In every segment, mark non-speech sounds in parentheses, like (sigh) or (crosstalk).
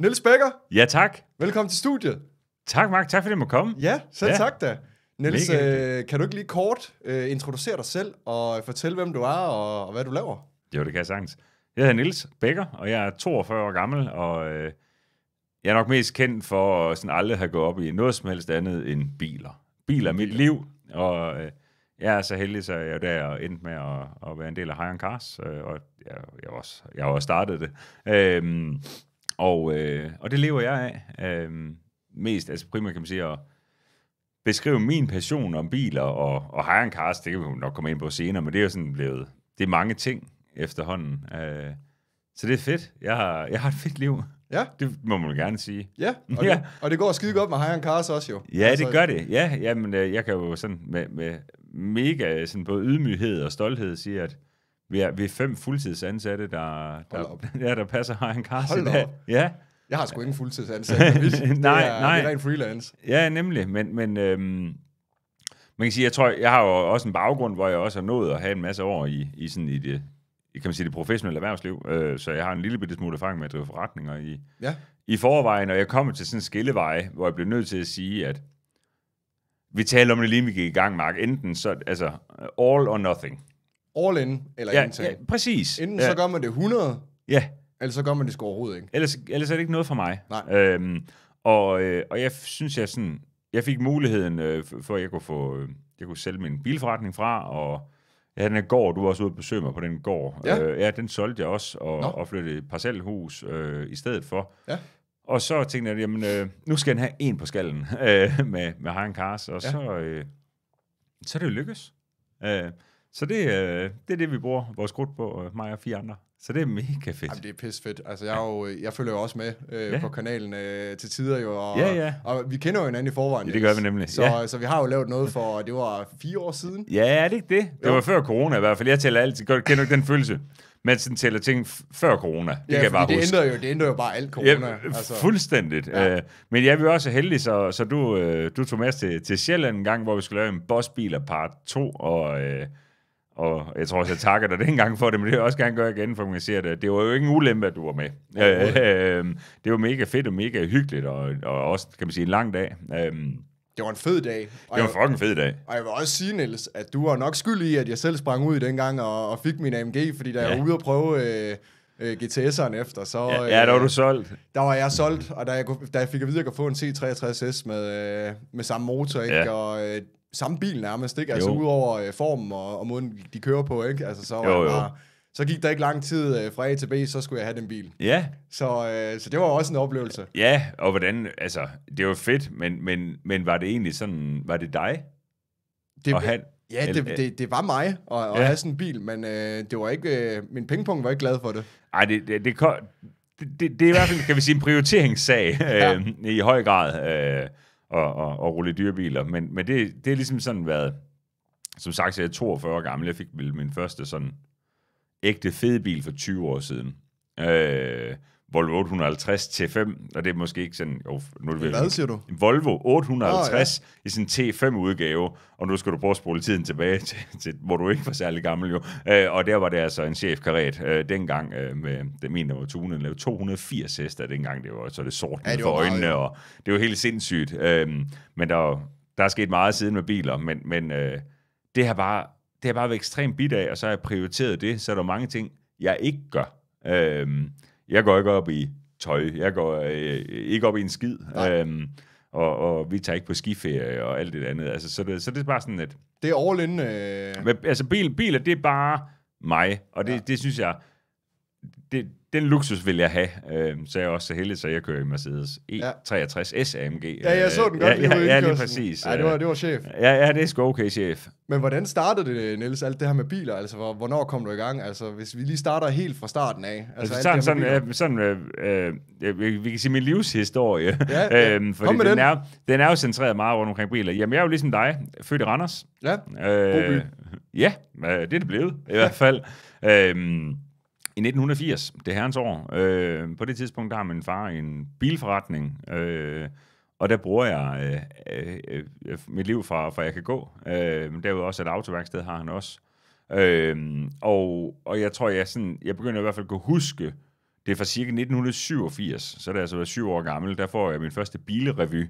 Niels Becker. Ja, tak. Velkommen til studiet. Tak, Mark. Tak, fordi du måtte komme. Ja, selv ja. tak da. Niels, øh, kan du ikke lige kort øh, introducere dig selv og fortælle, hvem du er og, og hvad du laver? Jo, det kan jeg sagtens. Jeg hedder Niels Becker, og jeg er 42 år gammel, og øh, jeg er nok mest kendt for at sådan aldrig have gået op i noget som helst andet end biler. Biler er mit liv, og øh, jeg er så heldig, så jeg er der og endte med at, at være en del af High on Cars, øh, og jeg, jeg, også, jeg har også startet det. Øh, og, øh, og det lever jeg af. Øh, mest, altså primært kan man sige, at beskrive min passion om biler og, og en Cars, det kan vi nok komme ind på senere, men det er jo sådan blevet, det er mange ting efterhånden. Øh, så det er fedt. Jeg har, jeg har et fedt liv. Ja. Det må man gerne sige. Ja, og, ja. Det, og det går skide godt med en Cars også jo. Ja, altså, det gør det. Ja, jamen, øh, jeg kan jo sådan med, med mega sådan både ydmyghed og stolthed sige, at vi er, vi er fem fuldtidsansatte, der, der, (laughs) ja, der passer en kasse Hold Op. Ja. Jeg har sgu ingen fuldtidsansatte. (laughs) nej, nej. Det er en freelance. Ja, nemlig. Men, men øhm, man kan sige, jeg tror, jeg har jo også en baggrund, hvor jeg også har nået at have en masse år i, i, sådan i det, kan man sige, det professionelle erhvervsliv. Øh, så jeg har en lille bitte smule erfaring med at drive forretninger i, ja. i forvejen, og jeg kommer til sådan en skillevej, hvor jeg blev nødt til at sige, at vi taler om det lige, vi gik i gang, Mark. Enten så, altså, all or nothing all in eller ja, ingenting. Ja, præcis. Inden ja. så gør man det 100, ja. ellers så gør man det sgu overhovedet ikke. Ellers, ellers er det ikke noget for mig. Nej. Øhm, og, øh, og jeg synes, jeg sådan, jeg fik muligheden øh, for, at jeg kunne, få, øh, jeg kunne sælge min bilforretning fra, og jeg havde den her gård, du var også ude og besøge mig på den gård. Ja, øh, ja den solgte jeg også, og, og flyttede et parcelhus øh, i stedet for. Ja. Og så tænkte jeg, jamen, øh, nu skal den have en på skallen (laughs) øh, med, med Hein Kars, og ja. så, øh, så er det jo lykkes. Øh, så det, øh, det er det, vi bruger vores krudt på, øh, mig og fire andre. Så det er mega fedt. Jamen, det er pis fedt. Altså, jeg, er jo, øh, jeg følger jo også med øh, ja. på kanalen øh, til tider jo. Og, ja, ja. Og, vi kender jo hinanden i forvejen. Ja, det gør vi nemlig. Så, ja. så, så vi har jo lavet noget for, det var fire år siden. Ja, er det ikke det? Det jo. var før corona i hvert fald. Jeg tæller altid. Godt, kender ikke den følelse? Man sådan tæller ting før corona. Det ja, kan jeg bare det huske. Ændrer jo, det ændrer jo bare alt corona. Ja, altså. fuldstændigt. Ja. Øh, men jeg ja, vi også heldige, så, så du, øh, du tog med os til, til Sjælland en gang, hvor vi skulle lave en bossbiler part 2, og... Øh, og jeg tror også, jeg takker dig (laughs) dengang for det, men det vil jeg også gerne gøre igen, for man kan det. Øh, det var jo ikke en ulempe, at du var med. Øh, øh, det var mega fedt og mega hyggeligt, og, og også, kan man sige, en lang dag. Øh, det var en fed dag. Og det var en fucking fed dag. Og jeg vil også sige, Niels, at du var nok skyld i, at jeg selv sprang ud dengang og, og fik min AMG, fordi da ja. jeg var ude og prøve... Øh, øh GTS'eren efter, så... Ja, ja, der var du solgt. Der var jeg solgt, og da jeg, da jeg fik at vide, at jeg kunne få en C63S med, med samme motor, ikke? Ja. og samme bil nærmest, ikke? Altså udover øh, formen og, og måden, de kører på, ikke? Altså så jo, jo. Bare, så gik der ikke lang tid øh, fra A til B, så skulle jeg have den bil. Ja. Så, øh, så det var også en oplevelse. Ja, og hvordan, altså, det var fedt, men, men, men var det egentlig sådan, var det dig? Det, og han, ja, det, eller, det, det var mig at, ja. have sådan en bil, men øh, det var ikke, øh, min pingpong var ikke glad for det. Nej, det, det, det, det, det, er i hvert fald, kan vi sige, en prioriteringssag (laughs) øh, i høj grad. Øh, og, og, og rulle dyrebiler. Men, men det, det er ligesom sådan været, som sagt, så er 42 år gammel. Jeg fik min første sådan ægte fede bil for 20 år siden. Øh, Volvo 850 T5, og det er måske ikke sådan... Jo, nu er det Hvad siger du? Volvo 850 oh, ja. i sin T5-udgave, og nu skal du prøve at spole tiden tilbage (laughs) til, til hvor du ikke var særlig gammel jo. Øh, og der var det altså en chef karret øh, dengang øh, med det min, der var tunet, lavede 280 hester dengang, det var så det sort ja, for øjnene, meget, og det var helt sindssygt. Øh, men der, der er sket meget siden med biler, men, men øh, det har bare det har bare været ekstremt bidt af, og så har jeg prioriteret det, så er der mange ting, jeg ikke gør. Øhm, jeg går ikke op i tøj. Jeg går øh, ikke op i en skid. Øhm, og, og vi tager ikke på skiferie og alt det andet. Altså, så, det, så det er bare sådan et... Det er all in, øh... Men, altså, bil, biler, det er bare mig. Og det, ja. det, det synes jeg... Det, den luksus vil jeg have, øh, så er jeg også så heldig, så jeg kører i Mercedes E63S AMG. Ja, jeg så den øh, godt ja, lige ja, ja, lige præcis. Ja, det var, øh, det var chef. Ja, ja, det er sgu okay, chef. Men hvordan startede det, Niels, alt det her med biler? Altså, hvornår kom du i gang? Altså, hvis vi lige starter helt fra starten af. Altså, altså sådan, øh, sådan, sådan, sådan øh, øh, vi kan sige min livshistorie. Ja, ja. (laughs) Øhm, fordi Kom med den. Den er, den er jo centreret meget rundt omkring biler. Jamen, jeg er jo ligesom dig, født i Randers. Ja, øh, God by. Ja, det er det blevet, i hvert fald. (laughs) Øh, i 1980, det herrens år, øh, på det tidspunkt, der har min far en bilforretning, øh, og der bruger jeg øh, øh, øh, mit liv fra, fra jeg kan gå. Øh, derudover også et autoværksted har han også. Øh, og, og jeg tror, jeg, sådan, jeg begynder i hvert fald at kunne huske, det er fra cirka 1987, så er det altså været syv år gammel, der får jeg min første bilrevy.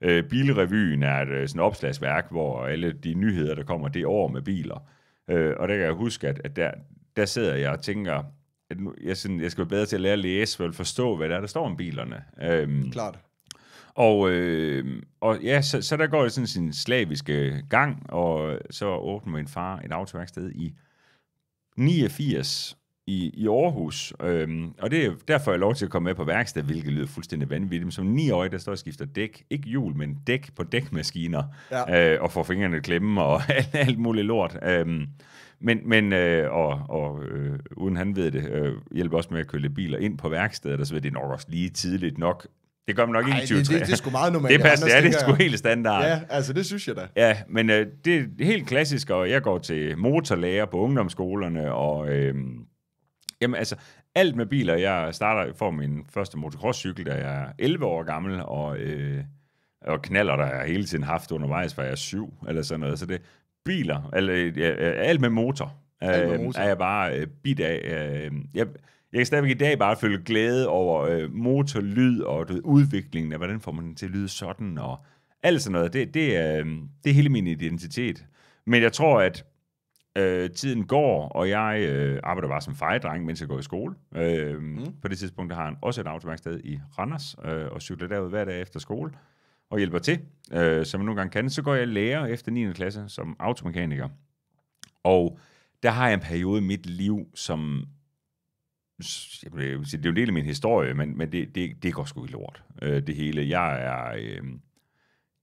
Øh, Bilrevyen er et øh, sådan opslagsværk, hvor alle de nyheder, der kommer det år med biler. Øh, og der kan jeg huske, at, at der, der sidder jeg og tænker, at nu, jeg, sådan, jeg skal være bedre til at lære at læse, for at forstå, hvad der er, der står om bilerne. Øhm, Klart. Og, øh, og ja, så, så der går det sådan sin slaviske gang, og så åbner min far et autoværksted i 89 i, i Aarhus. Øhm, og det er derfor, jeg lov til at komme med på værksted, hvilket lyder fuldstændig vanvittigt. Men som 9 år der står og skifter dæk. Ikke hjul, men dæk på dækmaskiner. Ja. Øh, og får fingrene klemme og (laughs) alt, alt muligt lort. Øhm, men, men øh, og, og øh, uden han ved det, øh, hjælper også med at køle biler ind på værkstedet, og så ved det nok også lige tidligt nok. Det gør man nok Ej, ikke i 2023. Det, det, det er sgu meget normalt. Det passer, ja, det er sgu helt standard. Ja, altså det synes jeg da. Ja, men øh, det er helt klassisk, og jeg går til motorlærer på ungdomsskolerne, og øh, jamen altså, alt med biler. Jeg starter for min første motocrosscykel, da jeg er 11 år gammel, og... Øh, og knaller, der jeg hele tiden haft undervejs, var jeg syv, eller sådan noget. Så det biler, eller øh, øh, alt med motor, øh, alt med øh, motor. er jeg bare øh, bit af. Øh, jeg, jeg kan stadigvæk i dag bare føle glæde over øh, motorlyd og du ved, udviklingen af, hvordan får man den til at lyde sådan, og alt sådan noget. Det, det, øh, det er hele min identitet. Men jeg tror, at øh, tiden går, og jeg øh, arbejder bare som fejedreng, mens jeg går i skole. Øh, mm. På det tidspunkt der har han også et autoværksted i Randers, øh, og cykler derud hver dag efter skole og hjælper til, øh, som jeg nogle gange kan. Så går jeg lærer efter 9. klasse som automekaniker. Og der har jeg en periode i mit liv, som... Jeg vil sige, det er jo en del af min historie, men, men det, det, det går sgu i lort, øh, det hele. Jeg er... Øh,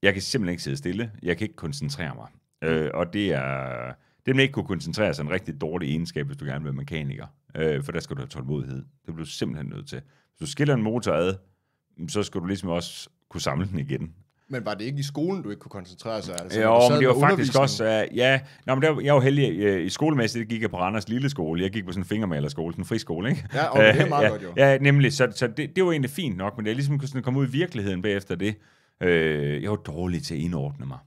jeg kan simpelthen ikke sidde stille. Jeg kan ikke koncentrere mig. Øh, og det er... Det er ikke kunne koncentrere sig en rigtig dårlig egenskab, hvis du gerne vil være mekaniker. Øh, for der skal du have tålmodighed. Det bliver du simpelthen nødt til. Hvis du skiller en motor ad, så skal du ligesom også kunne samle den igen. Men var det ikke i skolen, du ikke kunne koncentrere sig? Altså, jo, men det var faktisk også... Uh, ja, Nå, men var, jeg var heldig. Uh, I skolemæssigt gik jeg på Randers Lille Skole. Jeg gik på sådan en fingermalerskole, sådan en friskole, ikke? Ja, og det er (laughs) meget uh, godt jo. Ja, nemlig. Så, så det, det var egentlig fint nok, men jeg ligesom kunne sådan komme ud i virkeligheden bagefter det. Uh, jeg var dårlig til at indordne mig.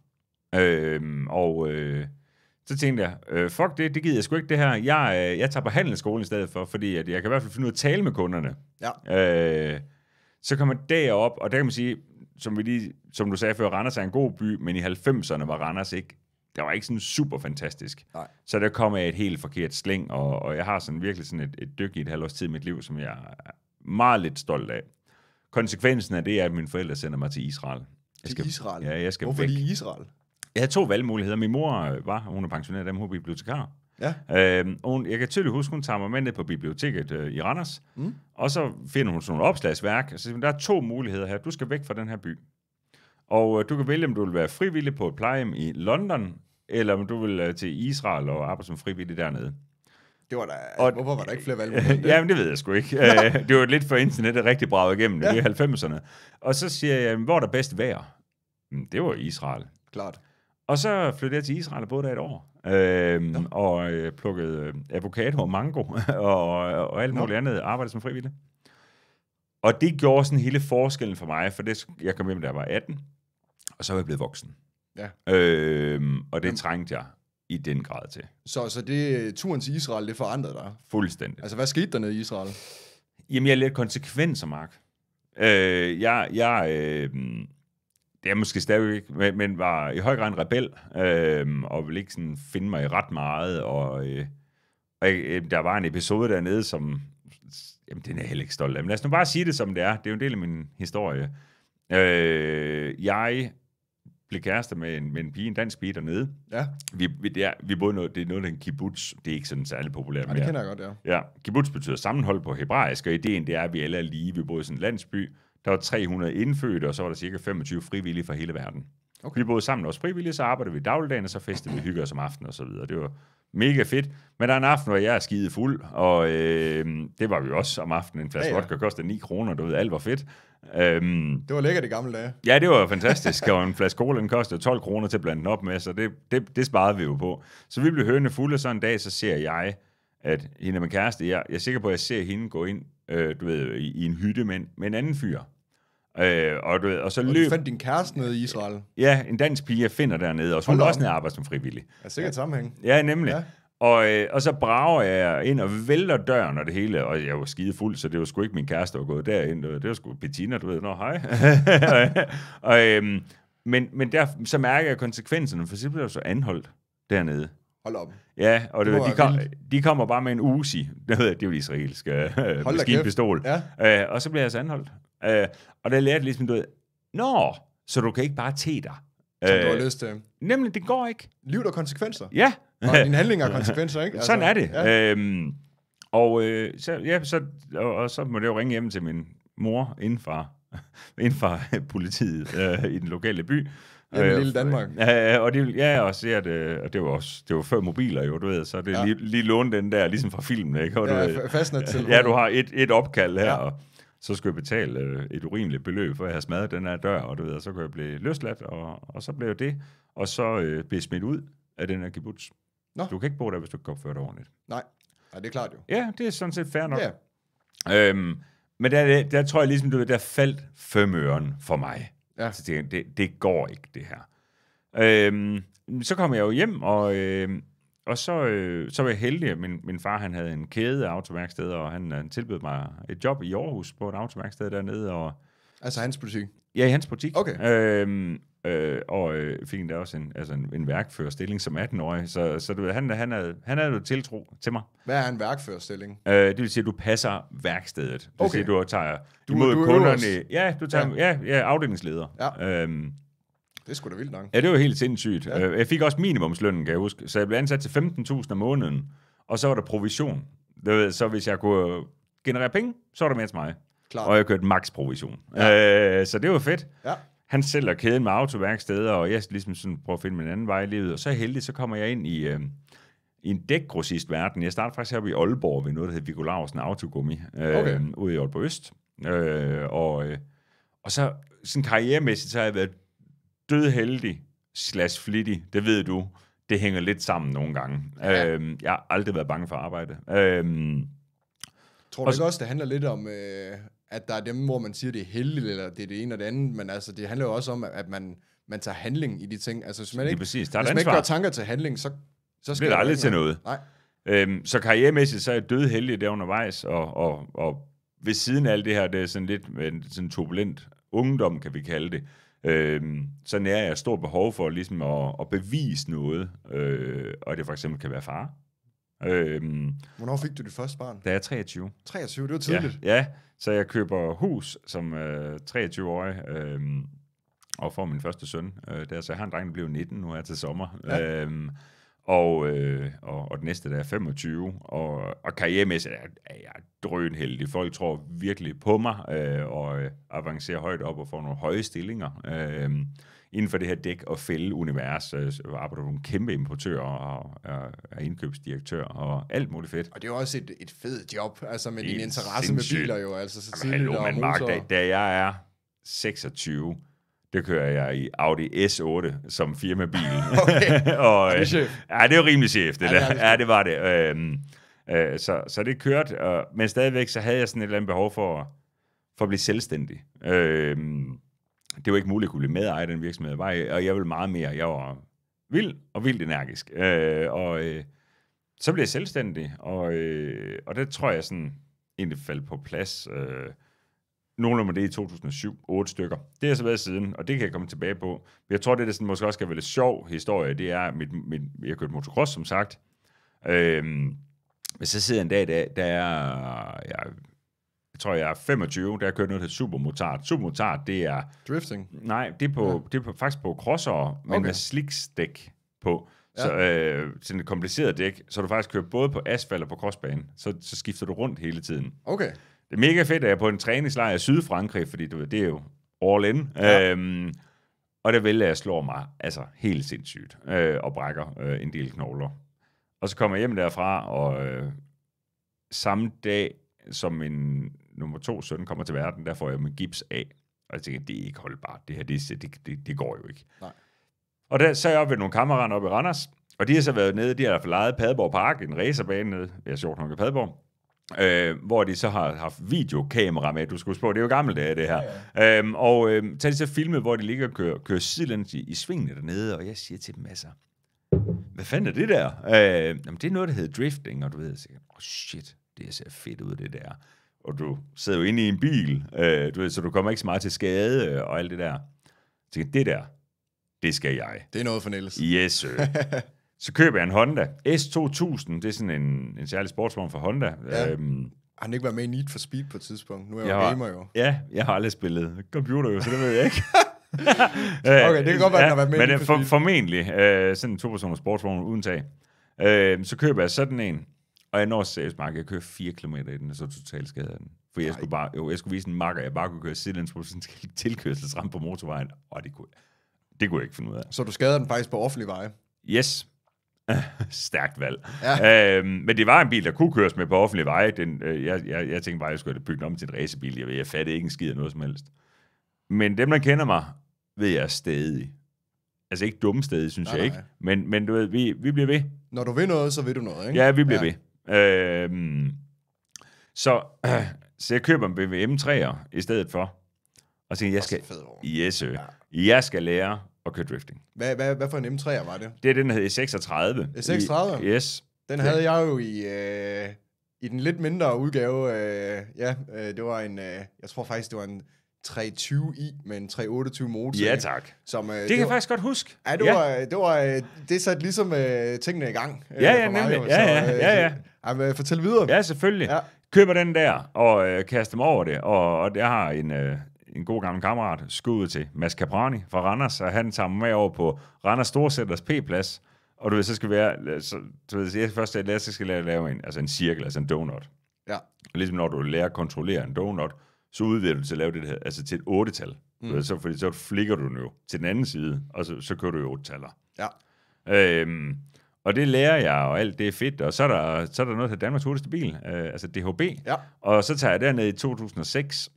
Uh, og uh, så tænkte jeg, uh, fuck det, det gider jeg sgu ikke det her. Jeg, uh, jeg tager på handelsskolen i stedet for, fordi at jeg kan i hvert fald finde ud af at tale med kunderne. Ja. Uh, så kommer man derop, og der kan man sige, som, vi lige, som du sagde før, Randers er en god by, men i 90'erne var Randers ikke det var ikke sådan super fantastisk. Nej. Så der kom jeg et helt forkert sling, og, og jeg har sådan virkelig sådan et, et dyk i et halvt års tid i mit liv, som jeg er meget lidt stolt af. Konsekvensen af det er, at mine forældre sender mig til Israel. Jeg skal, til Israel? Ja, jeg skal Hvorfor væk. lige Israel? Jeg havde to valgmuligheder. Min mor øh, var, hun er pensioneret, dem hun bibliotekar. Ja. Øh, og hun, jeg kan tydeligt huske, hun tager mig med ned på biblioteket øh, i Randers, mm. og så finder hun sådan nogle opslagsværk, og så siger der er to muligheder her. Du skal væk fra den her by. Og øh, du kan vælge, om du vil være frivillig på et plejehjem i London, eller om du vil øh, til Israel og arbejde som frivillig dernede. Det var da, og, hvorfor var der ikke flere valgmuligheder? (laughs) Jamen, det ved jeg sgu ikke. (laughs) Øh, det var lidt for internettet rigtig braget igennem ja. i 90'erne. Og så siger jeg, hvor er der bedst vejr? Det var Israel. Klart. Og så flyttede jeg til Israel og boede der et år øh, og øh, plukkede øh, avocado og mango (laughs) og, og, alt muligt andet, arbejdede som frivillig. Og det gjorde sådan hele forskellen for mig, for det, jeg kom hjem, da jeg var 18, og så var jeg blevet voksen. Ja. Øh, og det Jamen. trængte jeg i den grad til. Så, så det, øh, turen til Israel, det forandrede dig? Fuldstændig. Altså, hvad skete der nede i Israel? Jamen, jeg lærte konsekvenser, Mark. Øh, jeg, jeg, øh, er måske stadigvæk, men, men var i høj grad en rebel, øh, og ville ikke sådan finde mig i ret meget, og, øh, og øh, der var en episode dernede, som, jamen den er jeg heller ikke stolt af, men lad os nu bare sige det, som det er, det er jo en del af min historie. Øh, jeg blev kæreste med en, med en pige, en dansk pige dernede. Ja. Vi, vi, det er, vi boede noget, det er noget af en kibbutz. Det er ikke sådan særlig populært Ja, det kender jeg godt, ja. Ja, kibbutz betyder sammenhold på hebraisk, og ideen det er, at vi alle er lige. Vi boede i sådan en landsby, der var 300 indfødte, og så var der cirka 25 frivillige fra hele verden. Okay. Vi boede sammen også frivillige, så arbejdede vi dagligdagen, og så festede vi hygge os om aftenen og så videre. Det var mega fedt. Men der er en aften, hvor jeg er skide fuld, og øh, det var vi også om aftenen. En flaske ja, ja. vodka kostede 9 kroner, du ved, alt var fedt. Øhm, det var lækkert i gamle dage. Ja, det var fantastisk, og en flaske cola, den kostede 12 kroner til at blande den op med, så det, det, det sparede vi jo på. Så vi blev hørende fulde, og så en dag, så ser jeg, at hende er min kæreste, jeg, jeg er sikker på, at jeg ser hende gå ind øh, du ved, i, i en hytte med en, med en anden fyr. Øh, og, du ved, og så og løb... du fandt din kæreste nede i Israel? Ja, en dansk pige, jeg finder dernede, og så hun også nede arbejde som frivillig. Ja, sikkert sammenhæng. Ja, nemlig. Ja. Og, øh, og så brager jeg ind og vælter døren og det hele, og jeg var skide fuld, så det var sgu ikke min kæreste, der var gået derind. Det var sgu Bettina, du ved, nå hej. (laughs) og, øh, men men der, så mærker jeg konsekvenserne, for så blev jeg så anholdt dernede. Hold op. Ja, og det, det de, kom, de kommer bare med en Uzi. Det hedder det er jo de israelske øh, maskinpistol. Ja. Øh, og så bliver jeg så altså anholdt. Øh, og der lærte jeg ligesom, du ved, Nå, så du kan ikke bare te dig. Som øh, du har lyst til. Nemlig, det går ikke. Liv og konsekvenser. Ja. Og dine handlinger har konsekvenser, ikke? (laughs) Altså, Sådan er det. Ja. Øhm, og, øh, så, ja, så, og, og så må jeg jo ringe hjem til min mor inden for, (laughs) inden for politiet øh, i den lokale by, Ja, øh, lille Danmark. Ja, og det, ja, og se, at øh, det var også, det var før mobiler jo, du ved, så det ja. lige, lige låne den der, ligesom fra filmen, ikke? Og, ja, ved, fastnet til. Ja, du har et, et opkald her, ja. og så skulle jeg betale øh, et urimeligt beløb, for at have smadret den her dør, og du ved, og så kan jeg blive løsladt, og, og så blev det, og så øh, blev smidt ud af den her kibbutz. Nå. Du kan ikke bo der, hvis du ikke opfører det ordentligt. Nej, Nej det er klart jo. Ja, det er sådan set fair nok. Ja. Øhm, men der, der, der tror jeg ligesom, du ved, der faldt fem øren for mig. Ja. Så tænkte jeg, det, det går ikke, det her. Øhm, så kom jeg jo hjem, og, øhm, og så, øh, så var jeg heldig, at min, min far han havde en kæde af autoværksteder, og han, han tilbød mig et job i Aarhus på et autoværksted dernede. Og, altså hans butik? Ja, i hans butik. Okay. Øhm, øh, og øh, fik der også en, altså en, en værkførerstilling som 18-årig. Så, så du ved, han, han, havde, han havde jo tiltro til mig. Hvad er en værkførerstilling? Øh, det vil sige, at du passer værkstedet. Det okay. vil sige, at du tager du, imod du kunderne. Øverst. Ja, du tager, ja. Ja, ja, afdelingsleder. Ja. Øhm, det skulle sgu da vildt nok. Ja, det var helt sindssygt. Ja. Øh, jeg fik også minimumslønnen, kan jeg huske. Så jeg blev ansat til 15.000 om måneden, og så var der provision. Det ved, så hvis jeg kunne øh, generere penge, så var der mere til mig. Klart. Og jeg kørte max provision. Ja. Øh, så det var fedt. Ja han sælger kæden med autoværksteder, og jeg ligesom sådan prøver at finde min anden vej i livet. Og så heldig, så kommer jeg ind i, øh, i en dækgrossistverden. Jeg startede faktisk her i Aalborg ved noget, der hedder Viggo Larsen Autogummi, øh, okay. ude i Aalborg Øst. Øh, og, øh, og så sådan karrieremæssigt, så har jeg været dødheldig slash flittig, det ved du. Det hænger lidt sammen nogle gange. Ja. Øh, jeg har aldrig været bange for arbejde. Øh, Tror du også, det handler lidt om, øh, at der er dem, hvor man siger, det er heldigt, eller det er det ene og det andet, men altså, det handler jo også om, at man, man tager handling i de ting. Altså, hvis man ikke, det er præcis. Der er hvis man ikke gør tanker til handling, så, så skal det aldrig til noget. Nej. Øhm, så karrieremæssigt, så er jeg død heldig der undervejs, og, og, og ved siden af alt det her, det er sådan lidt sådan turbulent ungdom, kan vi kalde det, øhm, så nærer jeg stort behov for ligesom at, at bevise noget, øh, og det for eksempel kan være far, Øhm, Hvornår fik du dit første barn? Da jeg er 23. 23, det var tidligt. Ja, ja. så jeg køber hus som øh, 23-årig, øh, og får min første søn. Øh, der, så jeg har en dreng, der bliver 19 nu jeg til sommer. Ja. Øhm, og, øh, og, og det næste, der er 25, og, og karrieremæssigt er, er jeg drønheldig. Folk tror virkelig på mig, øh, og øh, avancerer højt op og får nogle høje stillinger. Øh, inden for det her dæk- og fælde-univers, øh, arbejder nogle kæmpe importører og, øh, indkøbsdirektør og alt muligt fedt. Og det er jo også et, et fedt job, altså med din interesse sindssygt. med biler jo, altså så Jamen, hallo, men Mark, da, da jeg er 26, der kører jeg i Audi S8 som firmabil. (laughs) okay. (laughs) og, er det øh, chef? Ja, det er jo rimelig chef, det ja, der. Det ja, det var det. Øhm, øh, så, så det kørte, og, men stadigvæk så havde jeg sådan et eller andet behov for, for at blive selvstændig. Øhm, det var ikke muligt at kunne blive med i den virksomhed, jeg var og jeg ville meget mere. Jeg var vild og vildt energisk. Øh, og øh, så blev jeg selvstændig, og, øh, og det tror jeg sådan egentlig faldt på plads. Øh, nogle af det i 2007, otte stykker. Det har så været siden, og det kan jeg komme tilbage på. Men jeg tror, det der sådan, måske også skal være lidt sjov historie, det er, mit, mit, jeg kørt motocross, som sagt. Øh, men så sidder en dag, der, der er jeg jeg tror jeg er 25, der kører noget til supermotard. Supermotard, det er... Drifting? Nej, det er, på, ja. det er på, faktisk på crossover, men okay. med sliksdæk på. Ja. Så øh, sådan et kompliceret dæk, så du faktisk kører både på asfalt og på crossbane. Så, så skifter du rundt hele tiden. Okay. Det er mega fedt, at jeg er på en træningslejr i Sydfrankrig, fordi du ved, det er jo all in. Ja. Øhm, og der vælger jeg slår mig altså helt sindssygt øh, og brækker øh, en del knogler. Og så kommer jeg hjem derfra, og øh, samme dag som en nummer to søn kommer til verden, der får jeg min gips af. Og jeg tænker, det er ikke holdbart. Det her, det, det, det, det går jo ikke. Nej. Og der, så er jeg oppe ved nogle kammerater oppe i Randers, og de har så været nede, de har lejet Padborg Park, en racerbane nede, jeg er sjovt nok i Padborg, øh, hvor de så har haft videokamera med, du skulle spørge, det er jo gammelt af det her. Ja, ja. Øhm, og øh, tager de så filmet, hvor de ligger og kører, kører sidelæns i, i svingene dernede, og jeg siger til dem masser, altså, hvad fanden er det der? Øh, jamen, det er noget, der hedder drifting, og du ved, jeg siger, oh, shit, det ser fedt ud, det der og du sidder jo inde i en bil, øh, du, så du kommer ikke så meget til skade øh, og alt det der. Så tænker, det der, det skal jeg. Det er noget for Niels. Yes, sir. (laughs) så køber jeg en Honda S2000, det er sådan en, en særlig sportsvogn for Honda. Ja. Øhm, har han ikke været med i Need for Speed på et tidspunkt? Nu er jeg, jeg jo gamer jo. Ja, jeg har aldrig spillet computer jo, så det ved jeg ikke. (laughs) okay, det kan godt være, ja, at han har været med men i Need for, øh, for Formentlig øh, sådan en to personer sportsvogn uden tag. Øh, så køber jeg sådan en, og jeg når seriøst, Mark, jeg kører 4 km i den, og så totalt skader den. For jeg skulle, bare, jo, jeg skulle vise en makker, jeg bare kunne køre sidelands på sådan en på motorvejen, og det kunne, det kunne jeg ikke finde ud af. Så du skader den faktisk på offentlig veje? Yes. (laughs) Stærkt valg. Ja. Øhm, men det var en bil, der kunne køres med på offentlig veje. Den, øh, jeg, jeg, jeg tænkte bare, at jeg skulle bygge den om til en racebil. Jeg, jeg fattede ikke en skid af noget som helst. Men dem, der kender mig, ved jeg stadig. Altså ikke dumme stadig, synes nej, jeg nej. ikke. Men, men du ved, vi, vi bliver ved. Når du vil noget, så vil du noget, ikke? Ja, vi bliver ja. ved. Øh, så, øh, (clears throat) så jeg køber en BMW m er i stedet for. Og tænker, jeg skal, yes, ja. jeg skal lære at køre drifting. Hvad, hvad, hvad for en M3'er var det? Det er den, der hed 36 E36? Yes. Den havde ja. jeg jo i, øh, i den lidt mindre udgave. Øh, ja, øh, det var en, øh, jeg tror faktisk, det var en 320 i med en 328 motor. Ja, tak. Som, øh, det, det kan var, jeg faktisk godt huske. Ja, det, ja. Var, øh, det, var, øh, det satte ligesom øh, tingene i gang. Øh, ja, ja, for Mig, ja, ja, så, øh, ja, ja. Så, øh, fortæl videre. Ja, selvfølgelig. Ja. Køber den der og øh, kaster mig over det, og, og jeg har en, øh, en god gammel kammerat, skudt til Mads Caprani fra Randers, og han tager mig med over på Randers Storsætters P-plads, og du ved, så skal være, så, du ved, jeg først jeg lærer, så skal jeg lave en, altså en cirkel, altså en donut. Ja. Ligesom når du lærer at kontrollere en donut, så udvider du til at lave det her, altså til et otte tal Mm. Så, fordi så flikker du den jo til den anden side, og så, så kører du jo otte taller Ja. Øhm, og det lærer jeg, og alt det er fedt. Og så er der, så er der noget til Danmarks hurtigste bil, øh, altså DHB. Ja. Og så tager jeg derned i 2006,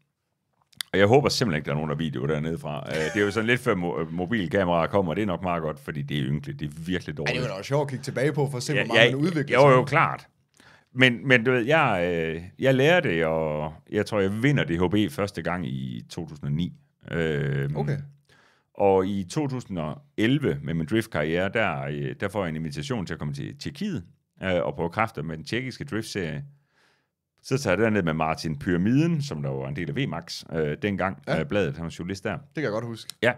og jeg håber simpelthen ikke, der er nogen, der video dernede fra. Øh, det er jo sådan lidt før mo- mobilkameraer kommer, og det er nok meget godt, fordi det er ynkeligt. Det er virkelig dårligt. Ja, det var da også sjovt at kigge tilbage på, for at se, ja, hvor meget ja, man udvikler sig. Jo, jo, klart. Men, men du ved, jeg, øh, jeg lærer det, og jeg tror, jeg vinder DHB første gang i 2009. Øh, okay. Og i 2011 med min driftkarriere, der, øh, der får jeg en invitation til at komme til Tjekkiet øh, og prøve kræfter med den tjekkiske driftserie. Så tager jeg den ned med Martin Pyramiden, som der var en del af VMAX øh, dengang, ja. øh, bladet, han var journalist der. Det kan jeg godt huske. Ja,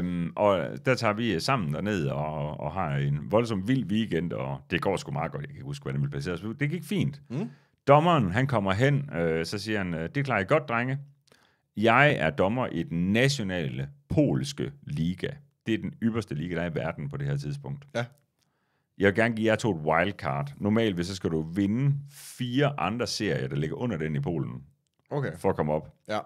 øh, og der tager vi øh, sammen derned og, og har en voldsom vild weekend, og det går sgu meget godt, jeg kan ikke huske, hvordan det blev placeret. Det gik fint. Mm. Dommeren, han kommer hen, øh, så siger han, øh, det klarer I godt, drenge. Jeg er dommer i den nationale polske liga. Det er den ypperste liga, der er i verden på det her tidspunkt. Ja. Jeg vil gerne give jer to et wildcard. Normalt, hvis så skal du vinde fire andre serier, der ligger under den i Polen, okay. for at komme op. Ja.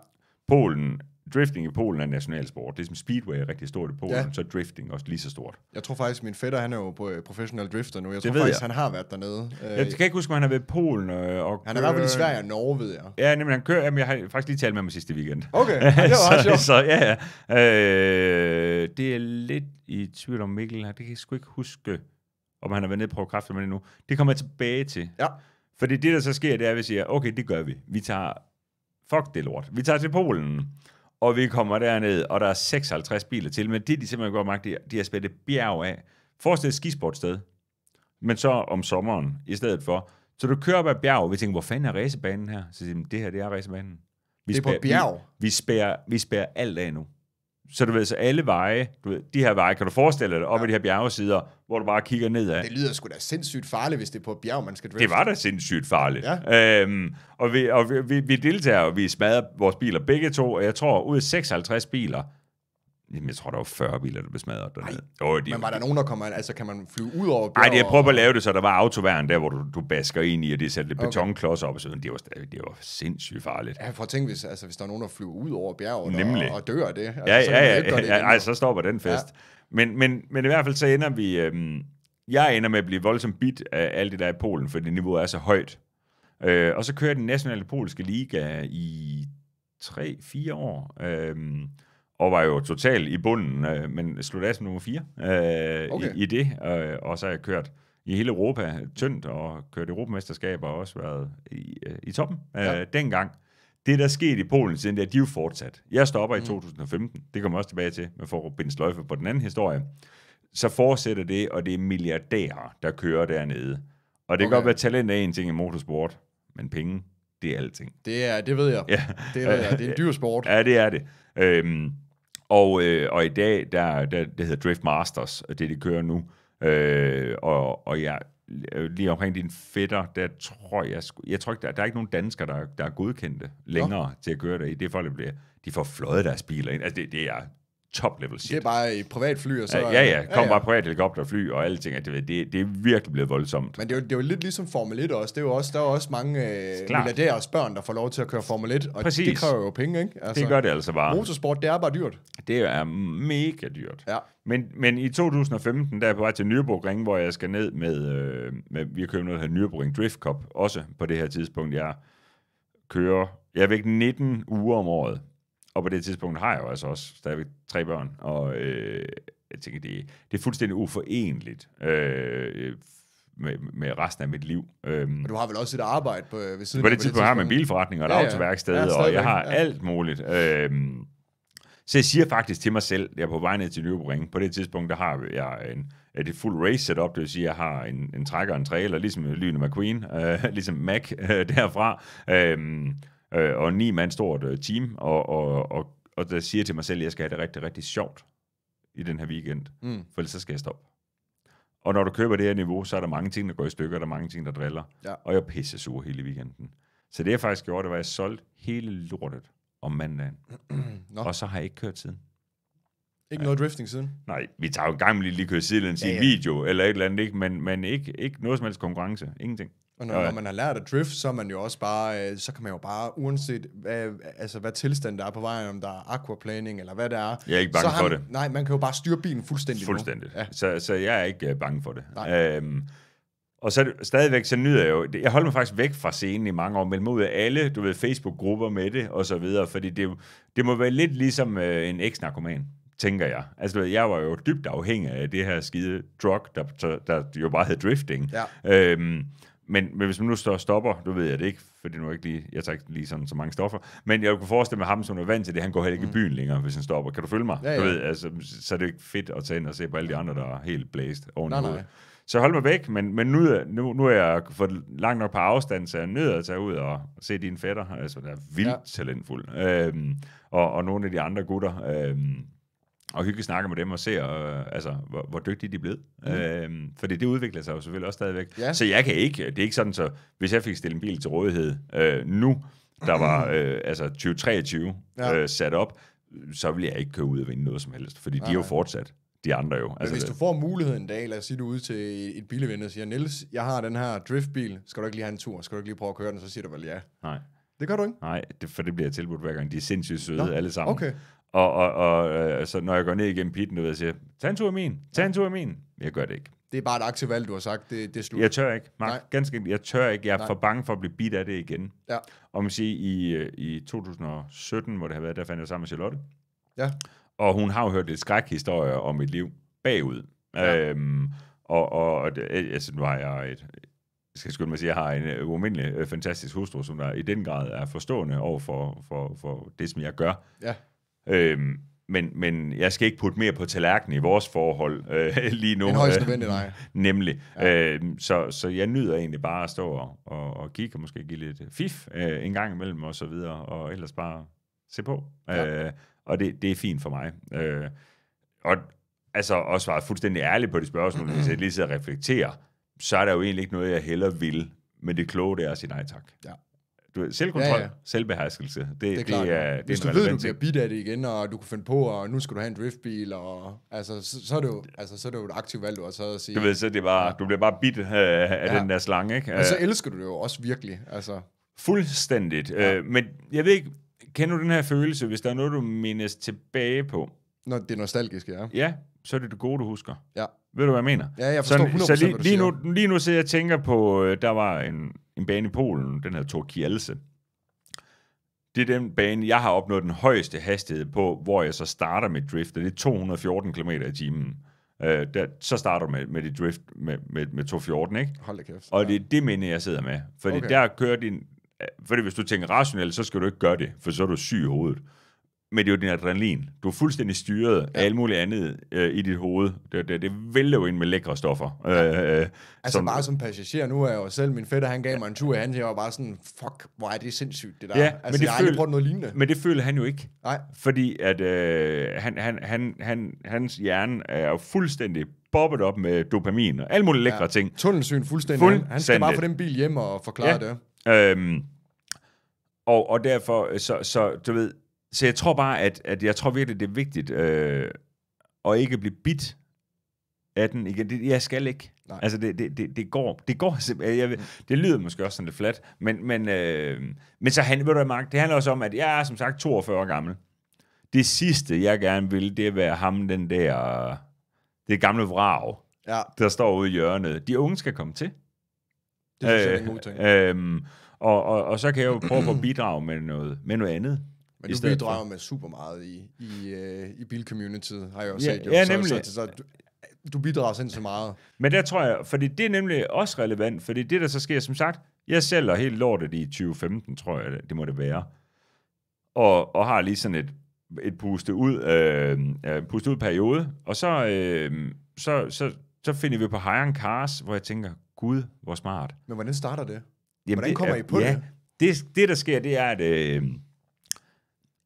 Polen, drifting i Polen er nationalsport. Det er som speedway er rigtig stort i Polen, ja. så er drifting også lige så stort. Jeg tror faktisk, min fætter, han er jo øh, professionel drifter nu. Jeg tror det tror faktisk, jeg. han har været dernede. Øh, jeg kan ikke huske, om han har været i Polen. Øh, og han har været i Sverige og Norge, ved jeg. Ja, nemlig, han kører, jamen, jeg har faktisk lige talt med ham sidste weekend. Okay, (laughs) ja, det var så, så, ja, ja. Øh, det er lidt i tvivl om Mikkel Det kan jeg sgu ikke huske om han har været nede på kraft med det nu. Det kommer jeg tilbage til. Ja. Fordi det, der så sker, det er, at vi siger, okay, det gør vi. Vi tager, fuck det lort. Vi tager til Polen, og vi kommer derned, og der er 56 biler til, men det, de simpelthen går magt, de, de har spændt et bjerg af. Forestil et skisportsted, men så om sommeren i stedet for. Så du kører op ad bjerg, og vi tænker, hvor fanden er racebanen her? Så siger de, det her, det er racebanen. Vi det er spærer, på bjerg? Vi, vi, spærer, vi spærer alt af nu så du ved, så alle veje, du ved, de her veje, kan du forestille dig, op ja. ad de her bjergesider, hvor du bare kigger nedad. Det lyder sgu da sindssygt farligt, hvis det er på et bjerg, man skal drifte. Det var da sindssygt farligt. Ja. Øhm, og vi, og vi, vi, vi deltager, og vi smadrer vores biler begge to, og jeg tror, ud af 56 biler, jeg tror, der var 40 biler, der blev smadret dernede. Jo, de, men var der nogen, der kommer Altså, kan man flyve ud over Nej, jeg prøver at lave det, så der var autoværen der, hvor du, du basker ind i, og det satte lidt okay. betonklodser op og sådan. Det var, det var sindssygt farligt. Ja, prøv at tænke, hvis, altså, hvis der er nogen, der flyver ud over bjerget Nemlig. Og, og dør af det. Altså, ja, så ja, ja, ja, det ja så stopper den fest. Ja. Men, men, men i hvert fald så ender vi... Øhm, jeg ender med at blive voldsomt bit af alt det der i Polen, fordi niveauet er så højt. Øh, og så kører den nationale polske liga i 3-4 år. Øh, og var jo total i bunden, øh, men sluttede af som nummer 4 øh, okay. i, i det, øh, og så har jeg kørt i hele Europa tyndt, og kørt Europamesterskaber og også været i, øh, i toppen øh, ja. dengang. Det, der skete i Polen siden, det er, de er jo fortsat. Jeg stopper mm. i 2015, det kommer også tilbage til, men for at binde sløjfe på den anden historie, så fortsætter det, og det er milliardærer, der kører dernede. Og det okay. kan godt være, at talent er en ting i motorsport, men penge, det er alting. Det er, det ved jeg. Ja. Det, ved jeg. det er en (laughs) dyr sport. Ja, det er det. Øhm, og, øh, og i dag, der, der, det hedder Drift Masters, det det kører nu. Øh, og, og jeg, lige omkring din fætter, der tror jeg, jeg tror ikke, der, der er ikke nogen danskere, der, der er godkendte længere Nå. til at køre det i. Det er folk, der bliver, de får fløjet deres biler ind. Altså, det, det er top-level shit. Det er bare i privatfly, og så... Ja, ja, ja. kom ja, ja. bare privat helikopter og fly og alle ting. Det, det, det er virkelig blevet voldsomt. Men det er, jo, det er jo lidt ligesom Formel 1 også. Det er jo også der er også mange øh, milliardærers børn, der får lov til at køre Formel 1, og Præcis. det kræver jo penge, ikke? Altså, det gør det altså bare. Motorsport, det er bare dyrt. Det er mega dyrt. Ja. Men, men i 2015, der er jeg på vej til Nürburgring, hvor jeg skal ned med... Øh, med vi har købt noget her Nürburgring Drift Cup, også på det her tidspunkt. Jeg kører... Jeg er væk 19 uger om året og på det tidspunkt har jeg jo altså også stadigvæk tre børn, og øh, jeg tænker, det, det er fuldstændig uforenligt øh, med, med resten af mit liv. Øhm, Men du har vel også et arbejde på, øh, ved siden på det, tidspunkt, på det tidspunkt har man bilforretning og et ja, autoværksted, ja, og jeg har ja. alt muligt. Øh, så jeg siger faktisk til mig selv, jeg er på vej ned til Nyhavn På det tidspunkt, der har jeg en, et fuld race setup, det vil sige, jeg har en, en trækker og en trailer, ligesom Lyne McQueen, øh, (laughs) ligesom Mac øh, derfra. Øh, øh, og ni mand stort øh, team, og, og, og, og der siger til mig selv, at jeg skal have det rigtig, rigtig sjovt i den her weekend, mm. for ellers så skal jeg stoppe. Og når du køber det her niveau, så er der mange ting, der går i stykker, og der er mange ting, der driller. Ja. Og jeg pisser sur hele weekenden. Så det jeg faktisk gjorde, det var, at jeg solgte hele lortet om mandagen. (clears throat) no. Og så har jeg ikke kørt siden. Ikke ja. noget drifting siden? Nej, vi tager jo en gang med lige, lige køre sidelæns ja, ja. i en video, eller et eller andet, ikke? Men, men ikke, ikke noget som helst konkurrence. Ingenting. Og når, ja, når man har lært at drift, så man jo også bare, øh, så kan man jo bare, uanset hvad, altså, hvad tilstand der er på vejen, om der er aquaplaning eller hvad det er. Jeg er ikke bange så for det. Nej, man kan jo bare styre bilen fuldstændig. Fuldstændig. Ja. Så, så jeg er ikke øh, bange for det. Øhm, og så stadigvæk, så nyder jeg jo, jeg holder mig faktisk væk fra scenen i mange år, men mod alle, du ved, Facebook-grupper med det, og så videre, fordi det, det må være lidt ligesom øh, en eks-narkoman, tænker jeg. Altså, jeg var jo dybt afhængig af det her skide drug, der, der jo bare hed drifting. Ja. Øhm, men, men hvis man nu står og stopper, du ved jeg det ikke, for nu er ikke lige, jeg tager ikke lige sådan så mange stoffer, men jeg kunne forestille mig ham, som er vant til det, han går heller ikke mm. i byen længere, hvis han stopper. Kan du følge mig? Ja, ja. Du ved, altså, så er det jo ikke fedt at tage ind og se på alle de andre, der er helt blæst oven nej, nej. Så hold mig væk, men, men nu, nu, nu er jeg fået langt nok på afstand, så jeg er nødt til at tage ud og se dine fætter, altså der er vildt ja. talentfuld, øhm, og, og nogle af de andre gutter. Øhm, og hygge snakker med dem og se, og, øh, altså, hvor, hvor dygtige de er blevet. Mm. Øh, fordi det udvikler sig jo selvfølgelig også stadigvæk. Ja. Så jeg kan ikke, det er ikke sådan, så hvis jeg fik stillet en bil til rådighed øh, nu, der var (clears throat) øh, altså 2023 ja. øh, sat op, så ville jeg ikke køre ud og vinde noget som helst, fordi Nej. de er jo fortsat de andre jo. Men altså, hvis du får muligheden en dag, lad os sige, du ud ude til et bilevind og siger, Niels, jeg har den her driftbil, skal du ikke lige have en tur? Skal du ikke lige prøve at køre den? Så siger du vel ja. Nej. Det gør du ikke? Nej, det, for det bliver jeg tilbudt hver gang. De er sindssygt søde Nå, alle sammen. Okay. Og, og, og øh, så når jeg går ned igennem pitten, du ved, jeg siger, tag en tur min, tag en tur min. Jeg gør det ikke. Det er bare et aktivt valg, du har sagt. Det, det er slut. Jeg tør ikke. Mark, Nej. ganske Jeg tør ikke. Jeg er Nej. for bange for at blive bidt af det igen. Ja. Og man siger, i, øh, i 2017, hvor det har været, der fandt jeg sammen med Charlotte. Ja. Og hun har jo hørt lidt skrækhistorier om mit liv bagud. Ja. Øhm, og, og, og det, øh, altså, nu har jeg et, jeg skal skynde at sige, jeg har en øh, ualmindelig fantastisk hustru, som der i den grad er forstående over for, for, for det, som jeg gør. Ja. Øhm, men, men jeg skal ikke putte mere på tallerkenen i vores forhold øh, (laughs) lige nu. er højst øh, nødvendigt, nej. Nemlig. Ja. Øh, så, så jeg nyder egentlig bare at stå og, og, og kigge og måske give lidt fif øh, en gang imellem og så videre, og ellers bare se på. Ja. Øh, og det, det er fint for mig. Øh, og altså også være fuldstændig ærlig på de spørgsmål, hvis jeg lige sidder og reflekterer, så er der jo egentlig ikke noget, jeg heller vil, men det kloge det er at sige nej tak. Ja du, selvkontrol, ja, ja. selvbeherskelse. Det, det er, klart, det er, det er Hvis du ved, du bliver bidt af det igen, og du kan finde på, og nu skal du have en driftbil, og altså, så, så, er, det jo, altså, så er det jo et aktivt valg, du har taget at sige. Du ved, så det var, ja. du bliver bare bidt øh, af ja. den der slange, ikke? Men så øh. elsker du det jo også virkelig, altså. Fuldstændigt. Ja. Øh, men jeg ved ikke, kender du den her følelse, hvis der er noget, du mindes tilbage på? Når det er nostalgisk, ja. Ja, så er det det gode, du husker. Ja. Ved du, hvad jeg mener? Ja, jeg forstår 100%, så, 100%, så lige, lige, nu, lige nu sidder jeg og tænker på, øh, der var en, en bane i Polen, den Tor Kielse. Det er den bane, jeg har opnået den højeste hastighed på, hvor jeg så starter med drift, og det er 214 km i timen. Øh, der, så starter du med, med dit drift med, med, med 214, ikke? Hold kæft. Og det er det minde, jeg sidder med. Fordi okay. der kører din... Fordi hvis du tænker rationelt, så skal du ikke gøre det, for så er du syg i hovedet men det er jo din adrenalin. Du er fuldstændig styret ja. af alt muligt andet øh, i dit hoved. Det, det, det vælger jo ind med lækre stoffer. Ja. Øh, øh, altså som, bare som passager, nu er jeg jo selv, min fætter, han gav mig en tur i hans, jeg var bare sådan, fuck, hvor er det sindssygt, det der. Ja, altså, men det jeg har aldrig prøvet noget lignende. Men det føler han jo ikke. Nej. Fordi at øh, han, han, han, han, hans hjerne er jo fuldstændig bobbet op med dopamin og alle mulige lækre ja. ting. Tunnelsyn fuldstændig. Fuld Han skal bare få den bil hjem og forklare ja. det. Øhm, og, og derfor, så, så du ved, så jeg tror bare, at, at jeg tror virkelig, det er vigtigt øh, at ikke blive bit af den igen. Det, jeg skal ikke. Nej. Altså, det, det, det, det går, det går simpelthen. Jeg, mm. det lyder måske også sådan lidt flat, men, men, øh, men så handler, det, Mark, det handler også om, at jeg er som sagt 42 år gammel. Det sidste, jeg gerne vil, det er at være ham, den der, det gamle vrag, ja. der står ude i hjørnet. De unge skal komme til. Det synes øh, jeg er en øh, god ting. Øh, og, og, og så kan jeg jo prøve at bidrage med noget, med noget andet. Men du bidrager man med super meget i, i, uh, i bilcommunityet, har jeg også ja, set. Jo. Ja, så, nemlig. Så, så, så, du, du bidrager så meget. Men der tror jeg, fordi det er nemlig også relevant, fordi det, der så sker, som sagt, jeg sælger helt lortet i 2015, tror jeg, det må det være. Og, og har lige sådan et, et puste ud, øh, øh puste ud periode, og så, øh, så, så, så finder vi på Hiring Cars, hvor jeg tænker, gud, hvor smart. Men hvordan starter det? Jamen hvordan det, kommer I på ja, det? det? Det, der sker, det er, at øh,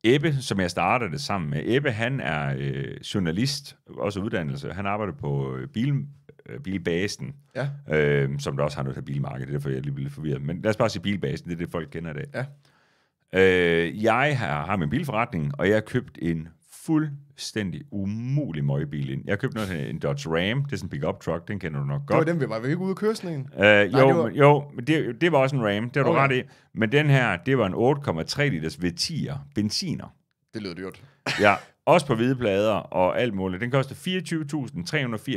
Ebbe, som jeg startede det sammen med, Ebbe, han er øh, journalist, også uddannelse. Han arbejder på øh, bil, øh, bilbasen, ja. øh, som der også har noget af bilmarkedet, det er derfor, jeg er lige lidt forvirret. Men lad os bare sige bilbasen, det er det, folk kender det. Ja. Øh, jeg har, har min bilforretning, og jeg har købt en fuldstændig umulig møgbil ind. Jeg købte noget, en Dodge Ram, det er sådan en pick-up truck, den kender du nok godt. Det var den, vi var, ikke ude at køre sådan en? Øh, Nej, jo, det var... jo men det, det var også en Ram, det har du ret i. Men den her, det var en 8,3 liters V10'er, benziner. Det lyder dyrt. (laughs) ja, også på hvide plader og alt muligt. Den koster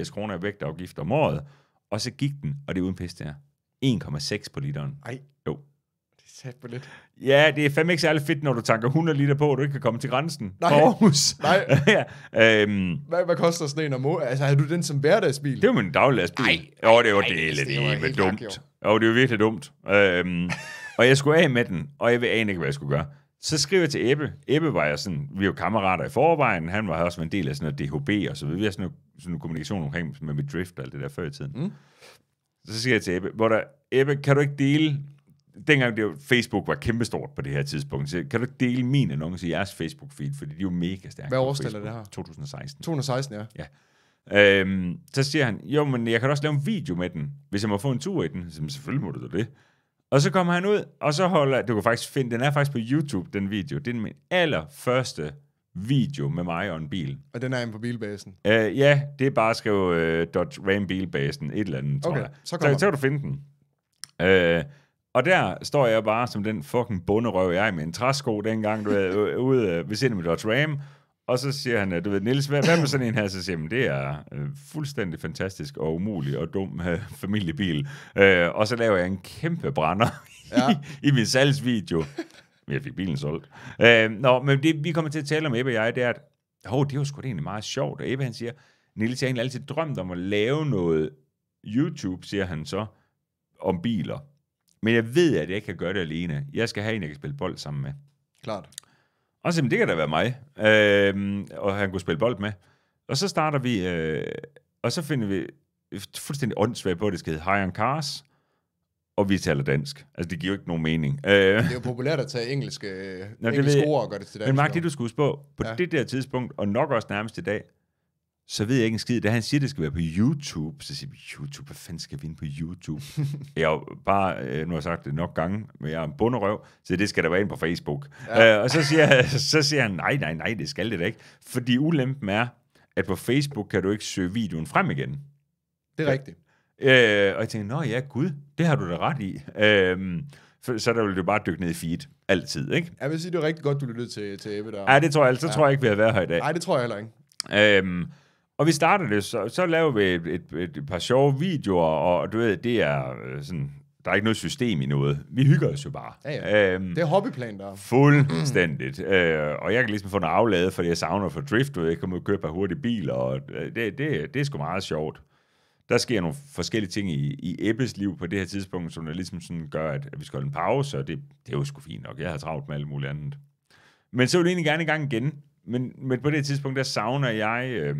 24.380 kroner i vægtafgift om året, og så gik den, og det er uden pis, det her, 1,6 på literen. Ej. Jo på lidt. Ja, det er fandme ikke særlig fedt, når du tanker 100 liter på, og du ikke kan komme til grænsen. Nej, Aarhus. nej. (laughs) ja, øhm. hvad, hvad koster sådan en om måneden? Altså, havde du den som hverdagsbil? Det var min dagligdagsbil. Nej, jo, det var ej, det, det, det var dumt. jo. det var virkelig dumt. Øhm, og jeg skulle af med den, og jeg ved ikke, hvad jeg skulle gøre. Så skriver jeg til Ebbe. Ebbe var jeg sådan, vi var kammerater i forvejen, han var også en del af sådan noget DHB og så videre. Vi havde sådan noget, sådan en kommunikation omkring med mit drift og alt det der før i tiden. Mm. Så siger jeg til Ebbe, hvor der, Ebbe, kan du ikke dele dengang det var, Facebook var kæmpestort på det her tidspunkt, så kan du ikke dele min annonce i jeres Facebook-feed, fordi de er jo mega stærke. Hvad årstal det her? 2016. 2016, ja. ja. Øhm, så siger han, jo, men jeg kan også lave en video med den, hvis jeg må få en tur i den. Så selvfølgelig må du det. Og så kommer han ud, og så holder, du kan faktisk finde, den er faktisk på YouTube, den video. Det er min allerførste video med mig og en bil. Og den er inde på bilbasen? Øh, ja, det er bare at skrive øh, Dodge Ram bilbasen, et eller andet, okay, tror jeg. Så, så kan du finde den. Øh, og der står jeg bare som den fucking bunderøv, jeg er med en træsko dengang, du er ude øh, ved siden med mit Ram. Og så siger han, øh, du ved, Nils, hvad, hvad med sådan en her? Så siger han, det er øh, fuldstændig fantastisk og umulig og dum uh, familiebil. Uh, og så laver jeg en kæmpe brænder ja. i, i min salgsvideo. Men jeg fik bilen solgt. Uh, nå, men det vi kommer til at tale om, Ebbe og jeg, det er, at oh, det var sgu da egentlig meget sjovt. Og Ebbe han siger, Nils, jeg har egentlig altid drømt om at lave noget YouTube, siger han så, om biler. Men jeg ved, at jeg ikke kan gøre det alene. Jeg skal have en, jeg kan spille bold sammen med. Klart. Og så det kan da være mig. Øh, og han kunne spille bold med. Og så starter vi, øh, og så finder vi fuldstændig åndssvagt på, at det skal hedde High on Cars, og vi taler dansk. Altså, det giver jo ikke nogen mening. Øh. Det er jo populært at tage engelske, Nå, engelske det ord og gøre det til dansk. Men Mark, det du skulle huske på, på ja. det der tidspunkt, og nok også nærmest i dag, så ved jeg ikke en skid. Da han siger, det skal være på YouTube, så siger jeg, YouTube, hvad fanden skal vi ind på YouTube? (laughs) jeg bare, øh, nu har jeg sagt det nok gange, men jeg er en bunderøv, så det skal der være ind på Facebook. Ja. Øh, og så siger, (laughs) så siger han, nej, nej, nej, det skal det da ikke. Fordi ulempen er, at på Facebook kan du ikke søge videoen frem igen. Det er ja. rigtigt. Øh, og jeg tænkte, nå ja, gud, det har du da ret i. Øh, for, så der ville du bare dykke ned i feed. Altid, ikke? Jeg vil sige, det er rigtig godt, du lyttede til, til Ebbe der. Nej, det tror jeg, så ja. tror jeg ikke, vi har været her i dag. Nej, det tror jeg heller ikke. Øh, og vi starter det, så, så laver vi et, et, et par sjove videoer, og du ved, det er øh, sådan, der er ikke noget system i noget. Vi hygger os jo bare. Ja, ja. Øhm, det er hobbyplan, der Fuldstændigt. øh, og jeg kan ligesom få noget aflade, fordi jeg savner for drift, og jeg kan købe par hurtige biler, og øh, det, det, det er sgu meget sjovt. Der sker nogle forskellige ting i, i Ebbes liv på det her tidspunkt, som der ligesom sådan gør, at, at vi skal holde en pause, og det, det er jo sgu fint nok. Jeg har travlt med alt muligt andet. Men så vil jeg egentlig gerne i gang igen men, men på det tidspunkt, der savner jeg, øh,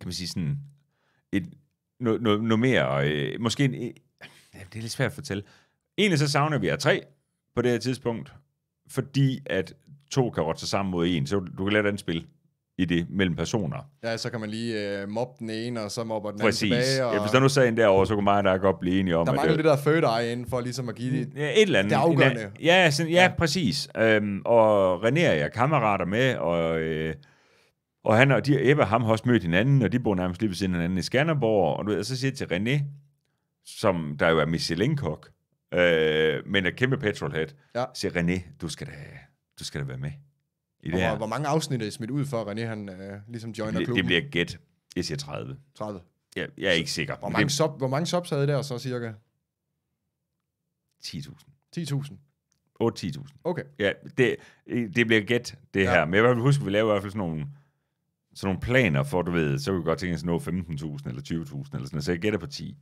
kan man sige sådan, et, noget no, no mere, og, øh, måske en, øh, det er lidt svært at fortælle. Egentlig så savner vi jer tre på det her tidspunkt, fordi at to kan rotte sig sammen mod en, så du kan lade den spille i det mellem personer. Ja, så kan man lige øh, mobbe den ene, og så mobber den Præcis. anden tilbage. Og... Ja, hvis der nu en derovre, så kunne mig og dig godt blive enige om... Der mangler øh, det, det der fødte dig inden for ligesom at give det, ja, et eller andet. det afgørende. En, ja, sådan, ja, ja, præcis. Øhm, og René er jeg kammerater med, og, øh, og han og de, Ebbe og ham har også mødt hinanden, og de bor nærmest lige ved siden af hinanden i Skanderborg, og, du ved, og så siger jeg til René, som der jo er Michelin-kok, øh, men er kæmpe petrolhead, ja. siger René, du skal da, du skal da være med. I det hvor, hvor mange afsnit er I smidt ud for, René han øh, ligesom joiner det, klubben? Det bliver gæt. Jeg siger 30. 30? Jeg, jeg er ikke sikker. Hvor mange, det... sub, hvor mange subs havde I der så cirka? 10.000. 10.000? 8-10.000. Okay. Ja, det, det bliver gæt, det ja. her. Men jeg vil huske, at vi laver i hvert fald sådan nogle, sådan nogle planer for, du ved, så kunne vi godt tænke os at nå 15.000 eller 20.000 eller sådan noget. Så jeg gætter på 10.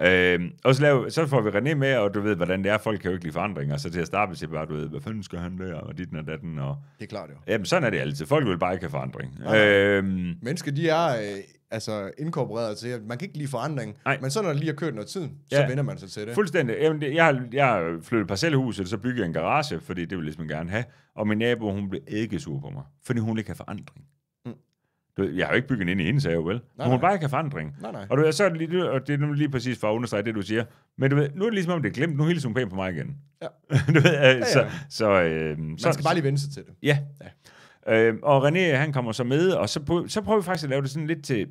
Øh, og så, laver, så får vi René med, og du ved, hvordan det er. Folk kan jo ikke lide forandringer, så til at starte siger bare, du ved, hvad fanden skal han der, og dit og datten. Og... Det er klart jo. Jamen, sådan er det altid. Folk vil bare ikke have forandring. Nej, øh, Mennesker, de er øh, altså inkorporeret til, at man kan ikke lide forandring, nej. men så når det lige har kørt noget tid, så ja, vender man sig til det. Fuldstændig. Jamen, det, jeg, jeg parcelhus, parcelhuset, så bygger jeg en garage, fordi det ville jeg ligesom gerne have, og min nabo, hun blev ikke sur på mig, fordi hun ikke har forandring. Du, jeg har jo ikke bygget ind i hendes have, vel? Nej, hun nej. bare kan forandring. Nej, nej. Og, du, så er det lige, og det er nu lige præcis for at understrege det, du siger. Men du ved, nu er det ligesom om, det er glemt. Nu hilser hun pænt på mig igen. Ja. (laughs) du ved, øh, ja, ja. Så, så, øh, Man så, skal bare lige vende sig til det. Ja. ja. Øh, og René, han kommer så med, og så, så prøver vi faktisk at lave det sådan lidt til,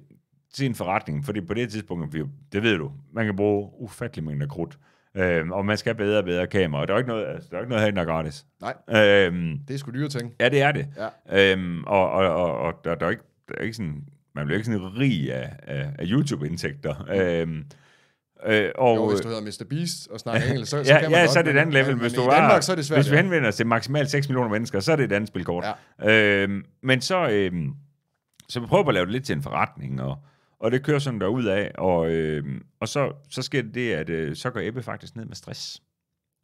til en forretning, fordi på det tidspunkt, vi, det ved du, man kan bruge ufattelig mængder krudt. Øhm, og man skal bedre og bedre kamera. Der er ikke noget, altså, der er ikke noget herinde, der er gratis. Nej, øhm, det er sgu dyre ting. Ja, det er det. Ja. Øhm, og, og, og, og der, der er ikke det er ikke sådan, man bliver ikke sådan rig af, af, af YouTube-indtægter. Mm. Øhm, Øh, og, jo, hvis du hedder Mr. Beast og snakker (laughs) engelsk, så, så ja, kan man Ja, godt, så er det et andet level. hvis du var, Danmark, så er det svært. Hvis vi henvender os til maksimalt 6 millioner mennesker, så er det et andet spilkort. Ja. Øhm, men så, øhm, så vi prøver at lave det lidt til en forretning, og, og det kører sådan derud af, og, øhm, og så, så sker det, det at øh, så går Ebbe faktisk ned med stress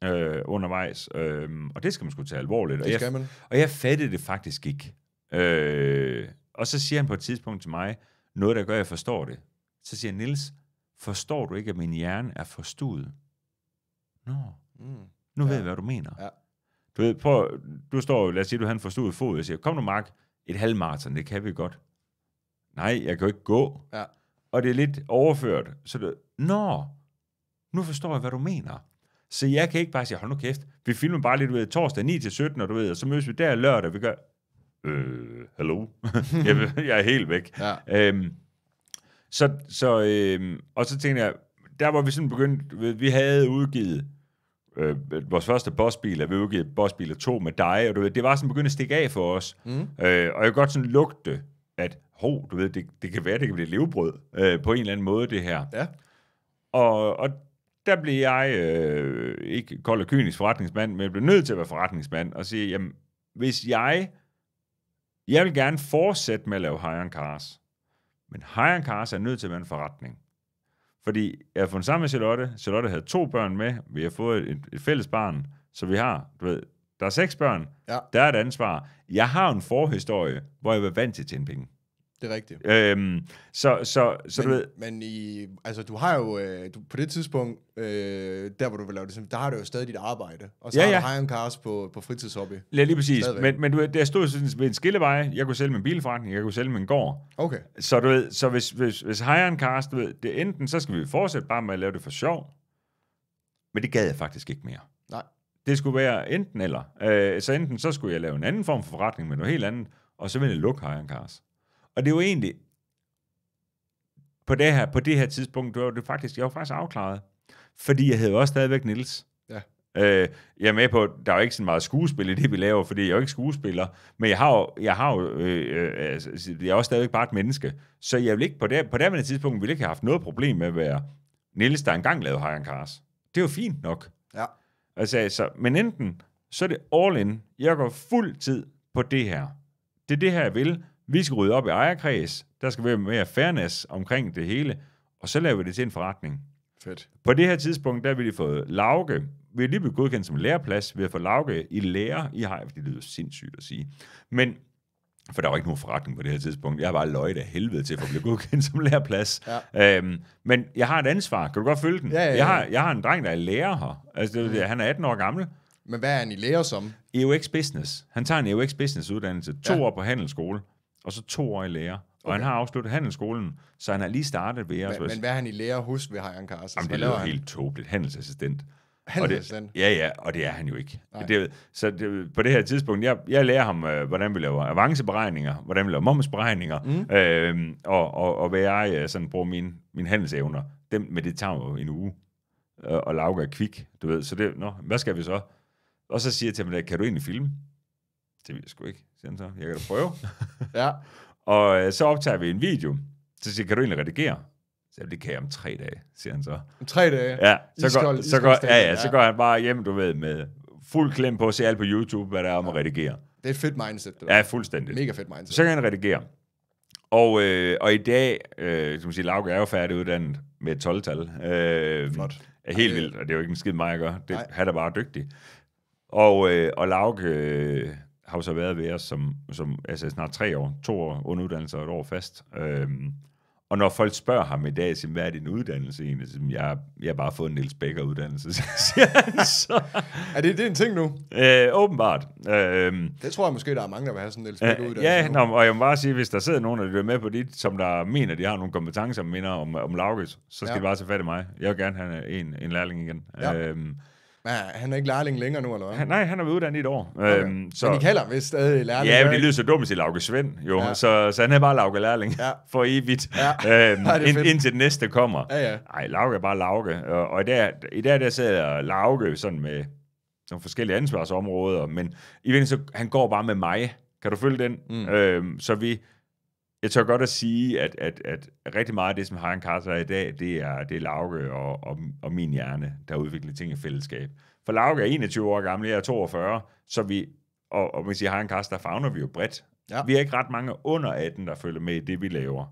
øh, undervejs, øh, og det skal man sgu tage alvorligt. Det og skal jeg, man. Og jeg fattede det faktisk ikke. Øh, og så siger han på et tidspunkt til mig, noget der gør, at jeg forstår det. Så siger Nils, forstår du ikke, at min hjerne er forstuet? Nå, mm. nu ja. ved jeg, hvad du mener. Ja. Du ved, prøv, du står, lad os sige, du har en forstuet fod, og siger, kom nu Mark, et halvmarathon, det kan vi godt. Nej, jeg kan jo ikke gå. Ja. Og det er lidt overført, så det, nå, nu forstår jeg, hvad du mener. Så jeg kan ikke bare sige, hold nu kæft, vi filmer bare lidt, ved, torsdag 9 til 17, og du ved, og så mødes vi der lørdag, vi gør, øh, hallo? (laughs) jeg, jeg er helt væk. Ja. Øhm, så, så, øhm, og så tænkte jeg, der hvor vi sådan begyndte, vi havde udgivet øh, vores første bossbil, og vi udgivet bossbiler 2 med dig, og du ved, det var sådan begyndt at stikke af for os. Mm. Øh, og jeg kunne godt sådan lugte, at ho, du ved, det, det kan være, det kan blive levebrød øh, på en eller anden måde, det her. Ja. Og, og der blev jeg øh, ikke kold og kynisk forretningsmand, men jeg blev nødt til at være forretningsmand og sige, jamen, hvis jeg jeg vil gerne fortsætte med at lave hire cars. Men hire cars er nødt til at være en forretning. Fordi jeg har fundet sammen med Charlotte. Charlotte havde to børn med. Vi har fået et, et fælles barn. Så vi har, du ved, der er seks børn. Ja. Der er et ansvar. Jeg har en forhistorie, hvor jeg var vant til at tjene penge. Det er rigtigt. Øhm, så, så, så men, du ved... Men i, altså, du har jo, øh, du, på det tidspunkt, øh, der hvor du vil lave det, der har du jo stadig dit arbejde. Og så ja, har ja. du high cars på, på fritidshobby. Ja, lige præcis. Stadigvæk. Men, men du ved, der stod sådan ved en skillevej, jeg kunne sælge min bilforretning, jeg kunne sælge min gård. Okay. Så du ved, så hvis, hvis, hvis high cars, du ved, det enten, så skal vi fortsætte bare med at lave det for sjov, men det gad jeg faktisk ikke mere. Nej. Det skulle være enten eller. Øh, så enten så skulle jeg lave en anden form for forretning med noget helt andet, og så ville jeg lukke high cars. Og det var egentlig, på det her, på det her tidspunkt, det var det faktisk, jeg var faktisk afklaret. Fordi jeg havde jo også stadigvæk Nils. Ja. Øh, jeg er med på, der er jo ikke så meget skuespil i det, vi laver, fordi jeg er jo ikke skuespiller, men jeg har jo, jeg har jo, øh, øh, altså, jeg er også stadigvæk bare et menneske, så jeg vil ikke, på det, på det tidspunkt, ville ikke have haft noget problem med at være Niels, der engang lavede Hagen Cars. Det er jo fint nok. Ja. Altså, altså, men enten, så er det all in. Jeg går fuld tid på det her. Det er det her, jeg vil. Vi skal rydde op i ejerkreds, der skal være mere fairness omkring det hele, og så laver vi det til en forretning. Fedt. På det her tidspunkt, der vil de få Lauke, vi er lige blevet godkendt som læreplads, vi har fået Lauke i lærer i Hej, det lyder sindssygt at sige. Men for der var ikke nogen forretning på det her tidspunkt. Jeg var løjet af helvede til for at blive godkendt som læreplads. Ja. Øhm, men jeg har et ansvar. Kan du godt følge den? Ja, ja, ja. Jeg, har, jeg har en dreng, der er lærer her. Altså, det, Ja. Mm. Han er 18 år gammel. Men hvad er han i lærer som? EUX Business. Han tager en EUX Business uddannelse. To ja. år på handelsskole og så to år i lære. Okay. Og han har afsluttet handelsskolen, så han har lige startet ved os. Men, men hvad er han i lære hos ved Hayan Carson? Jamen, det jo han... helt tåbeligt. Handelsassistent. Handelsassistent? Og det, ja, ja, og det er han jo ikke. Det, så det, på det her tidspunkt, jeg, jeg lærer ham, øh, hvordan vi laver avanceberegninger, hvordan vi laver momsberegninger, mm. øh, og, og, og hvad jeg øh, sådan bruger mine, mine handelsevner. Dem, med det tager jo en uge øh, og lave kvik, du ved. Så det, nå, hvad skal vi så? Og så siger jeg til ham, kan du egentlig filme? Det vil jeg sgu ikke siger han så. Jeg kan da prøve. (laughs) ja. Og øh, så optager vi en video. Så siger kan du egentlig redigere? Så det kan jeg om tre dage, siger han så. Om tre dage? Ja, så, Iskold, går, så, går, ja, ja, så går han bare hjem, du ved, med fuld klem på at se alt på YouTube, hvad der er om ja. at redigere. Det er fedt mindset. Det Ja, fuldstændig. Mega fedt mindset. Så kan han redigere. Og, øh, og i dag, øh, som siger, Lauke er jo færdiguddannet med et 12-tal. Øh, Flot. Er helt vildt, og det er jo ikke en skid mig at gøre. Det, han er bare dygtig. Og, øh, og Lauke øh, har jo så været ved os som, som altså snart tre år, to år under uddannelse og et år fast. Øhm, og når folk spørger ham i dag, siger, hvad er din uddannelse egentlig? Så, jeg, jeg har bare fået en Niels Becker uddannelse, (laughs) så. Er det, det er en ting nu? Øh, åbenbart. Øhm, det tror jeg måske, der er mange, der vil have sådan en Niels Becker uddannelse øh, Ja, nå, og jeg må bare sige, hvis der sidder nogen, der er med på dit, som der mener, de har nogle kompetencer, minder om, om Laugis, så skal ja. de bare tage fat i mig. Jeg vil gerne have en, en lærling igen. Ja. Øhm, Ja, han er ikke lærling længere nu, eller hvad? Han, nej, han er været uddannet i et år. Okay. Øhm, så... Men I kalder ham stadig lærling. Ja, men det lyder så dumt til Lauke Svend, jo. Ja. Så, så han er bare Lauke Lærling ja. (laughs) for evigt, ja. øhm, (laughs) ja, ind, indtil den næste kommer. ja, ja. Ej, Lauke er bare Lauke. Og, og i dag, i dag der sidder Lauke sådan med nogle forskellige ansvarsområder, men i så han går bare med mig. Kan du følge den? Mm. Øhm, så vi jeg tør godt at sige, at, at, at rigtig meget af det, som har en karakter i dag, det er, det er Lauke og, og, og min hjerne, der udvikler ting i fællesskab. For Lauke er 21 år gammel, jeg er 42, så vi, og, og hvis I har en karakter, der fagner vi jo bredt. Ja. Vi er ikke ret mange under 18, der følger med i det, vi laver.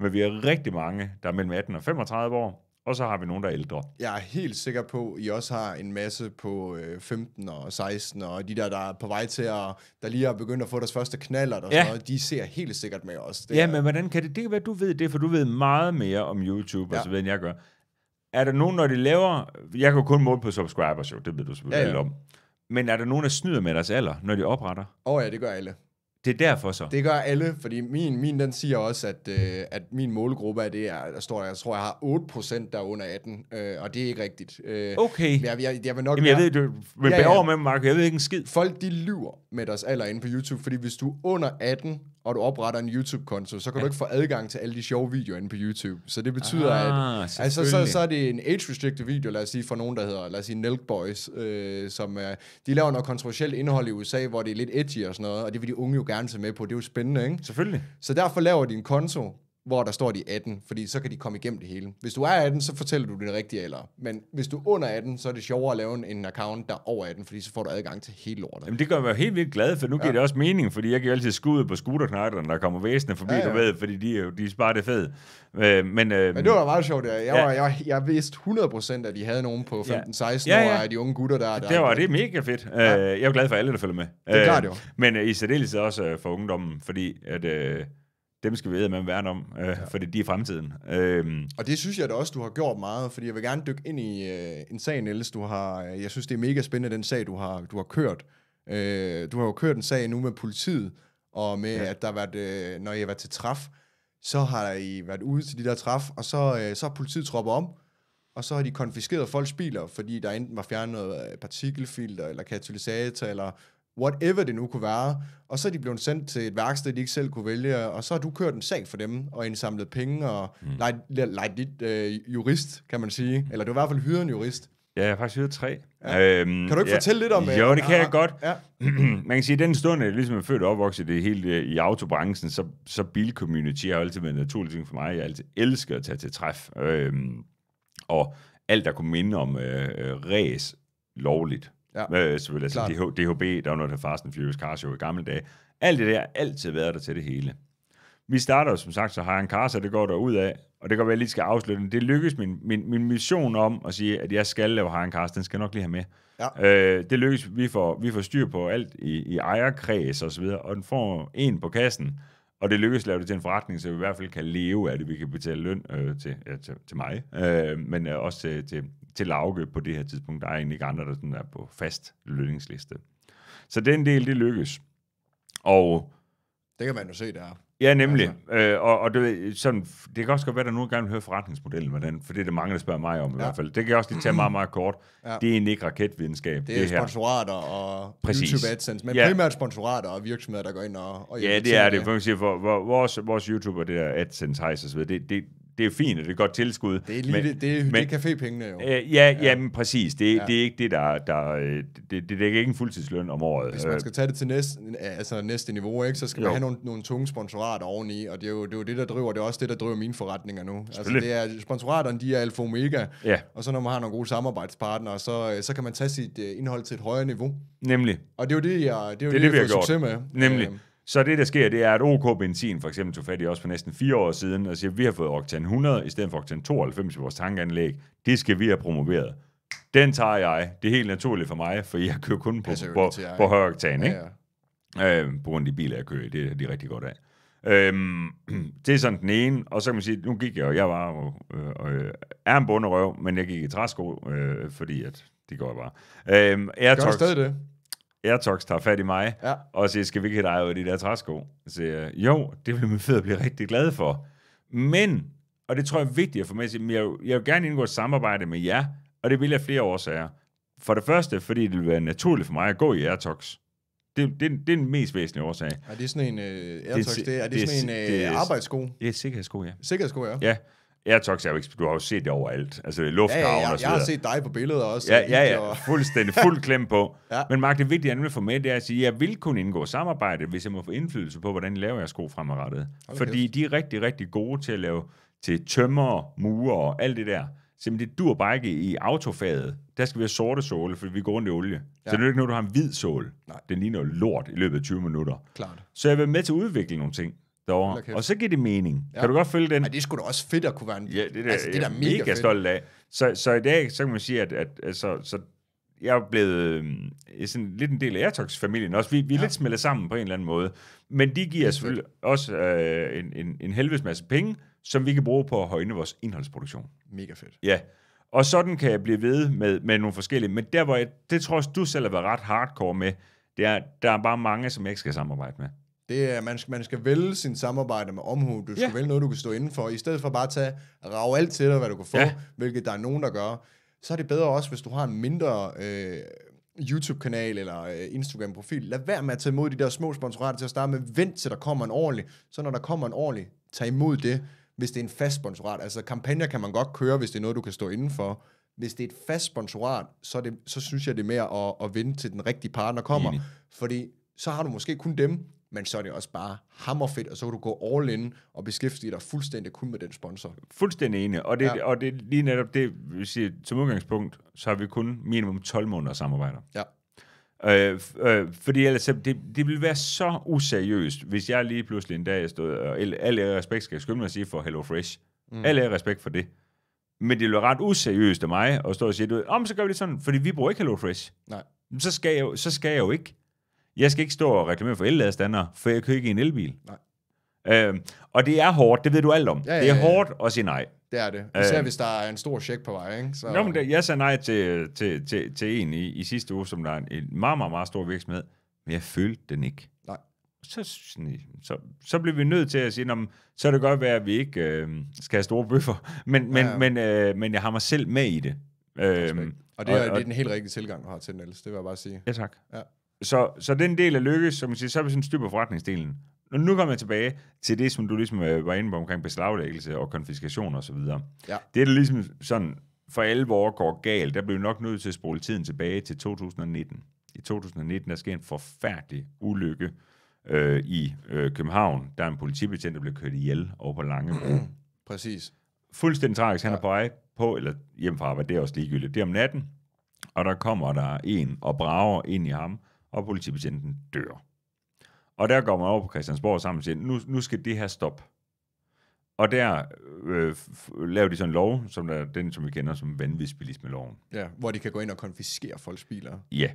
Men vi er rigtig mange, der er mellem 18 og 35 år, og så har vi nogen, der er ældre. Jeg er helt sikker på, at I også har en masse på 15 øh, og 16, og de der, der er på vej til at, der lige har begyndt at få deres første knaller, og ja. sådan de ser helt sikkert med os. Det ja, er... men hvordan kan det, det kan være, du ved det, for du ved meget mere om YouTube, altså ja. og så ved, end jeg gør. Er der nogen, når de laver, jeg kan kun måle på subscribers jo, det ved du selvfølgelig ja, ja. om, men er der nogen, der snyder med deres alder, når de opretter? Åh oh, ja, det gør alle. Det er derfor så. Det gør alle, fordi min, min den siger også, at, øh, at min målgruppe er det, er, der står, jeg tror, jeg har 8% der under 18, øh, og det er ikke rigtigt. Øh, okay. Jeg, jeg, jeg vil nok Jamen, jeg være, ved, du vil ja, bære ja. over med Mark. Jeg ved ikke en skid. Folk, de lyver med deres alder inde på YouTube, fordi hvis du er under 18, og du opretter en YouTube-konto, så kan ja. du ikke få adgang til alle de sjove videoer inde på YouTube. Så det betyder, ah, at altså, så, så er det en age-restricted video, lad os sige, for nogen, der hedder, lad os sige, Nelk Boys, øh, som øh, de laver noget kontroversielt indhold i USA, hvor det er lidt edgy og sådan noget, og det vil de unge jo gerne se med på. Det er jo spændende, ikke? Selvfølgelig. Så derfor laver de en konto, hvor der står de 18, fordi så kan de komme igennem det hele. Hvis du er 18, så fortæller du det rigtige alder. Men hvis du er under 18, så er det sjovere at lave en account, der er over 18, fordi så får du adgang til hele lortet. Jamen det gør mig helt vildt glad, for nu ja. giver det også mening, fordi jeg kan jo altid skude på skuterknejterne, der kommer væsende forbi, ja, ja. du ved, fordi de, de er bare det fed. Øh, men, øh, men det var meget sjovt, jeg, ja. var, jeg, jeg vidste 100% at de havde nogen på 15-16 ja. ja, ja. år, af de unge gutter, der... der det var det er mega fedt. Ja. Øh, jeg er glad for alle, der følger med. Det er klart jo. Øh, men øh, i særdeleshed også for ungdommen, fordi at... Øh, dem skal vi med værne om, øh, ja. fordi de er fremtiden. Øhm. og det synes jeg da også, du har gjort meget, fordi jeg vil gerne dykke ind i øh, en sag, Niels. Du har, øh, jeg synes, det er mega spændende, den sag, du har, du har kørt. Øh, du har jo kørt en sag nu med politiet, og med, ja. at der har været, øh, når I har været til træf, så har I været ude til de der træf, og så, øh, så har politiet tropper om, og så har de konfiskeret folks biler, fordi der enten var fjernet noget øh, partikelfilter, eller katalysator, eller whatever det nu kunne være, og så er de blevet sendt til et værksted, de ikke selv kunne vælge, og så har du kørt en sag for dem, og indsamlet penge, og mm. leget, dit øh, jurist, kan man sige, eller du er i hvert fald hyret en jurist. Ja, jeg har faktisk hyret tre. Ja. Øhm, kan du ikke ja. Øhm, fortælle lidt om det? Øh, jo, det kan ja, jeg godt. Ja. (clears throat) Man kan sige, at den stund, ligesom jeg er født og opvokset det hele øh, i autobranchen, så, så bilcommunity har altid været en naturlig ting for mig. Jeg altid elsker at tage til træf. Øhm, og alt, der kunne minde om øh, øh ræs lovligt, Ja. Øh, selvfølgelig, altså, Klart. altså DHB, der var noget af Fast and Furious Car Show i gamle dage. Alt det der har altid været der til det hele. Vi starter som sagt, så har jeg en car, så det går der ud af, og det kan være, at jeg lige skal afslutte Det lykkedes min, min, min mission om at sige, at jeg skal lave en Cars, den skal nok lige have med. Ja. Øh, det lykkes, vi får, vi får styr på alt i, i ejerkreds og så videre, og den får en på kassen, og det lykkes at lave det til en forretning, så vi i hvert fald kan leve af det. Vi kan betale løn øh, til, ja, til, til mig, øh, men øh, også til, til, til Lauke på det her tidspunkt. Der er egentlig ikke andre, der sådan er på fast lønningsliste. Så den del, det lykkes. Og det kan man jo se, der Ja, nemlig. Altså. Øh, og og det, sådan, det kan også godt være, at der nogen gerne vil høre forretningsmodellen, hvordan, for det er det mange, der spørger mig om i hvert fald. Det kan jeg også lige tage meget, meget kort. Ja. Det er ikke raketvidenskab. Det er det her. sponsorater og Præcis. YouTube AdSense, men ja. primært sponsorater og virksomheder, der går ind og... og ja, det er det. For, for, for vores, vores YouTube og det der AdSense så videre, det, det, det er fint, og det er et godt tilskud. Det er lige men, det, det, men, det er cafépengene jo. Øh, ja, ja, men præcis. Det, ja. det er ikke det, der... der øh, det, det, det er ikke en fuldtidsløn om året. Hvis man skal tage det til næste, altså næste niveau, ikke, så skal jo. man have nogle, nogle tunge sponsorater oveni, og det er, jo, det er jo det, der driver, det er også det, der driver mine forretninger nu. Altså, det er, sponsoraterne, de er alfa omega, ja. og så når man har nogle gode samarbejdspartnere, så, øh, så kan man tage sit øh, indhold til et højere niveau. Nemlig. Og det er jo det, jeg, det, er jo det, det, det vi har gjort. succes med. Nemlig. Øh, så det, der sker, det er, at OK Benzin for eksempel tog fat i os for næsten fire år siden og siger, at vi har fået Octane 100 i stedet for Octane 92 i vores tankanlæg. Det skal vi have promoveret. Den tager jeg. Det er helt naturligt for mig, for jeg kører kun på, altså, på, på høj oktan, ikke? Ja, ja. Øh, på grund af de biler, jeg kører Det er de rigtig godt af. Øh, (clears throat) det er sådan den ene, og så kan man sige, nu gik jeg jo, jeg var jo, øh, øh, er en bunderøv, men jeg gik i træsko, øh, fordi at, det går jeg bare. Øh, Airtox, Gør stadig det? Airtox tager fat i mig, ja. og siger, skal vi ikke have dig ud i de der træsko? Så siger jo, det vil min fædre blive rigtig glad for. Men, og det tror jeg er vigtigt at få med men jeg, jeg vil gerne indgå et samarbejde med jer, og det vil jeg flere årsager. For det første, fordi det vil være naturligt for mig at gå i Airtox. Det, det, det er den mest væsentlige årsag. Er det sådan en uh, Airtox? Det, er det, det sådan en uh, det er, arbejdssko? Det er sikkerhedssko, ja. Sikkerhedssko, ja. Ja, Airtox er jo ikke, du har jo set det overalt. Altså lufthavn ja, ja, ja, og så Jeg har set dig på billeder også. Ja, ja, ja. Fuldstændig fuld (laughs) klem på. ja. Men Mark, det vigtige, jeg vil få med, det er at sige, at jeg vil kunne indgå samarbejde, hvis jeg må få indflydelse på, hvordan I laver jeg sko fremadrettet. Okay. Fordi de er rigtig, rigtig gode til at lave til tømmer, murer og alt det der. Simpelthen, det dur bare ikke i autofaget. Der skal vi have sorte såle, fordi vi går rundt i olie. Ja. Så det er ikke noget, du har en hvid sol. Nej. Den ligner lort i løbet af 20 minutter. Klart. Så jeg vil med til at udvikle nogle ting derovre. Og så giver det mening. Ja. Kan du godt følge den? Ja, det skulle da også fedt at kunne være en... Ja, det der, altså, det der er mega, mega fedt. stolt af. Så, så i dag, så kan man sige, at, at altså, så jeg er blevet øh, sådan lidt en del af Airtox-familien også. Vi, vi er ja. lidt smeltet sammen på en eller anden måde. Men de giver selvfølgelig fedt. også øh, en, en, en helvedes masse penge, som vi kan bruge på at højne vores indholdsproduktion. Mega fedt. Ja. Og sådan kan jeg blive ved med, med nogle forskellige. Men der, hvor jeg, det tror jeg, du selv har været ret hardcore med, det er, der er bare mange, som jeg ikke skal samarbejde med. Det er, man, skal, man skal vælge sin samarbejde med omhu. Du skal ja. vælge noget, du kan stå for. I stedet for bare at tage, rave alt til dig, hvad du kan få, ja. hvilket der er nogen, der gør. Så er det bedre også, hvis du har en mindre øh, YouTube-kanal eller øh, Instagram-profil. Lad være med at tage imod de der små sponsorater til at starte med. Vent til, der kommer en ordentlig. Så når der kommer en ordentlig, tag imod det, hvis det er en fast sponsorat. Altså kampagner kan man godt køre, hvis det er noget, du kan stå for. hvis det er et fast sponsorat, så, det, så synes jeg, det er mere at, at vente til den rigtige partner kommer. Enig. Fordi så har du måske kun dem, men så er det også bare hammerfedt, og så kan du gå all in og beskæftige dig fuldstændig kun med den sponsor. Fuldstændig enig, og det, ja. og det lige netop det, vi siger, som udgangspunkt, så har vi kun minimum 12 måneder samarbejder. Ja. Øh, øh, fordi ellers, det, det ville være så useriøst, hvis jeg lige pludselig en dag stod, og al respekt skal jeg skynde mig at sige for Fresh. Mm. Alle er respekt for det. Men det ville være ret useriøst af mig at stå og sige, om oh, så gør vi det sådan, fordi vi bruger ikke Hello Fresh. Nej. Så skal jeg, så skal jeg jo ikke jeg skal ikke stå og reklamere for elladestander, for jeg kører ikke en elbil. Nej. Øhm, og det er hårdt, det ved du alt om. Ja, ja, ja. Det er hårdt at sige nej. Det er det. Især øhm, hvis der er en stor check på vej. Ikke? Så... Jo, men det, jeg sagde nej til, til, til, til en i, i sidste uge, som der er en, en meget, meget, meget stor virksomhed, men jeg følte den ikke. Nej. Så, så, så blev vi nødt til at sige, så er det godt være, at vi ikke øh, skal have store bøffer, (laughs) men, men, ja, ja. men, øh, men jeg har mig selv med i det. Øhm, og det er, og, det er den helt rigtige tilgang, du har til den, Niels. Det vil jeg bare sige. Ja, tak. Ja så, så den del er lykkes, som man siger, så er vi sådan styr på forretningsdelen. Nu, nu kommer jeg tilbage til det, som du ligesom øh, var inde på omkring beslaglæggelse og konfiskation og så videre. Ja. Det er det ligesom sådan, for vores går galt, der bliver vi nok nødt til at spole tiden tilbage til 2019. I 2019, der sker en forfærdelig ulykke øh, i øh, København. Der er en politibetjent, der bliver kørt ihjel over på Langebro. (clears throat) Præcis. Fuldstændig tragisk. Han ja. er på vej på, eller hjem fra arbejde, det er også ligegyldigt. Det er om natten, og der kommer der en og brager ind i ham, og politibetjenten dør. Og der går man over på Christiansborg sammen og siger, nu, nu skal det her stoppe. Og der øh, laver de sådan en lov, som der, den, som vi kender som vanvidsbilisme-loven. Ja, hvor de kan gå ind og konfiskere folks biler. Ja.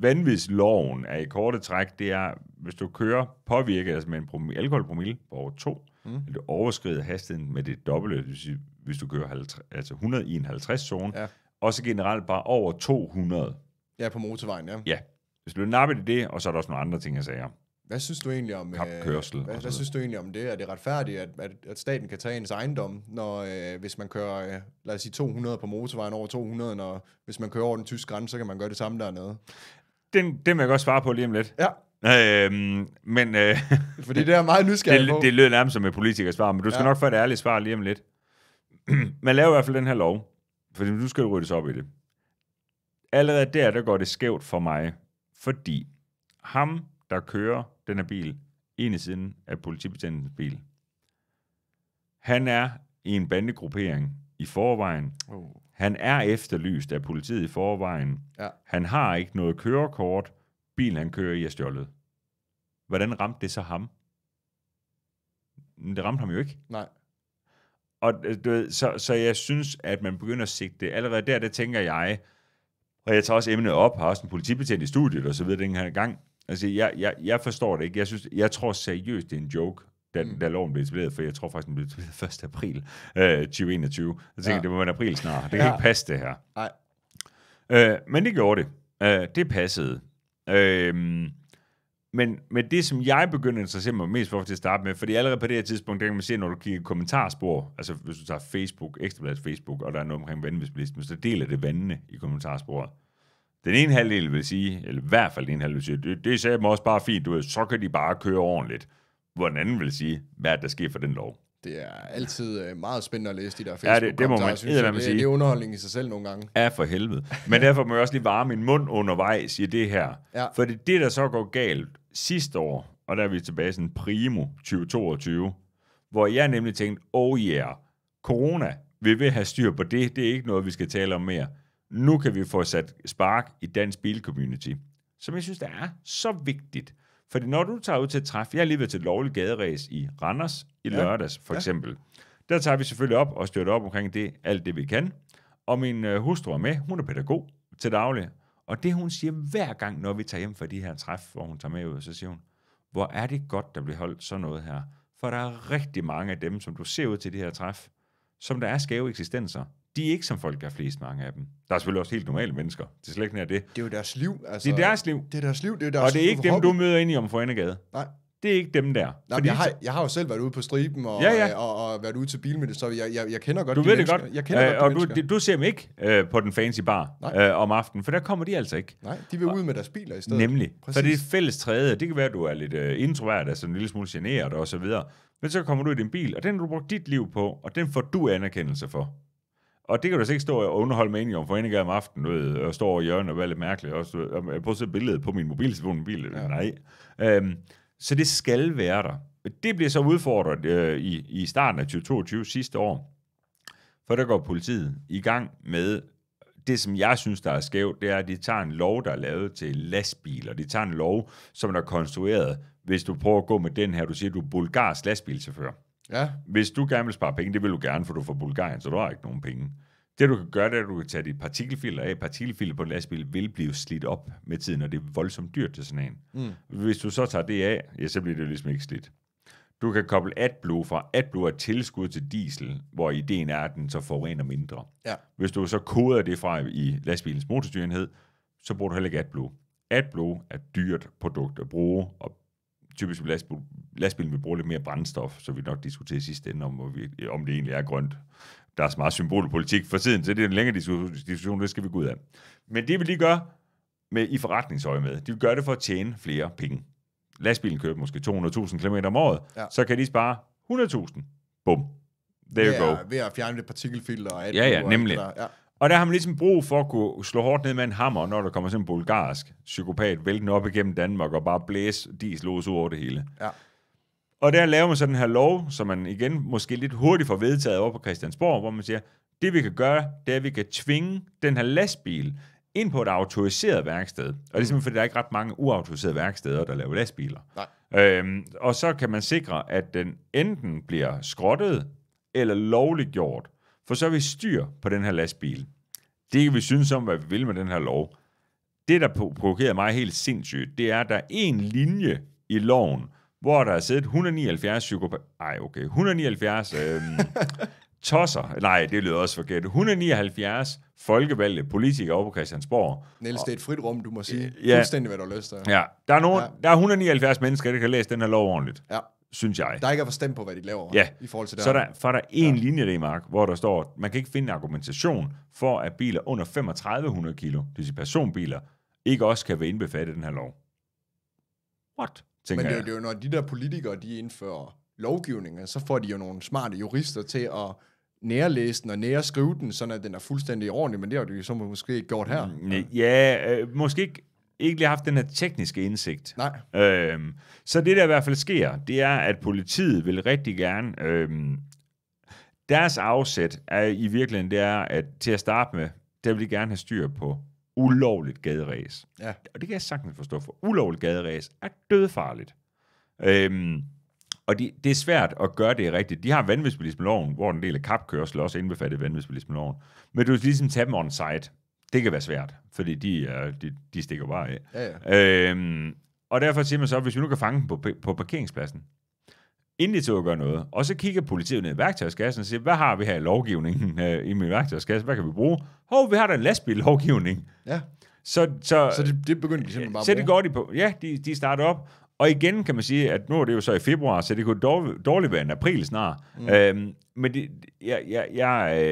Vanvidsloven er i korte træk, det er, hvis du kører påvirket altså med en promille, alkoholpromille på over 2, mm. eller du overskrider hastigheden med det dobbelte, hvis, hvis du kører 50, altså 100 i en 50-zone, ja. og så generelt bare over 200. Ja, på motorvejen, ja. Ja. Hvis du napper i det, og så er der også nogle andre ting, jeg sagde. Hvad synes du egentlig om Kapkørsel øh, hvad, hvad synes du egentlig om det? Er det retfærdigt, at, at, at staten kan tage ens ejendom, når øh, hvis man kører, øh, lad os sige 200 på motorvejen over 200, og hvis man kører over den tyske grænse, så kan man gøre det samme dernede? Den, det vil jeg godt svare på lige om lidt. Ja. Øhm, men, øh, (laughs) Fordi det er meget nysgerrig det, på. Det lyder nærmest som et politikers svar, men du skal ja. nok få et ærligt svar lige om lidt. (clears throat) man laver i hvert fald den her lov, for nu skal du ryddes op i det allerede der, der går det skævt for mig, fordi ham, der kører den her bil, en i siden af politibetjentens bil, han er i en bandegruppering i forvejen. Oh. Han er efterlyst af politiet i forvejen. Ja. Han har ikke noget kørekort. Bilen, han kører i, er stjålet. Hvordan ramte det så ham? Men Det ramte ham jo ikke. Nej. Og øh, du ved, så, så jeg synes, at man begynder at sigte. Allerede der, der tænker jeg, og jeg tager også emnet op, har også en politibetjent i studiet og så videre den her gang. Altså, jeg, jeg, jeg forstår det ikke. Jeg, synes, jeg tror seriøst, det er en joke, da, mm. da loven blev etableret, for jeg tror faktisk, den blev etableret 1. (laughs) april øh, 2021. Jeg tænkte, ja. det må være en april snart. Det kan ja. ikke passe, det her. Nej. Øh, men det gjorde det. Øh, det passede. Øh, men, men det, som jeg begyndte at interessere mig mest for til at starte med, fordi allerede på det her tidspunkt, der kan man se, når du kigger i kommentarspor, altså hvis du tager Facebook, ekstrabladet Facebook, og der er noget omkring vanvidsbilisme, så deler det vandene i kommentarsporet. Den ene halvdel vil sige, eller i hvert fald den ene halvdel vil sige, det, det sagde dem også bare fint, du ved, så kan de bare køre ordentligt. Hvor den anden vil sige, hvad der sker for den lov? Det er altid øh, meget spændende at læse de der facebook ja, det, det, må man, synes, det, det, det er underholdning i sig selv nogle gange. Ja, for helvede. Men derfor må jeg også lige varme min mund undervejs i det her. Ja. For det, det, der så går galt sidste år, og der er vi tilbage sådan primo 2022, hvor jeg nemlig tænkte, oh yeah, corona, vi vil have styr på det, det er ikke noget, vi skal tale om mere. Nu kan vi få sat spark i dansk bilcommunity, som jeg synes, der er så vigtigt. Fordi når du tager ud til et træf, jeg har lige været til et lovligt gaderæs i Randers i ja. lørdags, for ja. eksempel. Der tager vi selvfølgelig op og støtter op omkring det, alt det vi kan. Og min øh, hustru er med, hun er pædagog til daglig. Og det hun siger hver gang, når vi tager hjem fra de her træf, hvor hun tager med ud, så siger hun, hvor er det godt, der bliver holdt sådan noget her. For der er rigtig mange af dem, som du ser ud til de her træf, som der er skæve eksistenser de er ikke som folk er flest, mange af dem. Der er selvfølgelig også helt normale mennesker. Det er slet ikke det. Det er jo deres liv. Altså, det er deres liv. Det er deres liv. Det er deres og det er ikke dem, hobby. du møder ind i om for Nej. Det er ikke dem der. Nej, jeg, har, jeg har jo selv været ude på striben og, ja, ja. og, øh, og, og været ude til bilmiddel, så jeg, jeg, jeg kender godt Du de ved mennesker. det godt. Jeg kender øh, godt og du, mennesker. du ser dem ikke øh, på den fancy bar øh, om aftenen, for der kommer de altså ikke. Nej, de vil ud med deres biler i stedet. Nemlig. Præcis. Så det er et fælles træde. Det kan være, at du er lidt øh, introvert, altså en lille smule generet og så videre. Men så kommer du i din bil, og den har du brugt dit liv på, og den får du anerkendelse for. Og det kan du altså ikke stå og underholde meningen om en om aftenen, ved, og stå over hjørnet og være lidt mærkelig. Også, og jeg prøver at se billedet på min mobiltelefon. Mobil, ja. Nej. Øhm, så det skal være der. Det bliver så udfordret øh, i, i starten af 2022 sidste år, for der går politiet i gang med det, som jeg synes, der er skævt, det er, at de tager en lov, der er lavet til lastbiler. De tager en lov, som er konstrueret, hvis du prøver at gå med den her, du siger, du er bulgarsk lastbilchauffør. Ja. Hvis du gerne vil spare penge, det vil du gerne, for du får Bulgarien, så du har ikke nogen penge. Det du kan gøre, det er, at du kan tage dit partikelfilter af. Partikelfilter på en lastbil vil blive slidt op med tiden, og det er voldsomt dyrt til sådan en. Mm. Hvis du så tager det af, ja, så bliver det ligesom ikke slidt. Du kan koble AdBlue fra. AdBlue er tilskud til diesel, hvor ideen er, at den så forurener mindre. Ja. Hvis du så koder det fra i lastbilens motorstyrenhed, så bruger du heller ikke AdBlue. AdBlue er dyrt produkt at bruge, og typisk lastbil, lastbilen vil bruge lidt mere brændstof, så vi nok diskuterer sidste ende om, vi, om det egentlig er grønt. Der er så meget symbolpolitik for tiden, så det er en længere diskussion, det skal vi gå ud af. Men det vil de gøre med, i forretningsøje med, de vil gøre det for at tjene flere penge. Lastbilen kører måske 200.000 km om året, ja. så kan de spare 100.000. Bum. There you go. Ved at fjerne det partikelfilter og alt. Ja, ja, nemlig. Der, ja. Og der har man ligesom brug for at kunne slå hårdt ned med en hammer, når der kommer sådan en bulgarsk psykopat væltende op igennem Danmark og bare blæse dieselos ud over det hele. Ja. Og der laver man så den her lov, som man igen måske lidt hurtigt får vedtaget over på Christiansborg, hvor man siger, det vi kan gøre, det er, at vi kan tvinge den her lastbil ind på et autoriseret værksted. Og det er simpelthen, fordi der er ikke ret mange uautoriserede værksteder, der laver lastbiler. Nej. Øhm, og så kan man sikre, at den enten bliver skrottet eller lovliggjort for så er vi styr på den her lastbil. Det kan vi synes om, hvad vi vil med den her lov. Det, der provokerede mig helt sindssygt, det er, at der er en linje i loven, hvor der er siddet 179 psykopater... Ej, okay. 179 øh, (laughs) tosser. Nej, det lyder også forkert. 179 folkevalgte politikere over på Christiansborg. Niels, det er et frit rum, du må sige. Ja, Fuldstændig, hvad du har lyst til. Ja. Der er, nogen, ja. der er 179 mennesker, der kan læse den her lov ordentligt. Ja synes jeg. Der ikke er forstand på, hvad de laver ja. i forhold til det Så der, for der er en ja. linje der i Mark, hvor der står, man kan ikke finde argumentation for, at biler under 3500 kilo, det vil sige personbiler, ikke også kan være indbefattet i den her lov. What? Men det, er, det er jo, når de der politikere, de indfører lovgivninger, så får de jo nogle smarte jurister til at nærlæse den og nærskrive den, sådan at den er fuldstændig ordentlig, men det har de jo så måske ikke gjort her. Mm, ja, øh, måske ikke ikke lige haft den her tekniske indsigt. Nej. Øhm, så det, der i hvert fald sker, det er, at politiet vil rigtig gerne... Øhm, deres afsæt er i virkeligheden, det er, at til at starte med, der vil de gerne have styr på ulovligt gaderæs. Ja. Og det kan jeg sagtens forstå, for ulovligt gaderæs er dødfarligt. Øhm, og de, det er svært at gøre det rigtigt. De har vanvidsbilismeloven, hvor en del af kapkørsel også indbefatter vanvidsbilismeloven. Men du vil ligesom tage dem on site det kan være svært, fordi de, er, de, de stikker bare af. Ja, ja. Øhm, og derfor siger man så, at hvis vi nu kan fange dem på, på parkeringspladsen, inden de tog at gøre noget, og så kigger politiet ned i værktøjskassen og siger, hvad har vi her i lovgivningen øh, i min værktøjskasse, hvad kan vi bruge? Hov, vi har da en lastbil-lovgivning. Ja. Så, så, så det, det begyndte de simpelthen bare Så det går de på. Ja, de, de starter op, og igen kan man sige, at nu er det jo så i februar, så det kunne dårligt, dårligt være en april snart. Mm. Øhm, men det, jeg, jeg, jeg,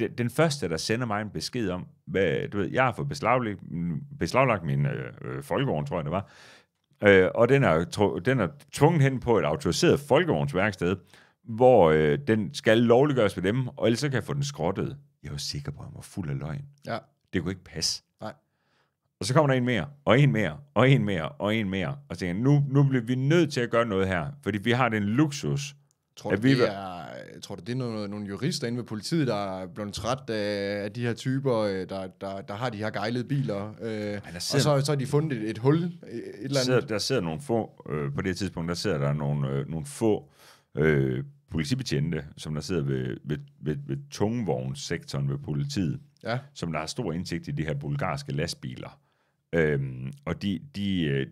øh, den første, der sender mig en besked om, hvad, du ved, jeg har fået beslaglagt, beslaglagt min øh, øh, folkevogn, tror jeg det var, øh, og den er, den er tvunget hen på et autoriseret folkevognsværksted, hvor øh, den skal lovliggøres ved dem, og ellers så kan jeg få den skrottet. Jeg var sikker på, at han var fuld af løgn. Ja. Det kunne ikke passe. Og så kommer der en mere, og en mere, og en mere, og en mere. Og så tænker jeg, nu, nu bliver vi nødt til at gøre noget her, fordi vi har den luksus. Tror du, vi... det er, tror du, det er nogle, nogle jurister inde ved politiet, der er blevet træt af de her typer, øh, der, der, der har de her gejlede biler? Øh, Ej, og så, så har de fundet et, et hul? Et eller andet. Sidder, der sidder nogle få, øh, på det tidspunkt, der sidder der nogle, øh, nogle få øh, politibetjente, som der sidder ved, ved, ved, ved tungvognssektoren ved politiet, ja. som der har stor indsigt i de her bulgarske lastbiler. Øhm, og de, de, øh,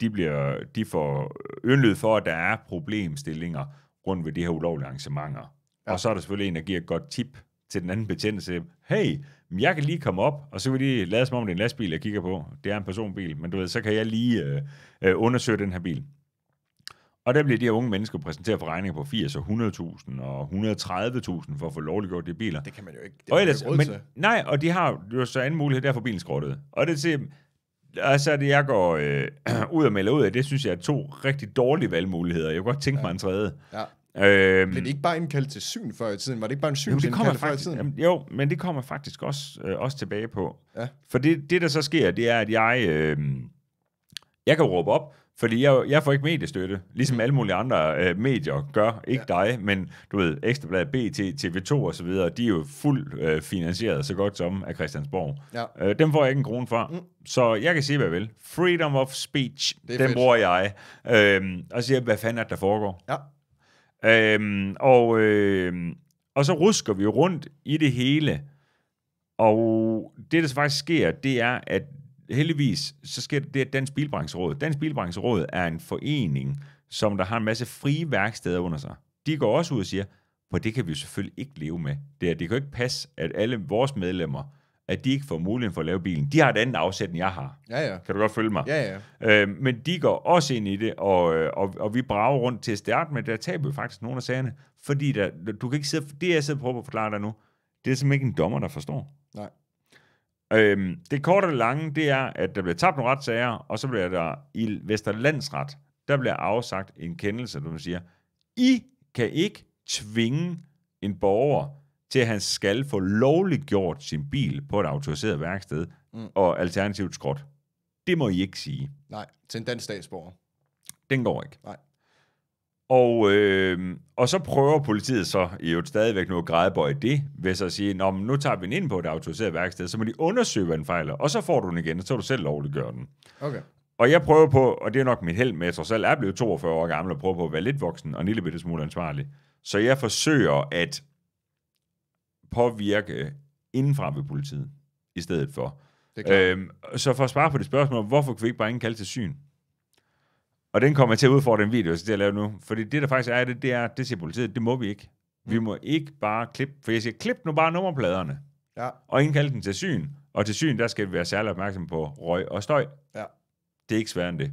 de, bliver, de får ønlyd for, at der er problemstillinger rundt ved de her ulovlige arrangementer. Ja. Og så er der selvfølgelig en, der giver et godt tip til den anden betjent, siger, hey, jeg kan lige komme op, og så vil de lade som om, det er en lastbil, jeg kigger på. Det er en personbil, men du ved, så kan jeg lige øh, øh, undersøge den her bil. Og der bliver de her unge mennesker præsenteret for regninger på 80 og 100.000 og 130.000 for at få lovliggjort de biler. Det kan man jo ikke. Det og ellers, ikke men, nej, og de har jo så anden mulighed, derfor bilen skrottet. Og det siger, altså, jeg går øh, (clears throat) ud og melder ud af, det synes jeg er to rigtig dårlige valgmuligheder. Jeg kunne godt tænke ja. mig en tredje. Ja. Øhm, Blev det ikke bare indkaldt til syn før i tiden? Var det ikke bare en syn, jamen, det kommer faktisk, før i tiden? Jamen, jo, men det kommer faktisk også, øh, også tilbage på. Ja. For det, det, der så sker, det er, at jeg, øh, jeg kan råbe op, fordi jeg, jeg får ikke mediestøtte, ligesom alle mulige andre øh, medier gør. Ikke ja. dig, men du ved, Ekstrabladet, BT, TV2 osv., de er jo fuldt øh, finansieret så godt som af Christiansborg. Ja. Øh, dem får jeg ikke en krone fra. Mm. Så jeg kan sige, hvad jeg vil. Freedom of speech, den fedt. bruger jeg. Øh, og siger, hvad fanden er det, der foregår? Ja. Øh, og, øh, og så rusker vi rundt i det hele. Og det, der så faktisk sker, det er, at heldigvis, så sker det, er Dansk Bilbrancheråd, Dansk Bilbrancheråd er en forening, som der har en masse frie værksteder under sig. De går også ud og siger, men det kan vi jo selvfølgelig ikke leve med. Det, er, det kan jo ikke passe, at alle vores medlemmer, at de ikke får muligheden for at lave bilen. De har et andet afsæt, end jeg har. Ja, ja. Kan du godt følge mig? Ja, ja. Øh, men de går også ind i det, og, øh, og, og vi brager rundt til at starte med, der taber vi faktisk nogle af sagerne, fordi der, du kan ikke sidde, det jeg sidder og prøver at forklare dig nu, det er simpelthen ikke en dommer, der forstår. Øhm, det korte og lange, det er, at der bliver tabt nogle retssager, og så bliver der i Vesterlandsret, der bliver afsagt en kendelse, man siger, I kan ikke tvinge en borger til, at han skal få lovligt gjort sin bil på et autoriseret værksted mm. og alternativt skrot. Det må I ikke sige. Nej, til en dansk statsborger. Den går ikke. Nej. Og, øh, og så prøver politiet så i jo stadigvæk nu at grædebøje det, ved så at sige, Nå, men nu tager vi den ind på et autoriseret værksted, så må de undersøge, hvad den fejler, og så får du den igen, og så du selv lovliggør den. Okay. Og jeg prøver på, og det er nok mit held med, at jeg selv er blevet 42 år gammel, og prøver på at være lidt voksen og en lille bitte smule ansvarlig. Så jeg forsøger at påvirke indenfra ved politiet, i stedet for. Det er Øhm, så for at svare på det spørgsmål, hvorfor kan vi ikke bare indkalde til syn? Og den kommer jeg til at udfordre en video, så jeg skal lave nu. Fordi det, der faktisk er det, det er, det siger politiet, det må vi ikke. Vi mm. må ikke bare klippe, for jeg siger, klip nu bare nummerpladerne. Ja. Og indkalde den til syn. Og til syn, der skal vi være særlig opmærksom på røg og støj. Ja. Det er ikke svært end det.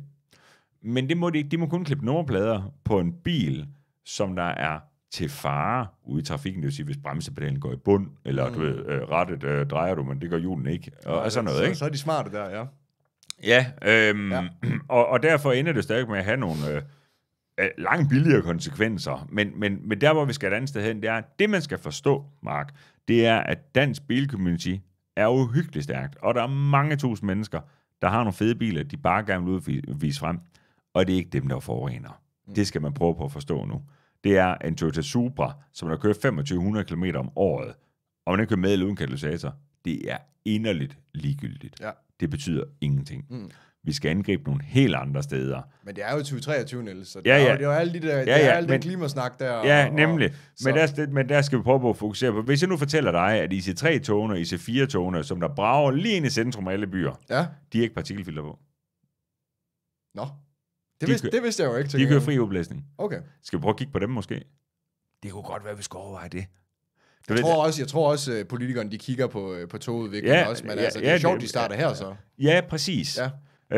Men det må de ikke. De må kun klippe nummerplader på en bil, som der er til fare ude i trafikken. Det vil sige, hvis bremsepedalen går i bund, eller mm. du ved, øh, rettet øh, drejer du, men det gør hjulen ikke. Og, ja, og sådan noget, så, ikke? Så er de smarte der, ja. Ja, øhm, ja. (clears throat) Og, og derfor ender det stadig med at have nogle øh, øh, langt billigere konsekvenser. Men, men, men der, hvor vi skal et andet sted hen, det er, det man skal forstå, Mark, det er, at dansk bilcommunity er uhyggeligt stærkt, og der er mange tusind mennesker, der har nogle fede biler, de bare gerne vil vise frem, og det er ikke dem, der forurener. Mm. Det skal man prøve på at forstå nu. Det er en Toyota Supra, som der kører 2500 km om året, og man kører med eller uden katalysator. Det er inderligt ligegyldigt. Ja det betyder ingenting. Mm. Vi skal angribe nogle helt andre steder. Men det er jo 2023, Niels, så det, ja, ja. Er, jo, det er jo alle de der, ja, ja, det er men, klimasnak der. Ja, og, nemlig. Og, men, der, der, men der skal vi prøve at fokusere på, hvis jeg nu fortæller dig, at IC3-togene og IC4-togene, som der brager lige ind i centrum af alle byer, ja. de er ikke partikelfilter på. Nå, det, de vidste, kører, det vidste jeg jo ikke. De kører fri oplæsning. Okay. Skal vi prøve at kigge på dem måske? Det kunne godt være, at vi skulle overveje det. Jeg tror, også, jeg tror også, at øh, politikerne de kigger på, øh, på togudviklingen ja, også, men ja, altså, det er sjovt, det, de starter her så. Ja, præcis. Ja.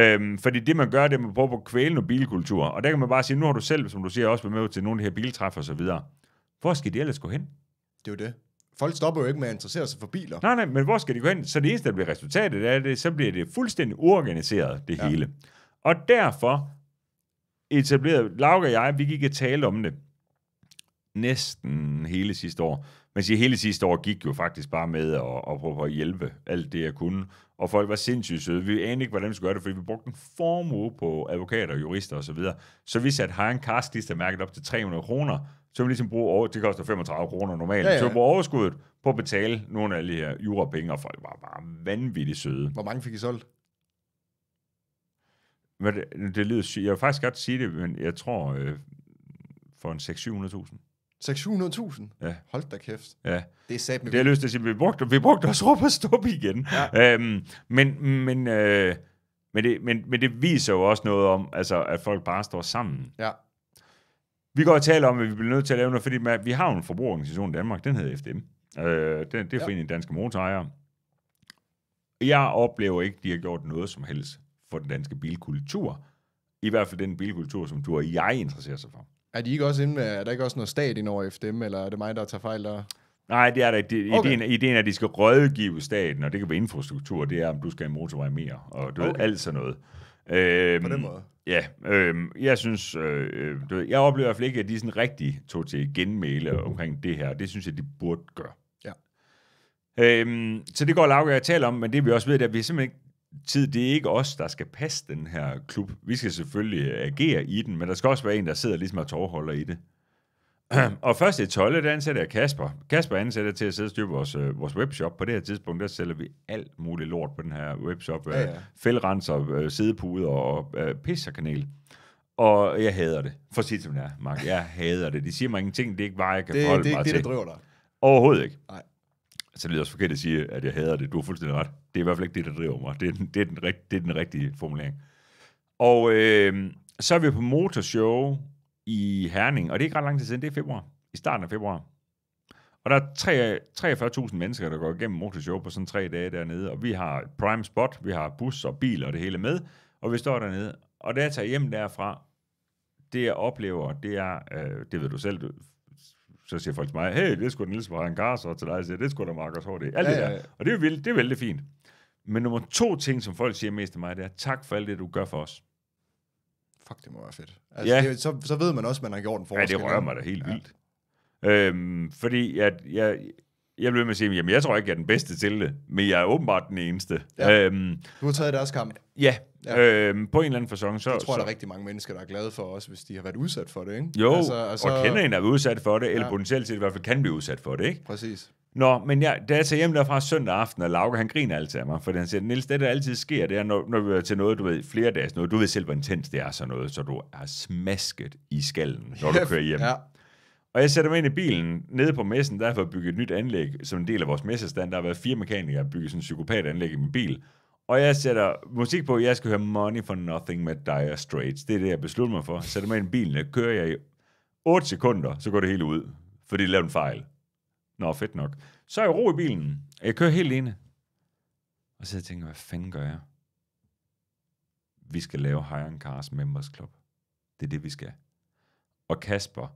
Øhm, fordi det, man gør, det er, at man prøver på at kvæle noget bilkultur. Og der kan man bare sige, nu har du selv, som du siger, også været med til nogle af de her biltræffer og så videre. Hvor skal de ellers gå hen? Det er jo det. Folk stopper jo ikke med at interessere sig for biler. Nej, nej, men hvor skal de gå hen? Så det eneste, der bliver resultatet er det, så bliver det fuldstændig uorganiseret, det ja. hele. Og derfor etablerede Lauke og jeg, vi gik og tale om det næsten hele sidste år man siger, hele sidste år gik jo faktisk bare med at, at prøve at hjælpe alt det, jeg kunne. Og folk var sindssygt søde. Vi anede ikke, hvordan vi skulle gøre det, fordi vi brugte en formue på advokater, jurister osv. Så, videre. så vi satte en kastliste mærket op til 300 kroner, så vi ligesom bruge over, det koster 35 kroner normalt, ja, ja. så vi bruger overskuddet på at betale nogle af de her jurapenge, og folk var bare vanvittigt søde. Hvor mange fik I solgt? Men det, det lyder sygt. Jeg vil faktisk godt sige det, men jeg tror øh, for en 6 700000 600.000? Ja. Hold da kæft. Ja. Det er satme. Det har lyst til at sige, vi brugte, vi brugte også råb og stup igen. Ja. Øhm, men, men, øh, men, det, men, men det viser jo også noget om, altså, at folk bare står sammen. Ja. Vi går og taler om, at vi bliver nødt til at lave noget, fordi vi har jo en forbrugerorganisation i Danmark, den hedder FDM. Øh, det, det er Foreningen ja. Danske Motorejere. Jeg oplever ikke, at de har gjort noget som helst for den danske bilkultur. I hvert fald den bilkultur, som du og jeg interesserer sig for. Er, de ikke også inde med, er der ikke også noget stat ind over FDM, eller er det mig, der tager fejl der? Nej, det er der ikke. Okay. Ideen, ideen er, at de skal rådgive staten, og det kan være infrastruktur, det er, om du skal en motorvej mere, og du okay. ved, alt sådan noget. Øhm, På den måde? Ja, øhm, jeg synes, øh, du ved, jeg oplever i hvert fald ikke, at de sådan rigtig tog til genmæle omkring det her. Det synes jeg, de burde gøre. Ja. Øhm, så det går Lauke jeg taler om, men det vi også ved, det er, at vi simpelthen ikke, tid, det er ikke os, der skal passe den her klub. Vi skal selvfølgelig agere i den, men der skal også være en, der sidder ligesom og tårholder i det. (clears throat) og først i 12, der ansætter jeg Kasper. Kasper ansætter til at sidde og styre vores, øh, vores webshop. På det her tidspunkt, der sælger vi alt muligt lort på den her webshop. Ja, ja. Øh, Fældrenser, øh, sidepuder og øh, pisserkanel. Og jeg hader det. For at sige det, som det er, Mark. Jeg hader det. De siger mig ingenting, det er ikke bare, jeg kan det, forholde det, mig det, til. Det er det, der driver dig. Overhovedet ikke. Nej så altså, det er også forkert at sige, at jeg hader det. Du har fuldstændig ret. Det er i hvert fald ikke det, der driver mig. Det er den, det er den, rigt, det er den rigtige formulering. Og øh, så er vi på Motorshow i Herning, og det er ikke ret lang tid siden, det er februar. I starten af februar. Og der er 43.000 mennesker, der går igennem Motorshow på sådan tre dage dernede, og vi har prime spot, vi har bus og bil og det hele med, og vi står dernede. Og da jeg tager hjem derfra, det jeg oplever, det er, øh, det ved du selv, så siger folk til mig, hey, det er sgu Niels Brian Kars, og til dig siger, det er sgu da Markus H.D. Alt ja, det der. Ja, ja. Og det er, vildt, det er vældig fint. Men nummer to ting, som folk siger mest til mig, det er, tak for alt det, du gør for os. Fuck, det må være fedt. Altså, ja. det, så, så ved man også, at man har gjort en forskel. Ja, det rører mig da helt ja. vildt. Øhm, fordi at jeg, jeg bliver med at sige, jamen jeg tror ikke, jeg er den bedste til det, men jeg er åbenbart den eneste. Ja. Øhm, du har taget deres kamp. Ja, Ja. Øhm, på en eller anden fasong. Så, det tror jeg, så, der er rigtig mange mennesker, der er glade for os, hvis de har været udsat for det, ikke? Jo, altså, så... og kender en, der er udsat for det, ja. eller potentielt set i hvert fald kan blive udsat for det, ikke? Præcis. Nå, men jeg, da jeg tager hjem derfra søndag aften, og Lauke, han griner altid af mig, for han siger, Niels, det der altid sker, det er, når, når vi er til noget, du ved, flere dage, noget, du ved selv, hvor intens det er sådan noget, så du er smasket i skallen, når du kører hjem. Ja. Og jeg sætter mig ind i bilen, nede på messen, der har fået bygget et nyt anlæg, som en del af vores messestand, der har været fire mekanikere, bygget sådan en psykopatanlæg i min bil, og jeg sætter musik på, jeg skal høre Money for Nothing med Dire Straits. Det er det, jeg beslutter mig for. Sætter mig ind i bilen, og kører jeg i 8 sekunder, så går det hele ud, fordi det lavede en fejl. Nå, fedt nok. Så er jeg ro i bilen, og jeg kører helt ene. Og så jeg tænker, hvad fanden gør jeg? Vi skal lave Hire Cars Members Club. Det er det, vi skal. Og Kasper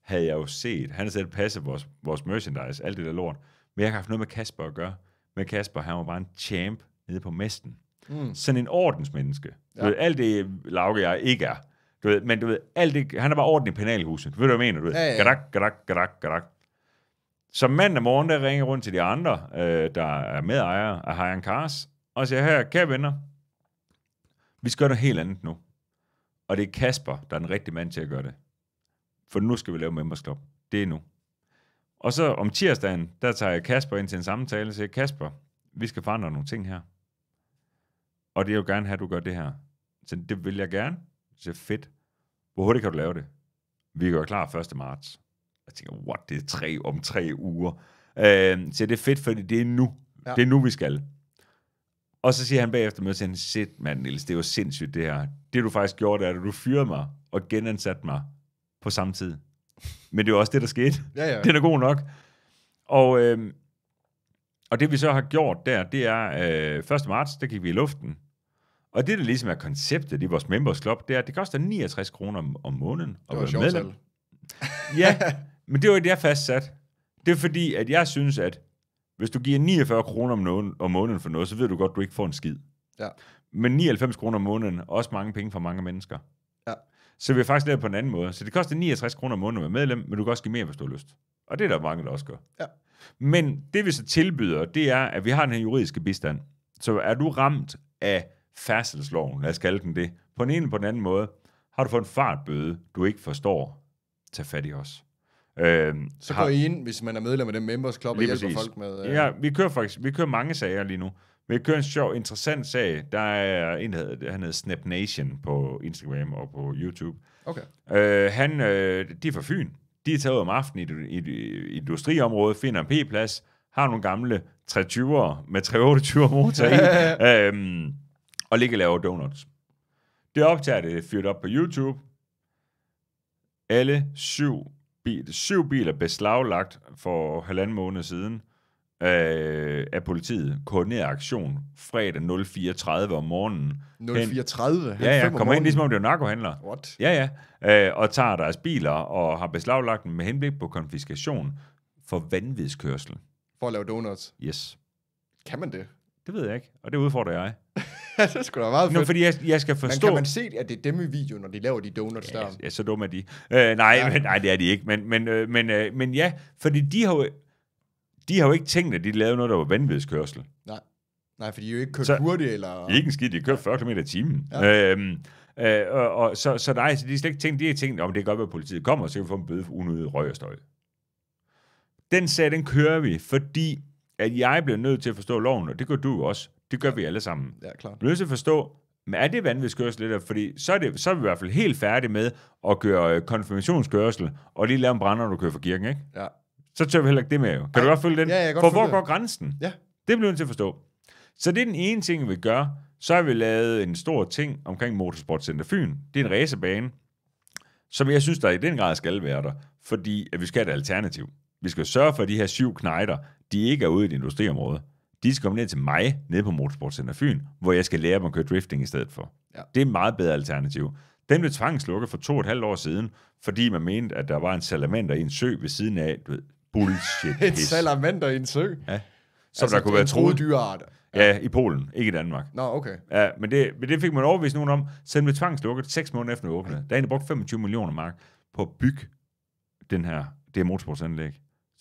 havde jeg jo set. Han havde selv passet vores, vores merchandise, alt det der lort. Men jeg har haft noget med Kasper at gøre. Men Kasper, han var bare en champ nede på mesten. Mm. Sådan en ordensmenneske. Ja. Du ved, alt det, Lauke jeg ikke er. Du ved, men du ved, alt det, han er bare orden i penalhuset. Ved du, hvad jeg mener? Du ved, ja, ja. Gadak, gadak, gadak, gadak. Så mandag morgen, der ringer rundt til de andre, øh, der er medejere af Hayan Cars, og siger, her, kære venner, vi skal gøre noget helt andet nu. Og det er Kasper, der er den rigtige mand til at gøre det. For nu skal vi lave Members Club. Det er nu. Og så om tirsdagen, der tager jeg Kasper ind til en samtale og siger, Kasper, vi skal forandre nogle ting her og det er jo gerne have, at du gør det her. Så det vil jeg gerne. Så fedt. Hvor hurtigt kan du lave det? Vi gør klar 1. marts. Jeg tænker, what, det er tre om tre uger. Øh, så det er fedt, fordi det er nu. Ja. Det er nu, vi skal. Og så siger han bagefter med han, shit mand Niels, det var sindssygt det her. Det du faktisk gjorde, det er, at du fyrede mig og genansatte mig på samme tid. Men det er også det, der skete. (laughs) Ja, ja. Den er god nok. Og, øh, og det vi så har gjort der, det er øh, 1. marts, der gik vi i luften. Og det, der ligesom er konceptet i vores Members Club, det er, at det koster 69 kroner om, om måneden at være medlem. (laughs) ja, (laughs) men det var det, jeg fastsat. Det er fordi, at jeg synes, at hvis du giver 49 kroner om, om måneden for noget, så ved du godt, at du ikke får en skid. Ja. Men 99 kroner om måneden er også mange penge for mange mennesker. Ja. Så vi har faktisk lavet på en anden måde. Så det koster 69 kroner om måneden at være medlem, men du kan også give mere, hvis du har lyst. Og det er der mange, der også gør. Ja. Men det vi så tilbyder, det er, at vi har den her juridiske bistand. Så er du ramt af færdselsloven, lad os kalde den det, på den ene eller på den anden måde, har du fået en fartbøde, du ikke forstår, tag fat i os. Øh, så går har, I ind, hvis man er medlem af den members club, og hjælper præcis. folk med... Øh... Ja, vi kører faktisk, vi kører mange sager lige nu. Vi kører en sjov, interessant sag. Der er en, der hedder, han hedder Snap Nation på Instagram og på YouTube. Okay. Øh, han, øh, de er fra Fyn. De er taget ud om aftenen i et industriområde, finder en p-plads, har nogle gamle 320'ere med 328'ere motor i. (laughs) øhm, og ligge og lave donuts. Det optager det fyret op på YouTube. Alle syv, bil, syv biler beslaglagt for halvanden måned siden øh, af politiet koordineret aktion fredag 04.30 om morgenen. 04.30? Ja, ja, kommer ind ligesom om det er narkohandler. What? Ja, ja. Øh, og tager deres biler og har beslaglagt dem med henblik på konfiskation for vanvidskørsel. For at lave donuts? Yes. Kan man det? Det ved jeg ikke, og det udfordrer jeg. (laughs) det skulle sgu da meget fedt. Nå, fordi jeg, jeg skal forstå... Men kan man se, at det er dem i videoen, når de laver de donuts ja, der? Ja, så dumme er de. Øh, nej, ja. men, nej, det er de ikke. Men, men, øh, men, øh, men ja, fordi de har jo, de har jo ikke tænkt, at de lavede noget, der var vanvidskørsel. Nej. Nej, fordi de jo ikke kørt så, hurtigt, eller... Ikke en skid, de kørt 40 km i timen. Ja. Øhm, øh, og, og, så, så nej, så de har slet ikke tænkt, de har tænkt, om det er godt at politiet kommer, så kan vi få en bøde for unødig røg og støj. Den sag, den kører vi, fordi at jeg bliver nødt til at forstå loven, og det gør du også. Det gør ja. vi alle sammen. Ja, klart. Vi til at forstå, men er det vanvidskørsel? Fordi så er, det, så er vi i hvert fald helt færdige med at gøre øh, konfirmationskørsel, og lige lave en brænder, når du kører for kirken, ikke? Ja. Så tør vi heller ikke det med, jo. Kan Ej, du godt følge den? Ja, jeg For hvor går grænsen? Ja. Det bliver vi til at forstå. Så det er den ene ting, vi gør. Så har vi lavet en stor ting omkring Motorsportcenter Fyn. Det er en racebane, som jeg synes, der i den grad skal være der, fordi at vi skal have et alternativ. Vi skal sørge for, at de her syv knejder, de ikke er ude i et industriområde de skal komme ned til mig, nede på Motorsportcenter Fyn, hvor jeg skal lære dem at køre drifting i stedet for. Ja. Det er et meget bedre alternativ. Den blev tvangslukket for to og et halvt år siden, fordi man mente, at der var en salamander i en sø ved siden af, du ved, bullshit. (laughs) en salamander i en sø? Ja. Som altså, der kunne være troet. dyreart. Ja. ja, i Polen, ikke i Danmark. Nå, okay. Ja, men det, men det fik man overbevist nogen om, selv blev tvangslukket seks måneder efter det åbnede. Der er egentlig brugt 25 millioner mark på at bygge den her, det her motorsportsanlæg.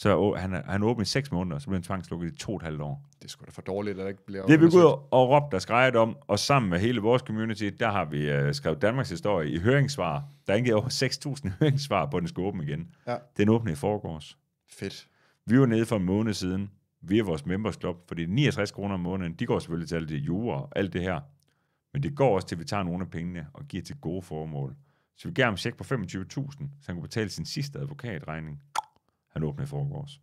Så han, han åbnede i seks måneder, og så blev han tvangslukket i to og et halvt år. Det sgu da for dårligt, at der ikke bliver Det vi gået og råbt og skrejet om, og sammen med hele vores community, der har vi uh, skrevet Danmarks historie i høringssvar. Der er ikke over 6.000 (laughs) høringssvar på, at den skal åbne igen. Ja. Den åbnede i forgårs. Fedt. Vi var nede for en måned siden, er vores members club, fordi 69 kroner om måneden, de går selvfølgelig til alt det jure og alt det her. Men det går også til, at vi tager nogle af pengene og giver til gode formål. Så vi gav ham en check på 25.000, så han kunne betale sin sidste advokatregning. Han åbnede i forgårs.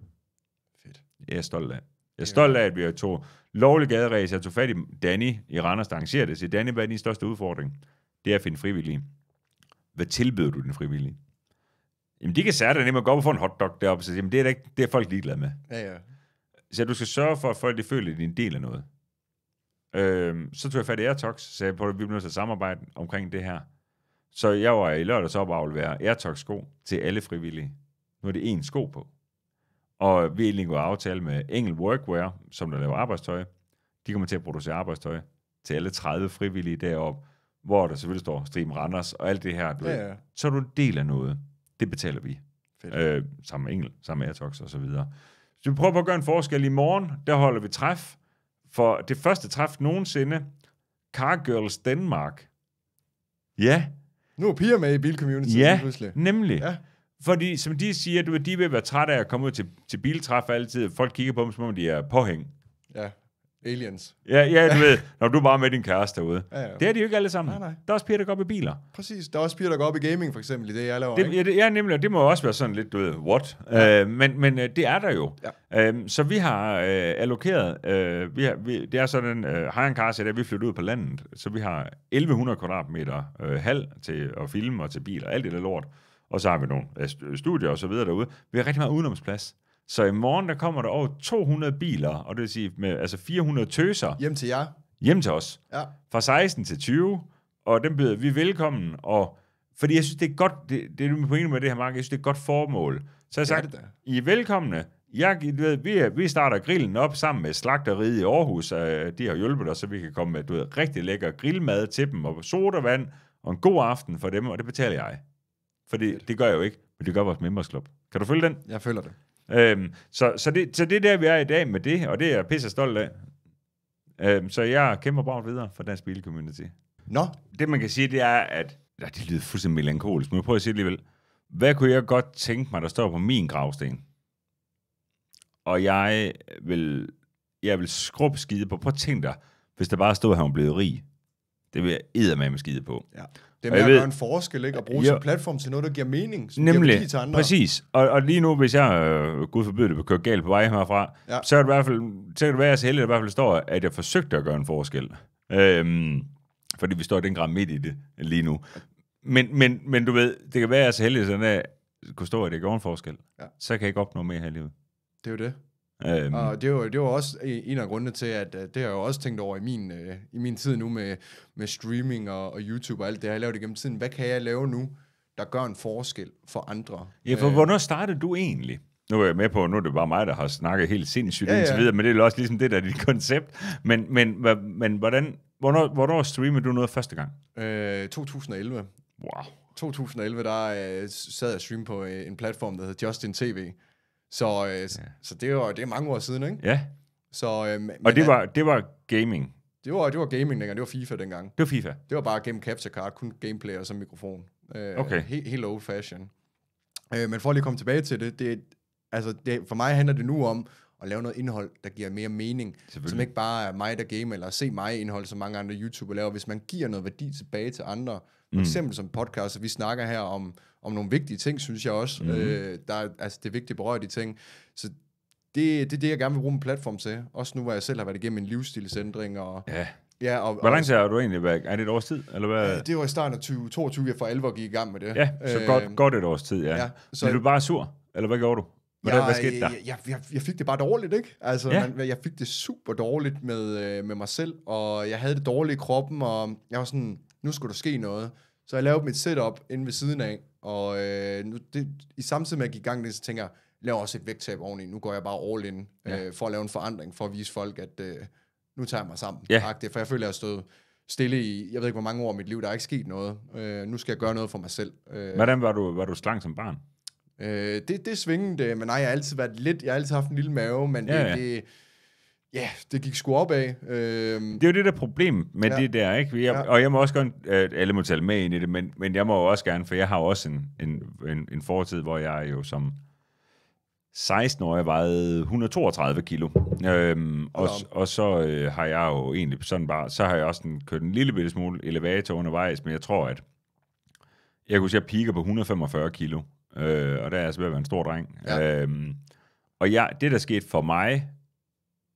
Fedt. Jeg er stolt af. Jeg er stolt af, at vi har to lovlige gaderæs. Jeg tog fat i Danny i Randers, der arrangerer det. Så Danny, hvad er din største udfordring? Det er at finde frivillige. Hvad tilbyder du den frivillige? Jamen, de kan særligt nemt at gå op og få en hotdog deroppe. Så jamen, det er, da ikke, det er folk ligeglade med. Ja, ja. Så du skal sørge for, at folk de føler, at de er en del af noget. Øhm, så tog jeg fat i Airtox, så jeg på, at vi bliver nødt til at samarbejde omkring det her. Så jeg var i lørdags op og aflevere Airtox-sko til alle frivillige. Nu er det én sko på. Og vi er gået aftale med Engel Workwear, som der laver arbejdstøj. De kommer til at producere arbejdstøj til alle 30 frivillige derop, hvor der selvfølgelig står Stream Randers og alt det her. Du ja, ja. Ved. Så er du en del af noget. Det betaler vi. Fedt. Øh, sammen med Engel, sammen med Airtox og så videre. Så vi prøver på at gøre en forskel. I morgen, der holder vi træf for det første træf nogensinde. Car Girls Danmark. Ja. Nu er piger med i bilcommunity ja, pludselig. nemlig. Ja. Fordi, som de siger, du, de vil være trætte af at komme ud til, til biltræf altid. Folk kigger på dem, som om de er påhæng. Ja, aliens. Ja, ja du ved, når du er bare med din kæreste derude. Ja, ja. Det er de jo ikke alle sammen. Nej, nej. Der er også piger, der går op i biler. Præcis, der er også piger, der går op i gaming, for eksempel, i det, jeg laver. Det, ja, det, ja, nemlig, det må også være sådan lidt, du ved, what? Ja. Øh, men, men øh, det er der jo. Ja. Øh, så vi har øh, allokeret, øh, vi har, vi, det er sådan, øh, har en kæreste, der vi flytter ud på landet, så vi har 1100 kvadratmeter øh, halv til at filme og til biler, alt det der lort. Og så har vi nogle øh, øh, studier og så videre derude. Vi har rigtig meget udenomsplads. Så i morgen, der kommer der over 200 biler, og det vil sige med, altså 400 tøser. Hjem til jer. Hjem til os. Ja. Fra 16 til 20, og dem byder vi velkommen. Og, fordi jeg synes, det er godt, det, det er min pointe med det her, Mark, jeg synes, det er et godt formål. Så jeg har sagt, det det I er velkomne. Jeg, du ved, vi, vi starter grillen op sammen med slagteriet i Aarhus. Øh, de har hjulpet os, så vi kan komme med du ved, rigtig lækker grillmad til dem, og sodavand, og en god aften for dem, og det betaler jeg. Fordi Fedt. det gør jeg jo ikke, men det gør vores members club. Kan du følge den? Jeg følger det. Øhm, så, så, det, så det er der, vi er i dag med det, og det er jeg pisse stolt af. Øhm, så jeg kæmper bare videre for dansk Community. Nå. Det man kan sige, det er, at... Ja, det lyder fuldstændig melankolisk, men jeg prøver at sige alligevel. Hvad kunne jeg godt tænke mig, der står på min gravsten? Og jeg vil, jeg vil skrubbe skide på. Prøv at tænke dig, hvis der bare stod, at han var blevet rig. Det vil jeg med skide på. Ja. Det er med en forskel, ikke? At bruge ja, sin platform til noget, der giver mening, som nemlig, giver til andre. præcis. Og, og lige nu, hvis jeg, øh, gud forbyde det, kører galt på vej herfra, ja. så er det i hvert fald, så kan det være, at jeg i hvert fald står, at jeg forsøgte at gøre en forskel. Øhm, fordi vi står i den grad midt i det lige nu. Men, men, men du ved, det kan være, at jeg er så heldig, at at kunne stå, at det gør en forskel. Ja. Så kan jeg ikke opnå mere her i livet. Det er jo det. Øhm. Og det var, det var også en af grundene til, at det har jeg jo også tænkt over i min, øh, i min tid nu med, med streaming og, og YouTube og alt det, jeg har lavet igennem tiden. Hvad kan jeg lave nu, der gør en forskel for andre? Ja, for øh. hvornår startede du egentlig? Nu er jeg med på, nu er det bare mig, der har snakket helt sindssygt ja, ja. indtil videre, men det er også ligesom det, der er dit koncept. Men, men, men hvordan, hvornår, hvornår streamede du noget første gang? Øh, 2011. Wow. 2011, der øh, sad jeg stream på øh, en platform, der hed Justin TV. Så, øh, ja. så det, var, det er mange år siden, ikke? Ja. Så, øh, men, og det var, det var gaming? Det var, det var gaming dengang, det var FIFA dengang. Det var FIFA? Det var bare gennem capture card, kun gameplay og så mikrofon. Øh, okay. Helt, helt old fashion. Øh, men for at lige komme tilbage til det, det, altså det, for mig handler det nu om at lave noget indhold, der giver mere mening. Som ikke bare er mig, der gamer, eller se mig indhold, som mange andre YouTubere laver. Hvis man giver noget værdi tilbage til andre, for mm. eksempel som podcast, vi snakker her om om nogle vigtige ting, synes jeg også. Mm. Øh, der, er, altså, det er vigtigt at berøre de ting. Så det, det er det, jeg gerne vil bruge en platform til. Også nu, hvor jeg selv har været igennem en livsstilsændring. Og, ja. Ja, og, Hvor lang tid har du egentlig været? Er det et års tid? Eller hvad? Øh, det var i starten af 2022, jeg for alvor gik i gang med det. Ja, så øh, godt, godt et års tid, ja. ja så, Blev du bare sur? Eller hvad gjorde du? Hvad, ja, hvad skete der? Jeg, jeg, jeg fik det bare dårligt, ikke? Altså, ja. man, jeg fik det super dårligt med, øh, med mig selv, og jeg havde det dårligt i kroppen, og jeg var sådan, nu skulle der ske noget. Så jeg lavede mit setup inde ved siden af, og øh, nu, det, i samtidig med at jeg gik i gang det, så tænker jeg, lav også et vægttab oveni. Nu går jeg bare all in ja. øh, for at lave en forandring, for at vise folk, at øh, nu tager jeg mig sammen. Ja. for jeg føler, at jeg har stået stille i, jeg ved ikke hvor mange år i mit liv, der er ikke sket noget. Øh, nu skal jeg gøre noget for mig selv. Øh, Hvordan var du, var du slang som barn? Øh, det, det er svingende, men nej, jeg har altid været lidt, jeg har altid haft en lille mave, men ja, det, ja. det Ja, yeah, det gik sgu op af. Øh, det er jo det der problem med ja. det der, ikke? Jeg, ja. Og jeg må også gerne, øh, alle må tale med ind i det, men, men jeg må jo også gerne, for jeg har også en, en, en, en fortid, hvor jeg jo som 16 jeg vejede 132 kilo. Øhm, ja. og, og så øh, har jeg jo egentlig sådan bare, så har jeg også sådan, kørt en lille bitte smule elevator undervejs, men jeg tror, at jeg kunne sige, at jeg piker på 145 kilo, øh, og der er jeg så altså ved at være en stor dreng. Ja. Øhm, og jeg, det, der skete for mig,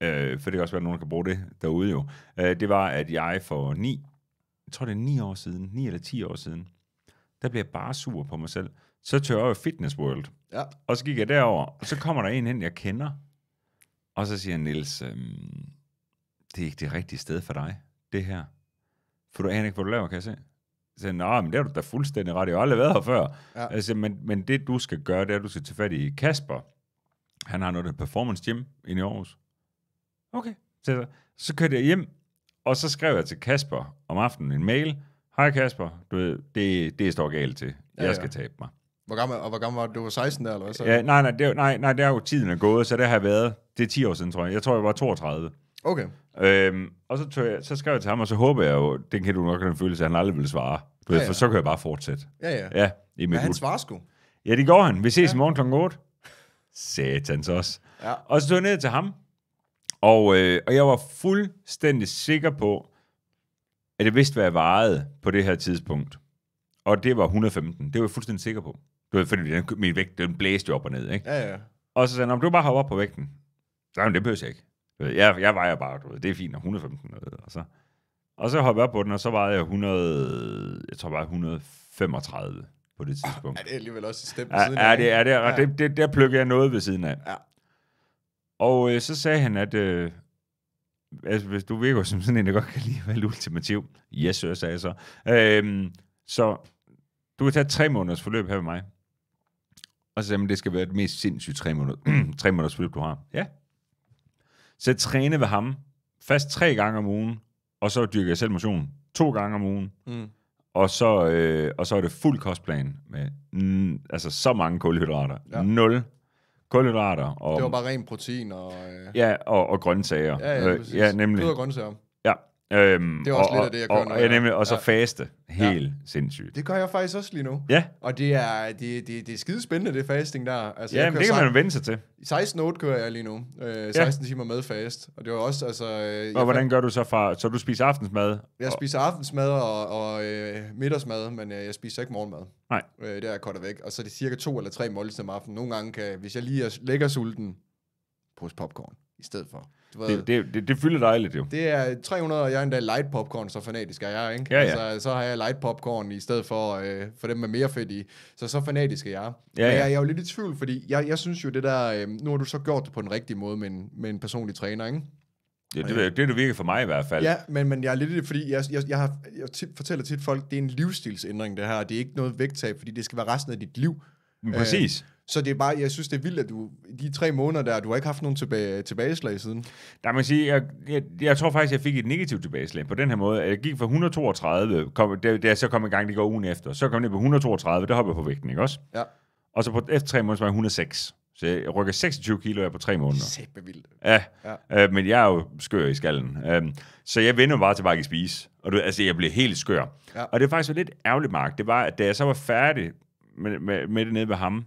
øh, for det kan også være, at nogen kan bruge det derude jo, øh, det var, at jeg for ni, jeg tror det er ni år siden, ni eller ti år siden, der blev jeg bare sur på mig selv. Så tør jeg jo Fitness World. Ja. Og så gik jeg derover, og så kommer der en hen, jeg kender, og så siger Nils, øhm, det er ikke det rigtige sted for dig, det her. For du aner ikke, hvor du laver, kan jeg se. Så jeg nej, men det er du da fuldstændig ret, jeg har aldrig været her før. Ja. siger, men, men det du skal gøre, det er, at du skal tage fat i Kasper. Han har noget, der performance gym inde i Aarhus. Okay. Så, så kørte jeg hjem, og så skrev jeg til Kasper om aftenen en mail. Hej Kasper, du ved, det, det står galt til. Jeg ja, skal ja. tabe mig. Hvor gammel, og hvor gammel var du? Du var 16 der, eller hvad så? Ja, nej, nej, det, nej, nej, det er jo tiden er gået, så det har været. Det er 10 år siden, tror jeg. Jeg tror, jeg var 32. Okay. Øhm, og så, tog jeg, så skrev jeg til ham, og så håber jeg jo, den kan du nok have den følelse, at han aldrig vil svare. Du ja, ved, ja. For så kan jeg bare fortsætte. Ja, ja. Ja, i mit ja, han svarer sgu. Ja, det går han. Vi ses ja. i morgen kl. 8. Satans også. Ja. Og så tog jeg ned til ham, og, øh, og jeg var fuldstændig sikker på, at jeg vidste, hvad jeg vejede på det her tidspunkt. Og det var 115. Det var jeg fuldstændig sikker på. Det var, fordi den, min vægt den blæste jo op og ned. Ikke? Ja, ja. Og så sagde han, du bare hoppe op på vægten. Så men det behøver jeg ikke. Jeg, jeg vejer bare, du ved, det er fint, og 115. Og så, og så hoppede jeg op på den, og så vejede jeg 100, jeg tror bare 135 på det ah, tidspunkt. Ja, det er alligevel også et stemt ved ja, siden af? Ja, det er det, og ja. det, det, der plukker jeg noget ved siden af. Ja. Og øh, så sagde han, at øh, altså, hvis du virker som sådan en, der godt kan lide at være ultimativ. Yes, sir, sagde jeg så. Øh, så du kan tage tre måneders forløb her med mig. Og så sagde det skal være det mest sindssyge tre, måneder, (clears throat) tre måneders forløb, du har. Ja. Så træne ved ham fast tre gange om ugen, og så dyrker jeg selv motion to gange om ugen. Mm. Og så, øh, og så er det fuld kostplan med mm, altså så mange kulhydrater. Ja. Nul Kulhydrater. Og, det var bare ren protein og... Øh... Ja, og, og grøntsager. Ja, ja, øh, ja nemlig. Kød og grøntsager. Øhm, det er også og, lidt af det, jeg gør og, nu. Ja, nemlig, og så ja. faste. Helt ja. sindssygt. Det gør jeg faktisk også lige nu. Ja. Og det er, det, det, det er skidespændende, det fasting der. Altså, ja, det kan man jo vende sig til. 16 8 kører jeg lige nu. Øh, 16 ja. timer med fast. Og det var også, altså... Øh, og hvordan fandt... gør du så fra... Så du spiser aftensmad? Jeg spiser aftensmad og, og øh, middagsmad, men øh, jeg spiser ikke morgenmad. Nej. Øh, det er jeg kort væk. Og så er det cirka to eller tre måltider om aftenen. Nogle gange kan, hvis jeg lige lægger sulten, pose popcorn i stedet for. Ved, det, det, det, det fylder dejligt jo. Det er 300, og jeg er endda light popcorn, så fanatisk er jeg, ikke? Ja, ja. Altså, så har jeg light popcorn i stedet for, øh, for dem med mere fedt i. Så så fanatisk er jeg. Ja, ja. Men jeg, jeg er jo lidt i tvivl, fordi jeg, jeg synes jo det der, øh, nu har du så gjort det på den rigtige måde med en, med en personlig træner, ikke? Ja, det, det, det, det virker for mig i hvert fald. Ja, men, men jeg er lidt det, fordi jeg, jeg, jeg, har, jeg tit, fortæller tit folk, det er en livsstilsændring det her, det er ikke noget vægttab, fordi det skal være resten af dit liv. Men præcis. Øh, så det er bare, jeg synes, det er vildt, at du de tre måneder der, du har ikke haft nogen tilbage, tilbageslag siden. Der man sige, jeg, jeg, jeg, tror faktisk, jeg fik et negativt tilbageslag på den her måde. Jeg gik fra 132, kom, da, jeg så kom i gang, det går ugen efter. Så kom jeg ned på 132, der hopper jeg på vægten, ikke også? Ja. Og så på, efter tre måneder, så var jeg 106. Så jeg rykker 26 kilo på tre måneder. Sæt vildt. Ja, ja. Øh, men jeg er jo skør i skallen. Øh, så jeg vender bare tilbage i spise. Og du, altså, jeg blev helt skør. Ja. Og det er faktisk lidt ærgerligt, Mark. Det var, at da jeg så var færdig med, med, med det nede ved ham,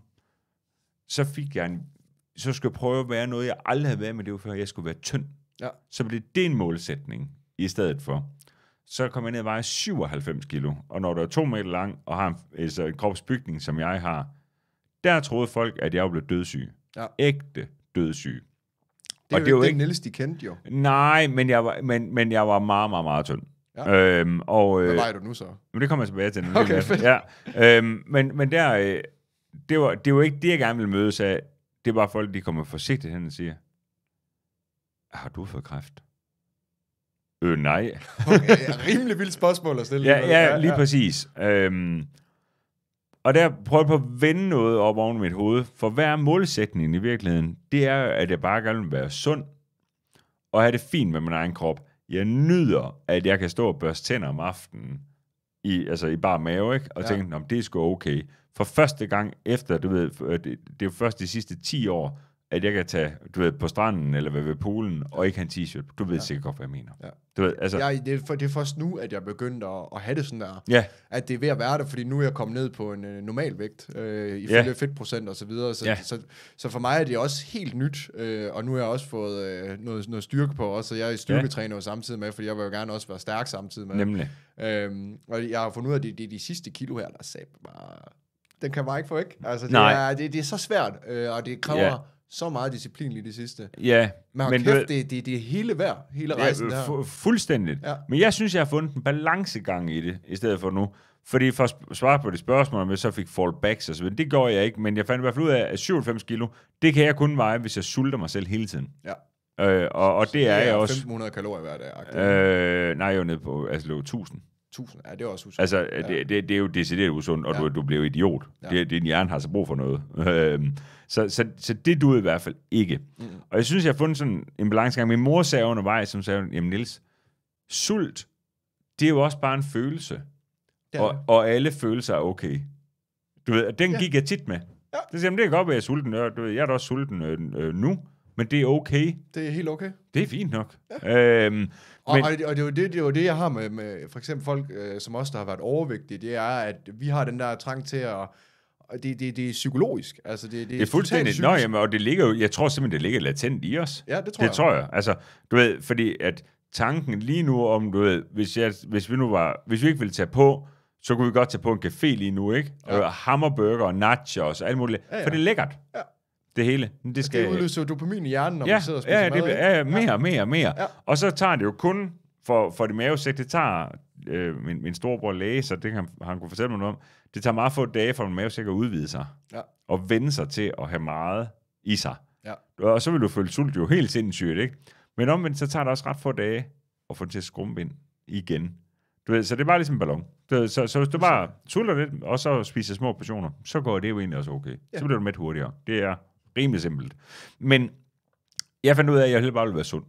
så fik jeg en, så skulle jeg prøve at være noget, jeg aldrig havde været med det før. Jeg skulle være tynd. Ja. Så blev det en målsætning i stedet for. Så kom jeg ned og 97 kilo, og når du er to meter lang og har en, altså en kropsbygning, som jeg har, der troede folk, at jeg blev dødssyg. Ja. Ægte dødssyg. Det er og jo det var ikke den ikke... de kendte jo. Nej, men jeg var, men, men jeg var meget, meget, meget tynd. Ja. Øhm, og, øh, Hvad vejer du nu så? Men det kommer jeg tilbage til. (laughs) Okay, fedt. Ja. Øhm, men, men der, øh, det var, det var ikke det, jeg gerne ville mødes af. Det var folk, de kommer forsigtigt hen og siger, har du fået kræft? Øh, nej. (laughs) okay, rimelig vildt spørgsmål at stille. ja, ja, lige ja. præcis. Øhm, og der jeg på at vende noget op oven mit hoved, for hver målsætning i virkeligheden, det er, at jeg bare gerne vil være sund, og have det fint med min egen krop. Jeg nyder, at jeg kan stå og børste tænder om aftenen, i, altså i bare mave, ikke? og ja. tænke, Nå, det er sgu okay for første gang efter, du ved, øh, det, det er jo først de sidste 10 år, at jeg kan tage, du ved, på stranden eller ved poolen, og ikke have en t-shirt. Du ved ja. sikkert godt, hvad jeg mener. Ja. Du ved, altså... Ja, det, er for, det er først nu, at jeg begyndt at, at have det sådan der. Ja. At det er ved at være der, fordi nu er jeg kommet ned på en uh, normal vægt, øh, ifølge ja. fedtprocent og så videre. Så, ja. så, så, så for mig er det også helt nyt, øh, og nu har jeg også fået øh, noget, noget styrke på også, og jeg er styrketræner ja. samtidig med, fordi jeg vil jo gerne også være stærk samtidig med. Nemlig. Øhm, og jeg har fundet ud af, at det er de, de sidste kilo her, der sagde bare den kan bare ikke få ikke. Altså, det, Nej. Er, det, det er så svært, øh, og det kræver... Yeah så meget disciplin lige det sidste. Ja. Men, men kæft, det, det, det er hele værd, hele rejsen ja, fu- Fuldstændigt. Ja. Men jeg synes, jeg har fundet en balancegang i det, i stedet for nu. Fordi for at svare på det spørgsmål, om så fik fallbacks og så det går jeg ikke, men jeg fandt i hvert fald ud af, at 97 kilo, det kan jeg kun veje, hvis jeg sulter mig selv hele tiden. Ja. Øh, og, og det, det er, er jeg også... 1500 kalorier hver dag. Øh, nej, jeg jo nede på, altså 1000. 1000, ja, det er også usundt. Altså, ja. det, det, det er jo decideret usundt, og ja. du, du bliver idiot. Ja. Det, din hjerne har så brug for noget. (laughs) Øhm, så, så, så det du i hvert fald ikke. Mm. Og jeg synes, jeg har fundet sådan en balancegang. Min mor sagde undervejs, som sagde, jamen Niels, sult, det er jo også bare en følelse. Ja. Og, og alle følelser er okay. Du ved, den ja. gik jeg tit med. Ja. Det, siger, jamen, det kan godt være, at jeg er sulten. Du ved, jeg er da også sulten øh, øh, nu men det er okay. Det er helt okay. Det er fint nok. Ja. Øhm, og, men... og, det, og det, er jo det, det er jo det, jeg har med, med for eksempel folk øh, som også der har været overvægtige, det er, at vi har den der trang til at det, det, det er psykologisk. Altså, det, det, det er fuldstændig... Nå, jamen, og det ligger jo... Jeg tror simpelthen, det ligger latent i os. Ja, det tror det jeg. Det tror jeg. Altså, du ved, fordi at tanken lige nu om, du ved, hvis, jeg, hvis vi nu var... Hvis vi ikke ville tage på, så kunne vi godt tage på en café lige nu, ikke? Ja. Og hammerburger og nachos og alt muligt. Ja, ja. For det er lækkert. Ja det hele. Men det, skal, det udløser jo dopamin i hjernen, når ja, man sidder og spiser ja, det, mad. Ja, ja, mere, mere, mere. Ja. Og så tager det jo kun for, for det mavesæk, det tager øh, min, min storebror læge, så det kan han kunne fortælle mig noget om, det tager meget få dage for en mavesæk at udvide sig, ja. og vende sig til at have meget i sig. Ja. Og så vil du føle sult jo helt sindssygt, ikke? Men omvendt, så tager det også ret få dage at få den til at skrumpe ind igen. Du ved, så det er bare ligesom en ballon. Du ved, så, så hvis du bare sulter lidt, og så spiser små portioner, så går det jo egentlig også okay. Ja. Så bliver du mæt hurtigere. Det er rimelig simpelt. Men jeg fandt ud af, at jeg helt bare ville være sund.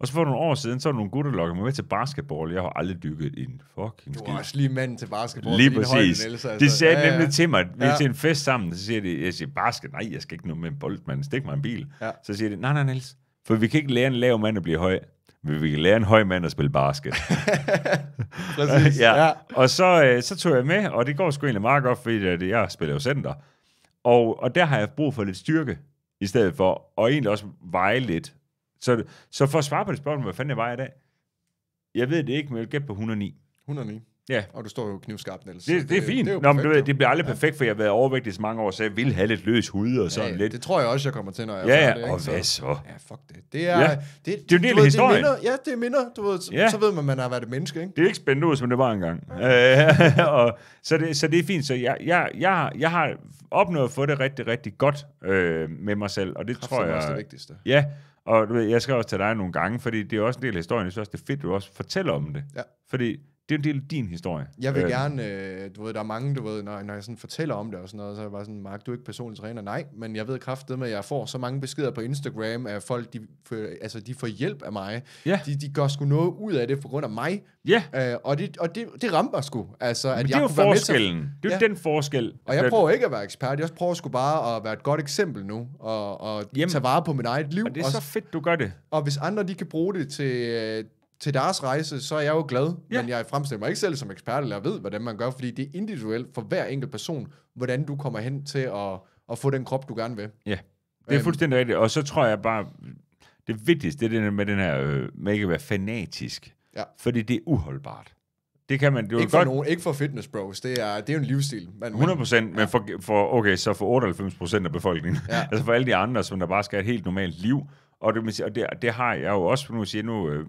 Og så for nogle år siden, så var der nogle gutter, der lokkede mig med til basketball. Jeg har aldrig dykket en fucking skid. Du er også lige manden til basketball. Lige præcis. Højde, Niels, altså. De sagde ja, ja. nemlig til mig, vi ja. til en fest sammen, så siger de, jeg siger, basket, nej, jeg skal ikke noget med en bold, mand. Stik mig en bil. Ja. Så siger de, nej, nej, Niels, for vi kan ikke lære en lav mand at blive høj. Men vi kan lære en høj mand at spille basket. (laughs) præcis. (laughs) ja. ja. Og så, øh, så tog jeg med, og det går sgu egentlig meget godt, fordi jeg spiller jo center. Og, og der har jeg brug for lidt styrke i stedet for, og egentlig også veje lidt. Så, så for at svare på det spørgsmål, hvad fanden jeg vejer i dag, jeg ved det ikke, men jeg vil gætte på 109. 109. Ja. Og du står jo knivskarpt, Niels. Det, det, det er fint. Det, er Nå, men du det, det bliver aldrig ja. perfekt, for jeg har været overvægtig så mange år, så jeg vil have lidt løs hud og sådan ja, ja, lidt. Det tror jeg også, jeg kommer til, når jeg ja, er det. Ja, og hvad så? Ja, fuck det. Det er, ja. det, det, det er jo en del af historien. Det minder, ja, det er minder. Du ved, ja. Så ved man, man har været et menneske, ikke? Det er ikke spændende ud, som det var engang. Ja. Øh, (laughs) og, så, det, så det er fint. Så jeg, jeg, jeg, jeg har opnået at få det rigtig, rigtig godt øh, med mig selv, og det Kraft tror jeg... Det er det vigtigste. Ja, og du ved, jeg skal også til dig nogle gange, fordi det er også en del af historien. Jeg synes også, det er fedt, du også fortæller om det. Ja. Fordi det er en del af din historie. Jeg vil øh. gerne, øh, du ved, der er mange, du ved, når, når jeg sådan fortæller om det og sådan noget, så er jeg bare sådan, Mark, du er ikke personlig træner. Nej, men jeg ved med, at jeg får så mange beskeder på Instagram, at folk, de, for, altså, de får hjælp af mig. Ja. De, de gør sgu noget ud af det på grund af mig. Ja. Øh, og det, og det, det rammer sgu. Altså, at det jeg er jo forskellen. Med til, det er ja. den forskel. Og jeg prøver ikke at være ekspert. Jeg prøver sgu bare at være et godt eksempel nu, og, og Jamen. tage vare på mit eget liv. Og det er også. så fedt, du gør det. Og hvis andre, de kan bruge det til øh, til deres rejse, så er jeg jo glad, ja. men jeg fremstiller mig ikke selv som ekspert, eller ved, hvordan man gør, fordi det er individuelt for hver enkelt person, hvordan du kommer hen til at, at få den krop, du gerne vil. Ja, det er øhm. fuldstændig rigtigt, og så tror jeg bare, det vigtigste, det er med den her, øh, med ikke at være fanatisk, ja. fordi det er uholdbart. Det kan man, det er ikke, for godt... nogen, ikke for fitness bros, det er, det er jo en livsstil. Man, 100 procent, men ja. for, for, okay, så for 98 procent af befolkningen. Ja. (laughs) altså for alle de andre, som der bare skal have et helt normalt liv. Og det, og det, det har jeg jo også, nu siger nu øh,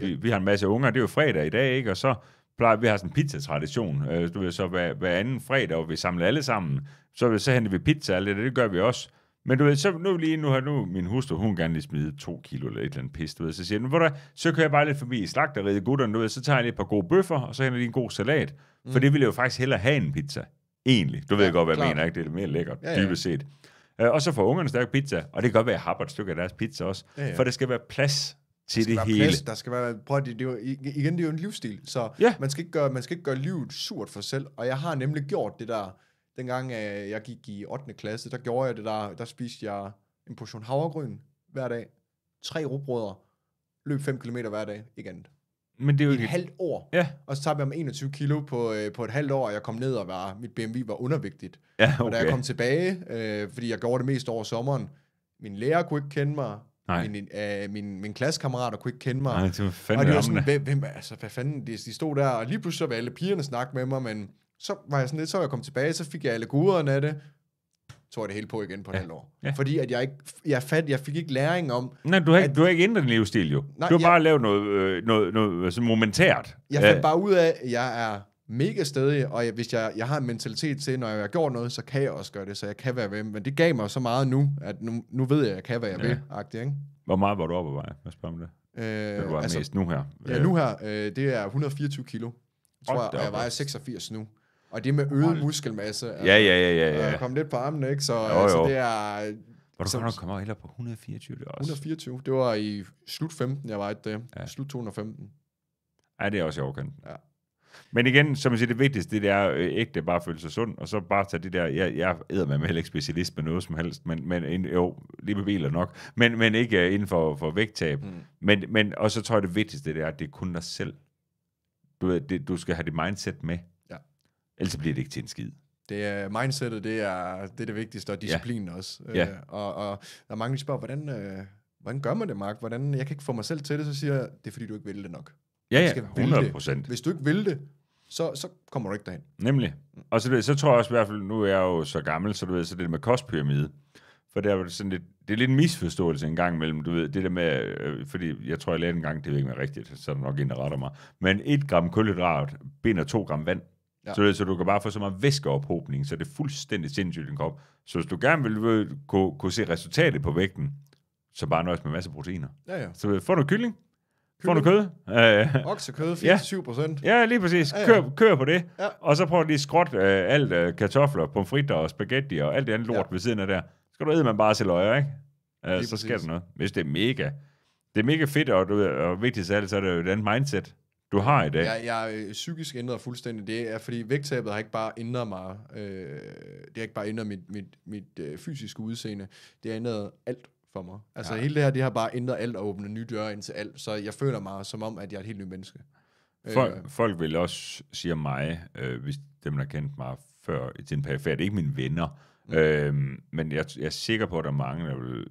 vi, vi har en masse unger, det er jo fredag i dag, ikke? Og så plejer vi har sådan en pizzatradition. Øh, du ved, så hver, hver anden fredag, hvor vi samler alle sammen, så, så henter vi pizza alt det, det gør vi også. Men du ved, så nu lige nu har nu min hustru, hun gerne lige smide to kilo eller et eller andet pis, du ved, så siger den, der, så kører jeg bare lidt forbi i slagteriet, gutterne, du ved, så tager jeg lige et par gode bøffer, og så henter lige en god salat. Mm. For det ville jeg jo faktisk hellere have en pizza, egentlig. Du ved godt, hvad klar. jeg mener, ikke? Det er mere lækkert, ja, ja. dybest set. Øh, og så får ungerne stærk pizza, og det kan godt være, at jeg har et stykke af deres pizza også. Ja, ja. For der skal være plads til det hele. Plads, der skal være, prøv at, det, det er jo, igen, det er jo en livsstil, så ja. man, skal ikke gøre, man skal ikke gøre livet surt for sig selv, og jeg har nemlig gjort det der, dengang øh, jeg gik i 8. klasse, der gjorde jeg det der, der spiste jeg en portion havregryn hver dag, tre råbrødder, løb 5 km hver dag, ikke andet. Men det er jo et halvt år. Ja. Og så tabte jeg mig 21 kilo på, øh, på et halvt år, og jeg kom ned og var, mit BMI var undervigtigt. Ja, okay. Og da jeg kom tilbage, øh, fordi jeg gjorde det mest over sommeren, min lærer kunne ikke kende mig, min, øh, min, min klassekammerater kunne ikke kende mig. Nej, det var fandme og de var sådan, hvem, hvem, altså, hvad fanden, de, de stod der, og lige pludselig så var alle pigerne snakke med mig, men så var jeg sådan lidt, så jeg kom tilbage, så fik jeg alle guderne af det, tog jeg det hele på igen på ja. et halvt år. Ja. Fordi at jeg ikke, jeg, fat, jeg fik ikke læring om... Nej, du har ikke, du har ikke ændret din livsstil jo. Nej, du har jeg, bare lavet noget, øh, noget, noget, noget så momentært. Jeg fandt øh. bare ud af, at jeg er mega stedig, og jeg, hvis jeg, jeg har en mentalitet til, når jeg har gjort noget, så kan jeg også gøre det, så jeg kan være ved. Men det gav mig så meget nu, at nu, nu ved jeg, at jeg kan, hvad jeg ja. vil. Agtig, ikke? Hvor meget var du oppe på vej? Hvad spørger om det? Øh, det var altså, mest nu her. Ja, nu her. Øh, det er 124 kilo, tror jeg, og jeg vejer 86 altså. nu. Og det med øget muskelmasse. Altså, ja, ja, ja, ja. ja. Jeg kom lidt på armene, ikke? Så jo, altså, jo. Altså, det er... Var du godt nok heller på 124 det også? 124. Det var i slut 15, jeg vejede det. Ja. Slut 215. Ja, det er også i overkanten. Ja. Men igen, som jeg siger, det vigtigste, det er øh, ægte, bare føle sig sund, og så bare tage det der, jeg, jeg æder med heller ikke specialist med noget som helst, men, men jo, lige med biler nok, men, men ikke øh, inden for, for vægttab. Mm. Men, men, og så tror jeg, det vigtigste, det er, at det er kun dig selv. Du, ved, det, du skal have det mindset med. Ja. Ellers bliver det ikke til en skid. Det er mindsetet, det er det, er det vigtigste, og disciplinen øh, ja. også. Ja. Øh, og, og der er mange, der spørger, hvordan, øh, hvordan gør man det, Mark? Hvordan, jeg kan ikke få mig selv til det, så siger jeg, det er fordi, du ikke vil det nok. Ja, ja, 100 procent. Hvis du ikke vil det, så, så kommer du ikke derhen. Nemlig. Og så, så tror jeg også i hvert fald, nu er jeg jo så gammel, så du ved, så det med kostpyramide, for der var det sådan lidt, det er lidt en misforståelse en gang imellem, du ved, det der med, øh, fordi jeg tror, jeg lærte en gang, det ved ikke være rigtigt, så er der nok en, der retter mig, men et gram kulhydrat binder to gram vand. Ja. Så, det, så du kan bare få så meget væskeophobning, så det er fuldstændig sindssygt en krop. Så hvis du gerne vil kunne, kunne se resultatet på vægten, så bare nøjes med masser af proteiner. Ja, ja. Så får noget kylling, Får du kød. Øh, (laughs) Oksekød, 4-7%. Ja. ja, lige præcis. Kør, ja, ja. kør på det. Ja. Og så prøv lige at skråt øh, alt øh, kartofler, pomfritter og spaghetti og alt det andet lort ja. ved siden af der. Skal du æde man bare til løjer, ikke? Uh, så præcis. sker der noget. Hvis det er mega. Det er mega fedt, og, du, og vigtigst af alt, så er det jo den mindset, du har i dag. Jeg, jeg er øh, psykisk ændret fuldstændig. Det er, fordi vægttabet har ikke bare ændret mig. Øh, det har ikke bare ændret mit, mit, mit øh, fysiske udseende. Det har ændret alt for mig. Altså ja. hele det her, det har bare ændret alt og åbnet nye døre ind til alt, så jeg føler mig som om, at jeg er et helt nyt menneske. Øh, folk, øh, folk vil også sige mig, øh, hvis dem, der kendt mig før i den periode, det er ikke mine venner, mm. øh, men jeg, jeg er sikker på, at der er mange, der vil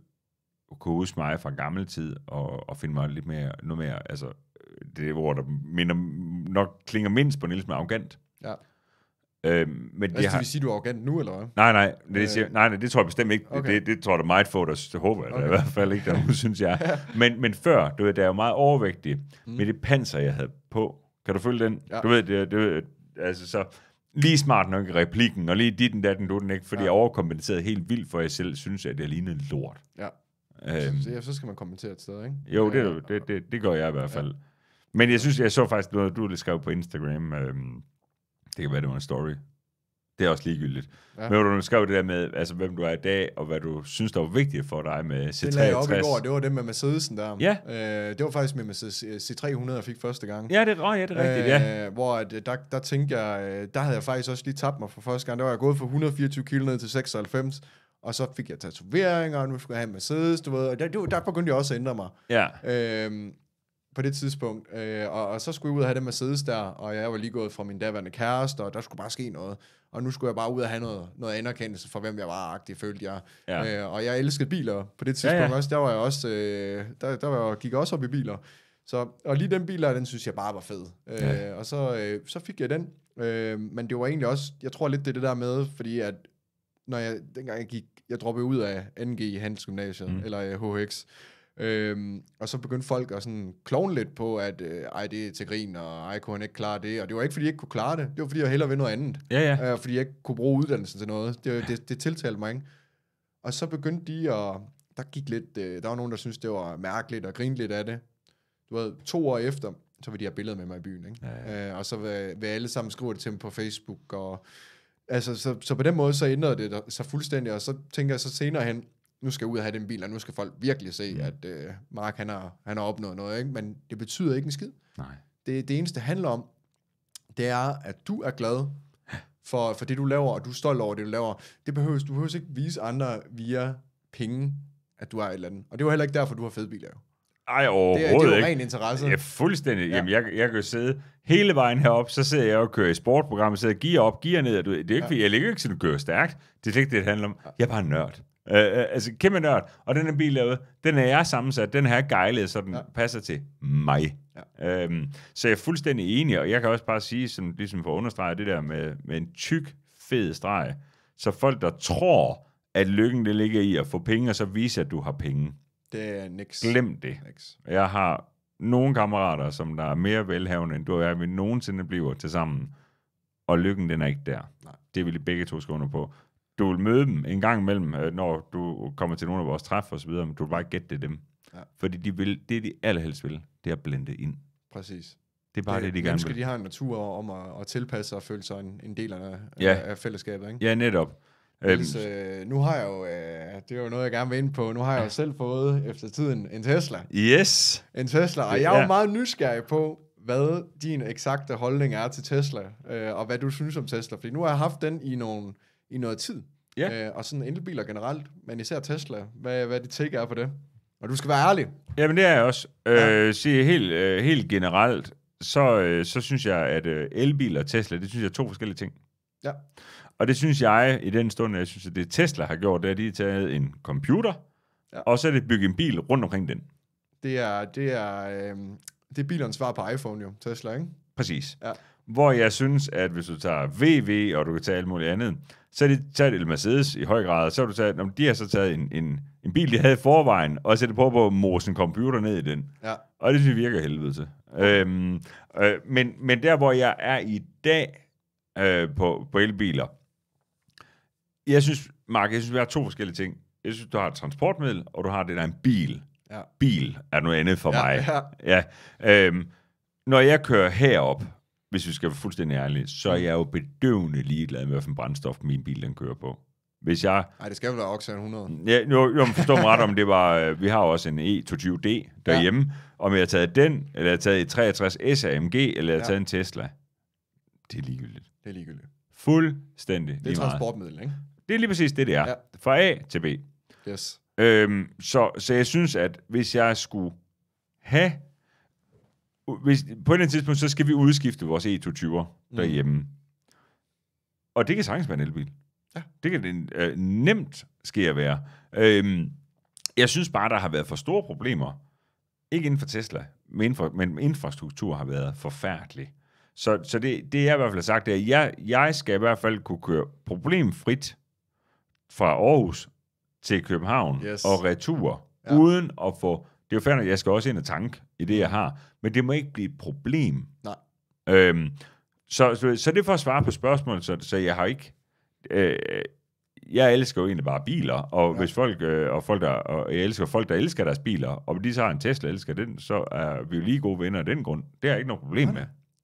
kunne huske mig fra gammel tid og, og finde mig lidt mere, noget mere, altså øh, det ord, der minder, nok klinger mindst på lille smule arrogant. Ja. Øh, men altså, det har... vil sige, du er arrogant nu, eller hvad? Nej, nej, det, øh... siger, nej, nej, det tror jeg bestemt ikke. Okay. Det, det, det, tror jeg, der er meget få, der det håber jeg okay. i hvert fald ikke, der nu (laughs) synes jeg. men, men før, du ved, det er jo meget overvægtigt mm. med det panser, jeg havde på. Kan du følge den? Ja. Du ved, det, det, altså så lige smart nok i replikken, og lige dit den, der, den du den ikke, fordi ja. jeg overkompenserede helt vildt, for jeg selv synes, at er lignet lort. Ja. Øhm, så, så skal man kommentere et sted, ikke? Jo, det, det, det, det gør jeg i hvert fald. Ja. Men jeg synes, jeg så faktisk noget, du skrev på Instagram, øhm, det kan være, det var en story. Det er også ligegyldigt. Ja. Men du skrev det der med, altså, hvem du er i dag, og hvad du synes, der var vigtigt for dig med C63. Det lagde jeg op i går, det var det med Mercedesen der. Ja. Øh, det var faktisk med Mercedes øh, C300, jeg fik første gang. Ja, det, oh, ja, det er rigtigt, øh, ja. Hvor at, øh, der, der tænkte jeg, øh, der havde jeg faktisk også lige tabt mig for første gang. Der var jeg gået fra 124 kg ned til 96, og så fik jeg tatoveringer, og nu skulle jeg have en Mercedes, du ved. Og der, der begyndte jeg også at ændre mig. Ja. Øh, på det tidspunkt, øh, og, og så skulle jeg ud og have det Mercedes der, og jeg var lige gået fra min daværende kæreste, og der skulle bare ske noget. Og nu skulle jeg bare ud og have noget, noget anerkendelse for, hvem jeg var, agtig, følte jeg. Ja. Øh, og jeg elskede biler på det tidspunkt ja, ja. også. Der var jeg også, øh, der, der var, jeg, gik jeg også op i biler. Så, og lige den bil, den synes jeg bare var fed. Øh, ja. og så, øh, så fik jeg den. Øh, men det var egentlig også, jeg tror lidt, det er det der med, fordi at, når jeg, dengang jeg gik, jeg droppede ud af NG i Handelsgymnasiet, mm. eller HHX, øh, HX, Øhm, og så begyndte folk at sådan klovne lidt på, at øh, ej, det er til grin, og ej, kunne han ikke klare det? Og det var ikke, fordi jeg ikke kunne klare det. Det var, fordi jeg hellere ville noget andet. Ja, ja. Øh, fordi jeg ikke kunne bruge uddannelsen til noget. Det, det, det tiltalte mig, ikke? Og så begyndte de at... Der gik lidt... Øh, der var nogen, der syntes, det var mærkeligt og grinede lidt af det. Du ved, to år efter, så var de have billeder med mig i byen, ikke? Ja, ja. Øh, og så vil, vil alle sammen skrive det til dem på Facebook, og... Altså, så, så på den måde, så ændrede det så fuldstændig, og så tænker jeg så senere hen, nu skal jeg ud og have den bil, og nu skal folk virkelig se, mm. at øh, Mark han har, han har opnået noget. Ikke? Men det betyder ikke en skid. Nej. Det, det eneste, det handler om, det er, at du er glad for, for det, du laver, og du er stolt over det, du laver. Det behøves, du behøver ikke vise andre via penge, at du er et eller andet. Og det var heller ikke derfor, du har fede biler. Ej, overhovedet det er, det er jo ren interesse. Ja, fuldstændig. Ja. Jamen, jeg, jeg kan jo sidde hele vejen herop, så sidder jeg og kører i sportprogrammet, så jeg gear op, gear ned. Og du, det er ikke, ja. Jeg ligger ikke sådan du kører stærkt. Det er ikke det, det handler om. Jeg er bare nørd. Øh, øh, altså, kæmpe nørd. Og den her bil derude, den er jeg sammensat, den her gejlet, så den ja. passer til mig. Ja. Øhm, så jeg er fuldstændig enig, og jeg kan også bare sige, sådan, ligesom for at understrege det der med, med en tyk, fed streg, så folk, der tror, at lykken det ligger i at få penge, og så vise, at du har penge. Det er niks. Glem det. Niks. Jeg har nogle kammerater, som der er mere velhavende, end du og jeg, vi nogensinde bliver til sammen. Og lykken, den er ikke der. Nej. Det vil I begge to skrive på du vil møde dem en gang imellem, øh, når du kommer til nogle af vores træf og så videre, men du vil bare gætte det dem. Ja. Fordi de vil, det, de allerhelst vil, det er at blende ind. Præcis. Det er bare det, det de gerne vil. de har en natur om at, at tilpasse sig og føle sig en, en del af, ja. af fællesskabet, ikke? Ja, netop. Ellers, øhm. øh, nu har jeg jo, øh, det er jo noget, jeg gerne vil ind på, nu har jeg jo selv fået efter tiden en Tesla. Yes! En Tesla, og jeg er jo ja. meget nysgerrig på, hvad din eksakte holdning er til Tesla, øh, og hvad du synes om Tesla, fordi nu har jeg haft den i nogle i noget tid. Ja. Øh, og sådan elbiler generelt, men især Tesla. Hvad, hvad det take er på det? Og du skal være ærlig. Jamen, det er jeg også. Øh, ja. Øh, sige helt, øh, helt generelt, så, øh, så synes jeg, at øh, elbiler og Tesla, det synes jeg er to forskellige ting. Ja. Og det synes jeg, i den stund, jeg synes, at det Tesla har gjort, det er, at de har taget en computer, ja. og så er det bygget en bil rundt omkring den. Det er, det er, øh, det er bilernes svar på iPhone jo, Tesla, ikke? Præcis. Ja hvor jeg synes, at hvis du tager VW, og du kan tage alt muligt andet, så er det taget et Mercedes i høj grad, så har du taget, når de har så taget en, en, en bil, de havde i forvejen, og sætter på på mosen computer ned i den. Ja. Og det synes jeg virker helvede til. Øhm, øh, men, men der, hvor jeg er i dag øh, på, på elbiler, jeg synes, Mark, jeg synes, vi har to forskellige ting. Jeg synes, du har et transportmiddel, og du har det, der en bil. Ja. Bil er noget andet for ja, mig. Ja. ja. Øhm, når jeg kører herop, hvis vi skal være fuldstændig ærlige, så er mm. jeg jo bedøvende ligeglad med, hvilken brændstof min bil den kører på. Hvis jeg... Nej, det skal jo være Oxen 100. Ja, jo, jo forstår mig ret om det var... Øh, vi har også en E22D derhjemme. Ja. Om jeg har taget den, eller jeg har taget E63S AMG, eller jeg har ja. taget en Tesla. Det er ligegyldigt. Det er ligegyldigt. Fuldstændig Det er lige transportmiddel, meget. ikke? Det er lige præcis det, det er. Ja. Fra A til B. Yes. Øhm, så, så jeg synes, at hvis jeg skulle have hvis, på et eller andet tidspunkt, så skal vi udskifte vores E22'er mm. derhjemme. Mm. Og det kan sagtens være en elbil. Ja. Det kan det, øh, nemt at være. Øhm, jeg synes bare, der har været for store problemer. Ikke inden for Tesla, men, infra, men infrastruktur har været forfærdelig. Så, så det, det jeg i hvert fald har sagt, det er, at jeg, jeg skal i hvert fald kunne køre problemfrit fra Aarhus til København yes. og retur, ja. uden at få... Det er jo færdigt, at jeg skal også ind og tanke i det, jeg har. Men det må ikke blive et problem. Nej. Øhm, så, så, så det er for at svare på spørgsmålet, så, så jeg har ikke... Øh, jeg elsker jo egentlig bare biler, og ja. hvis folk, øh, og folk der, og jeg elsker folk, der elsker deres biler, og hvis de så har en Tesla, elsker den, så er vi jo lige gode venner af den grund. Det har jeg ikke noget problem ja. med.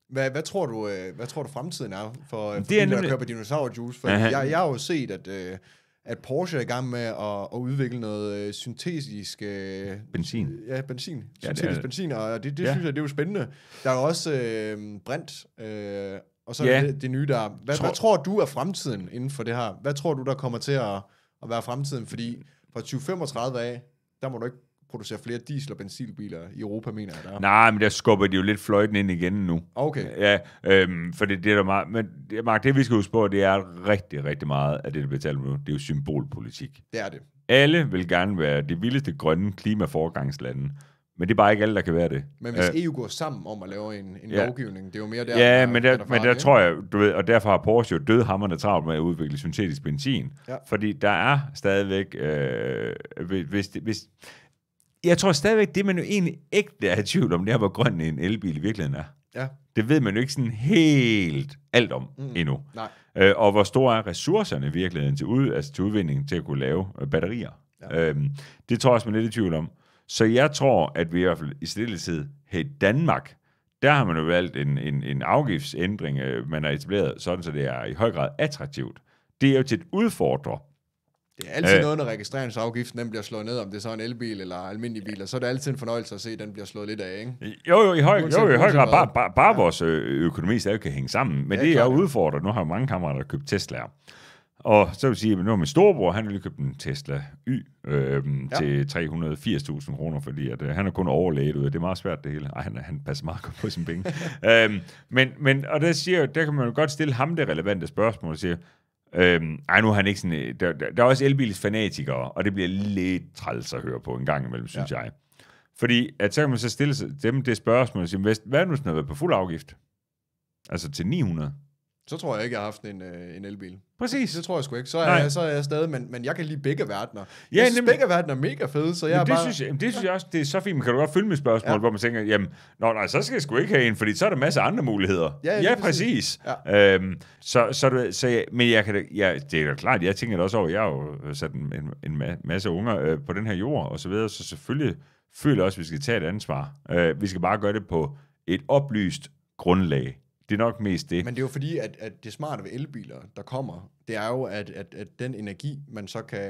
Hvad, hvad, tror du, øh, hvad tror du fremtiden er for, øh, for det er biler, nemlig... der kører på dinosaurjuice? For jeg, jeg har jo set, at... Øh, at Porsche er i gang med at, at udvikle noget øh, syntetisk... Øh, benzin. Ja, benzin. Syntetisk ja, det er, benzin, og det, det ja. synes jeg, det er jo spændende. Der er jo også øh, brint, øh, og så ja. det, det nye, der... Hvad tror... hvad tror du er fremtiden inden for det her? Hvad tror du, der kommer til at, at være fremtiden? Fordi fra 2035 af, der må du ikke producere flere diesel- og benzinbiler i Europa, mener jeg. Der. Nej, men der skubber de jo lidt fløjten ind igen nu. Okay. Ja, øhm, for det, det er der meget... Men det, Mark, det vi skal huske på, det er rigtig, rigtig meget af det, der bliver talt nu. Det er jo symbolpolitik. Det er det. Alle vil gerne være det vildeste grønne klimaforgangslande. Men det er bare ikke alle, der kan være det. Men hvis øh, EU går sammen om at lave en, en ja. lovgivning, det er jo mere der, Ja, der, men der, der, men der tror jeg, du ved, og derfor har Porsche jo dødhammerne travlt med at udvikle syntetisk benzin. Ja. Fordi der er stadigvæk, øh, hvis, hvis, jeg tror stadigvæk, det man jo egentlig ægte er i tvivl om, det er, hvor grøn en elbil i virkeligheden er. Ja. Det ved man jo ikke sådan helt alt om mm. endnu. Nej. Øh, og hvor store er ressourcerne i virkeligheden til, ud, altså til udvinding til at kunne lave øh, batterier. Ja. Øhm, det tror jeg også, man er lidt i tvivl om. Så jeg tror, at vi i hvert fald i stilleshed her i Danmark, der har man jo valgt en, en, en afgiftsændring, øh, man har etableret, sådan så det er i høj grad attraktivt. Det er jo til at udfordre det er altid øh. noget, når registreringsafgiften den bliver slået ned, om det er så en elbil eller almindelig bil, ja. og så er det altid en fornøjelse at se, at den bliver slået lidt af, ikke? Jo, jo, i høj, jo, i høj grad. Bare, bare, bare ja. vores øh, økonomi stadig kan hænge sammen. Men ja, det, jeg udfordrer, nu har jeg mange kammerater, der købt Tesla. Og så vil sige, at nu er min storebror, han ville købe en Tesla Y øh, ja. til 380.000 kroner, fordi at, øh, han er kun overlæget ud, af det er meget svært det hele. Ej, han, han passer meget godt på sin penge. (laughs) øhm, men, men, og der, siger, der kan man jo godt stille ham det relevante spørgsmål og sige, Øhm, ej, nu er han ikke sådan... Øh, der, der, der er også fanatikere, og det bliver lidt træls at høre på en gang imellem, synes ja. jeg. Fordi at så kan man så stille dem det spørgsmål, og sige, hvad er nu sådan noget på fuld afgift? Altså til 900? så tror jeg ikke, jeg har haft en, øh, en elbil. Præcis. Det, tror jeg sgu ikke. Så er, jeg, så er jeg stadig, men, men jeg kan lide begge verdener. Jeg ja, synes, nemlig, begge verdener er mega fede, så jeg det bare... Synes jeg, det synes jeg også, det er så fint. Man kan du godt følge med spørgsmål, ja. hvor man tænker, jamen, nå, nej, så skal jeg sgu ikke have en, fordi så er der masser af andre muligheder. Ja, ja, ja præcis. Ja. Øhm, så, så, så, så jeg, men jeg kan, ja, det er da klart, jeg tænker også over, jeg har jo øh, sat en, en, en masse unger øh, på den her jord, og så videre, så selvfølgelig føler jeg også, at vi skal tage et ansvar. Øh, vi skal bare gøre det på et oplyst grundlag. Det er nok mest det. Men det er jo fordi, at, at det smarte ved elbiler, der kommer, det er jo, at, at, at den energi, man så kan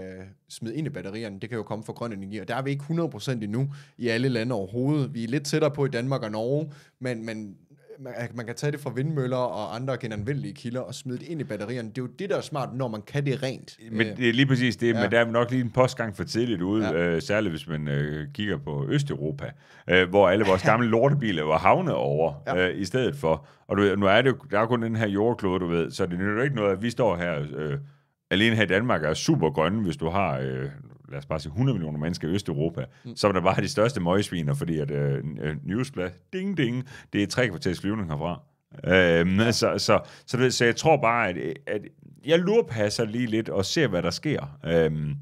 smide ind i batterierne, det kan jo komme fra grøn energi. Og der er vi ikke 100% endnu i alle lande overhovedet. Vi er lidt tættere på i Danmark og Norge, men, men man, man kan tage det fra vindmøller og andre genanvendelige kilder og smide det ind i batterierne. Det er jo det, der er smart, når man kan det rent. Men det er lige præcis det, ja. men der er nok lige en postgang for tidligt ude, ja. øh, særligt hvis man øh, kigger på Østeuropa, øh, hvor alle vores gamle lortebiler var havne over ja. øh, i stedet for. Og du ved, nu er det jo, der er kun den her jordklode, du ved, så det er jo ikke noget, at vi står her... Øh, alene her i Danmark er super grønne, hvis du har øh, lad os bare sige 100 millioner mennesker i Østeuropa, mm. så var der bare de største møgsviner, fordi at uh, newsblad, ding ding, det er tre kvarters flyvning herfra. Øhm, så, så, så, så, så jeg tror bare, at, at jeg lurpasser lige lidt og ser, hvad der sker. Øhm,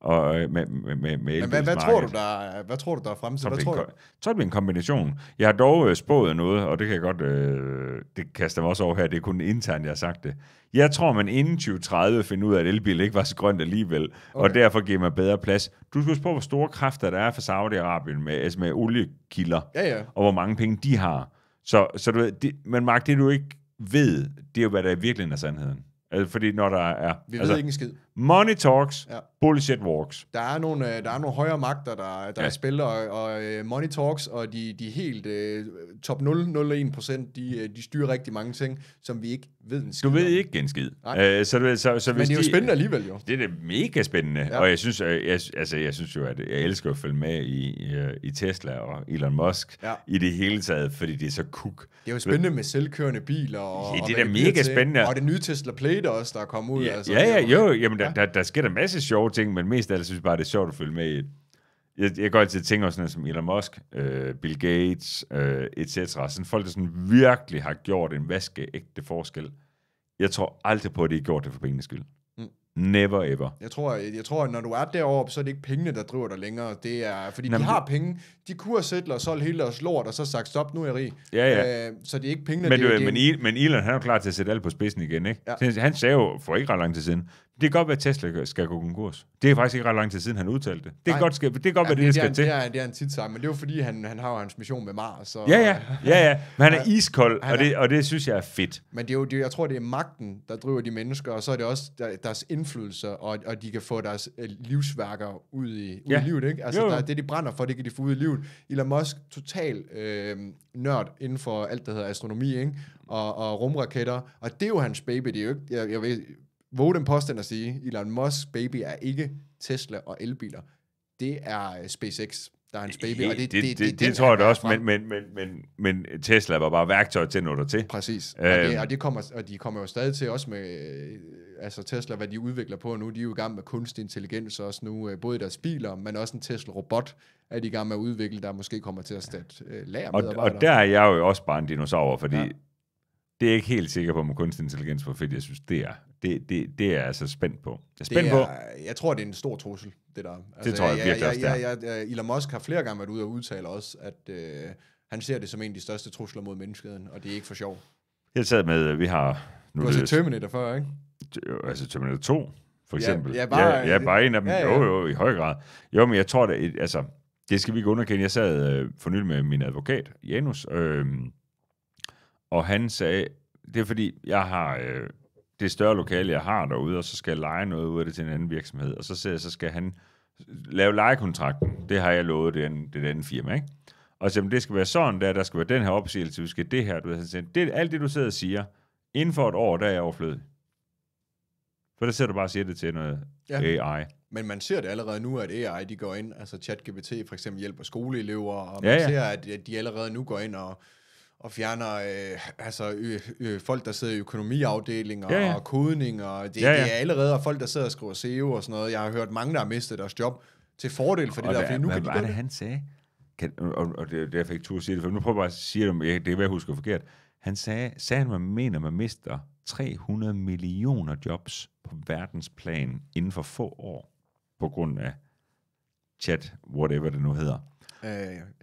og øh, med, med, med, med Men hvad, hvad, tror du, der, hvad tror du, der er fremtiden? Hvad tror du? Jeg tror, det bliver en kombination. Jeg har dog øh, spået noget, og det kan jeg godt øh, det kaster mig også over her. Det er kun internt, jeg har sagt det. Jeg tror, man inden 2030 finder ud af, at elbil ikke var så grønt alligevel, okay. og derfor giver man bedre plads. Du skal huske på, hvor store kræfter der er for Saudi-Arabien med, altså med oliekilder, ja, ja. og hvor mange penge de har. Så, så du ved, det, men Mark, det du ikke ved, det er jo, hvad der i virkeligheden er sandheden. Altså, fordi når der er... Vi ved altså, ikke en skid. Money talks, ja. bullshit walks. Der er nogle, øh, der er nogle højere magter, der, der ja. spiller, og, og øh, money talks, og de, de helt uh, top 0,01 procent, de, de styrer rigtig mange ting, som vi ikke ved en skid Du ved om. ikke en skid. Øh, så, så, så, så, Men det er jo de, spændende alligevel, jo. Det er det mega spændende, ja. og jeg synes, jeg, altså, jeg synes jo, at jeg elsker at følge med i, i, Tesla og Elon Musk ja. i det hele taget, fordi det er så kuk. Det er jo spændende med selvkørende biler. Og, ja, det er da mega spændende. Og det nye Tesla Plate også, der er kommet ud. Ja, altså, ja, ja jo, jamen, der, der, der sker der masse sjove ting, men mest af alt synes jeg bare, det er sjovt at følge med i. Jeg, jeg går altid og tænker sådan noget som Elon Musk, øh, Bill Gates, øh, etc. Sådan folk, der sådan virkelig har gjort en vaskeægte forskel. Jeg tror aldrig på, at de har gjort det for pengenes skyld. Mm. Never ever. Jeg tror, jeg, jeg tror, at når du er deroppe, så er det ikke pengene, der driver dig længere. Det er, fordi Jamen, de har det... penge. De kunne have sættet og solgt hele deres lort, og så sagt, stop, nu er jeg rig. Ja, ja. Øh, så det er ikke pengene, men, det er, men, men Elon, han er klar til at sætte alt på spidsen igen, ikke? Ja. Han sagde jo for ikke ret lang tid siden, det kan godt være, at Tesla skal gå konkurs. Det er faktisk ikke ret lang tid siden, han udtalte det. Det kan godt, ske, det kan godt ja, være, det, det, skal til. Det er, det er en tit men det er jo fordi, han, han har jo hans mission med Mars. Så, ja, ja, ja, ja. Men han er iskold, han er, og, det, og det synes jeg er fedt. Men det er jo, det, jeg tror, det er magten, der driver de mennesker, og så er det også der, deres indflydelse, og, og de kan få deres øh, livsværker ud i, ud ja. i livet. Ikke? Altså, jo. Der, det, de brænder for, det kan de få ud i livet. Elon Musk, total øh, nørd inden for alt, der hedder astronomi, ikke? Og, og rumraketter. Og det er jo hans baby. Det er jo ikke, jeg, jeg ved, våge den påstand at sige, Elon Musk baby er ikke Tesla og elbiler. Det er øh, SpaceX, der er hans baby. Helt, og det, det, det, det, det, det tror jeg da også, men, men, men, men, men Tesla var bare værktøj til noget til. Præcis, og, det, øhm. og, det kommer, og de kommer jo stadig til også med øh, altså Tesla, hvad de udvikler på nu. De er jo i gang med kunstig intelligens også nu, øh, både i deres biler, men også en Tesla-robot er de i gang med at udvikle, der måske kommer til at stå lager og, og der er jeg jo også bare en dinosaur, fordi ja. Det er jeg ikke helt sikker på om kunstig intelligens, hvor fedt jeg synes, det er. Det, det, det er jeg altså spændt på. Jeg er spændt er, på. Jeg tror, det er en stor trussel, det der. Altså, det tror jeg, jeg virkelig jeg, også, jeg, jeg, jeg, Elon Musk har flere gange været ude og udtale også, at øh, han ser det som en af de største trusler mod menneskeheden, og det er ikke for sjov. Jeg sad med, øh, vi har... Nu du har set Terminator før, ikke? Altså Terminator 2, for eksempel. Ja, ja, bare, ja, ja, bare en af dem. Ja, ja. Jo, jo, i høj grad. Jo, men jeg tror, det, altså, det skal vi ikke underkende. Jeg sad øh, for nylig med min advokat, Janus, øh, og han sagde, det er fordi, jeg har øh, det større lokale, jeg har derude, og så skal jeg lege noget ud af det til en anden virksomhed, og så, siger jeg, så skal han øh, lave lejekontrakten. Det har jeg lovet den, den det firma, ikke? Og så det skal være sådan der, der skal være den her opsigelse, vi skal det her, du ved, sagde, det, alt det, du sidder og siger, inden for et år, der er jeg overflødig. For der sidder du bare og siger det til noget ja. AI. Men man ser det allerede nu, at AI de går ind, altså ChatGPT for eksempel hjælper skoleelever, og man ja, ja. ser, at de allerede nu går ind og og fjerner øh, altså, øh, øh, folk, der sidder i økonomiafdelinger ja, ja. og kodning, og det, ja, ja. det er allerede folk, der sidder og skriver SEO og sådan noget. Jeg har hørt mange, der har mistet deres job til fordel for og det der, for nu hvad kan de var det, det, han sagde? Kan, og, og det, jeg fik tur at sige det, for nu prøver jeg bare at sige det, jeg, det er, hvad jeg husker forkert. Han sagde, sagde han, man mener, man mister 300 millioner jobs på verdensplan inden for få år, på grund af chat, whatever det nu hedder. Øh,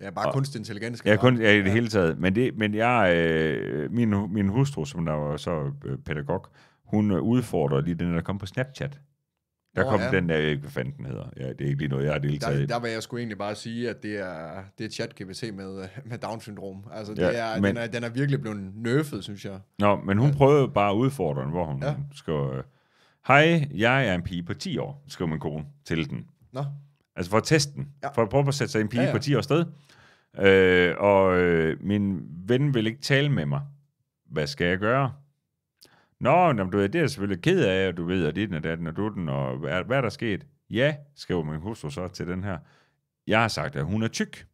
ja, bare og, kunstig intelligens. Ja, kun, ja, i det hele taget. Men, det, men jeg, øh, min, min hustru, som der var så øh, pædagog, hun øh, udfordrer lige den, der kom på Snapchat. Der oh, kom ja. den der, jeg øh, ikke fanden den hedder. Ja, det er ikke lige noget, jeg har deltaget der, der vil jeg sgu egentlig bare sige, at det er, det er chat se med, med Down-syndrom. Altså, det ja, er, men, den, er, den er virkelig blevet nøffet, synes jeg. Nå, men hun ja. prøvede bare at udfordre den, hvor hun ja. skrev, hej, jeg er en pige på 10 år, skrev min kone til den. Nå. Altså for at teste den. Ja. For at prøve at sætte sig en pige ja, ja. på 10 år sted. Øh, og øh, min ven vil ikke tale med mig. Hvad skal jeg gøre? Nå, jamen, du ved, det er jeg selvfølgelig ked af, og du ved, at det er den og den, og hvad, hvad er der sket? Ja, skriver min hustru så til den her. Jeg har sagt, at hun er tyk.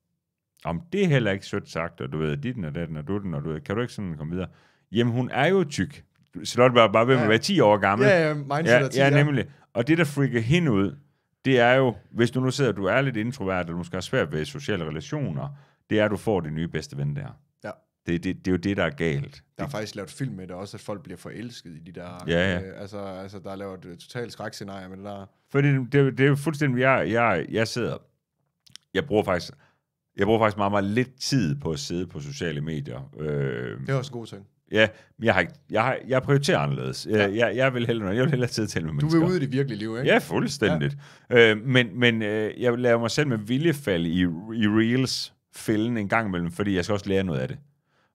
Om det er heller ikke sødt sagt, og du ved, dit og datten og den, og du ved, kan du ikke sådan komme videre? Jamen, hun er jo tyk. Charlotte var bare ved ja. at være 10 år gammel. Ja, ja, ja, 10 ja, nemlig. Og det, der freaker hende ud, det er jo, hvis du nu sidder, du er lidt introvert, og du måske har svært ved sociale relationer, det er, at du får din nye bedste ven der. Ja. Det, det, det er jo det, der er galt. Der er det. faktisk lavet film med det også, at folk bliver forelsket i de der... Ja, ja. Øh, altså, altså, der er lavet et øh, totalt skrækscenarie med det der... Fordi det, det er jo fuldstændig... Jeg, jeg, jeg sidder... Jeg bruger faktisk... Jeg bruger faktisk meget, meget lidt tid på at sidde på sociale medier. Øh, det er også en god ting. Ja, men jeg, har, jeg, har, jeg prioriterer anderledes. Ja. Jeg, jeg, vil hellere, jeg vil hellere sidde og tale med Du mennesker. er ude i det virkelige liv, ikke? Ja, fuldstændigt. Ja. Øh, men men øh, jeg laver mig selv med vilje i, i Reels-fælden en gang imellem, fordi jeg skal også lære noget af det.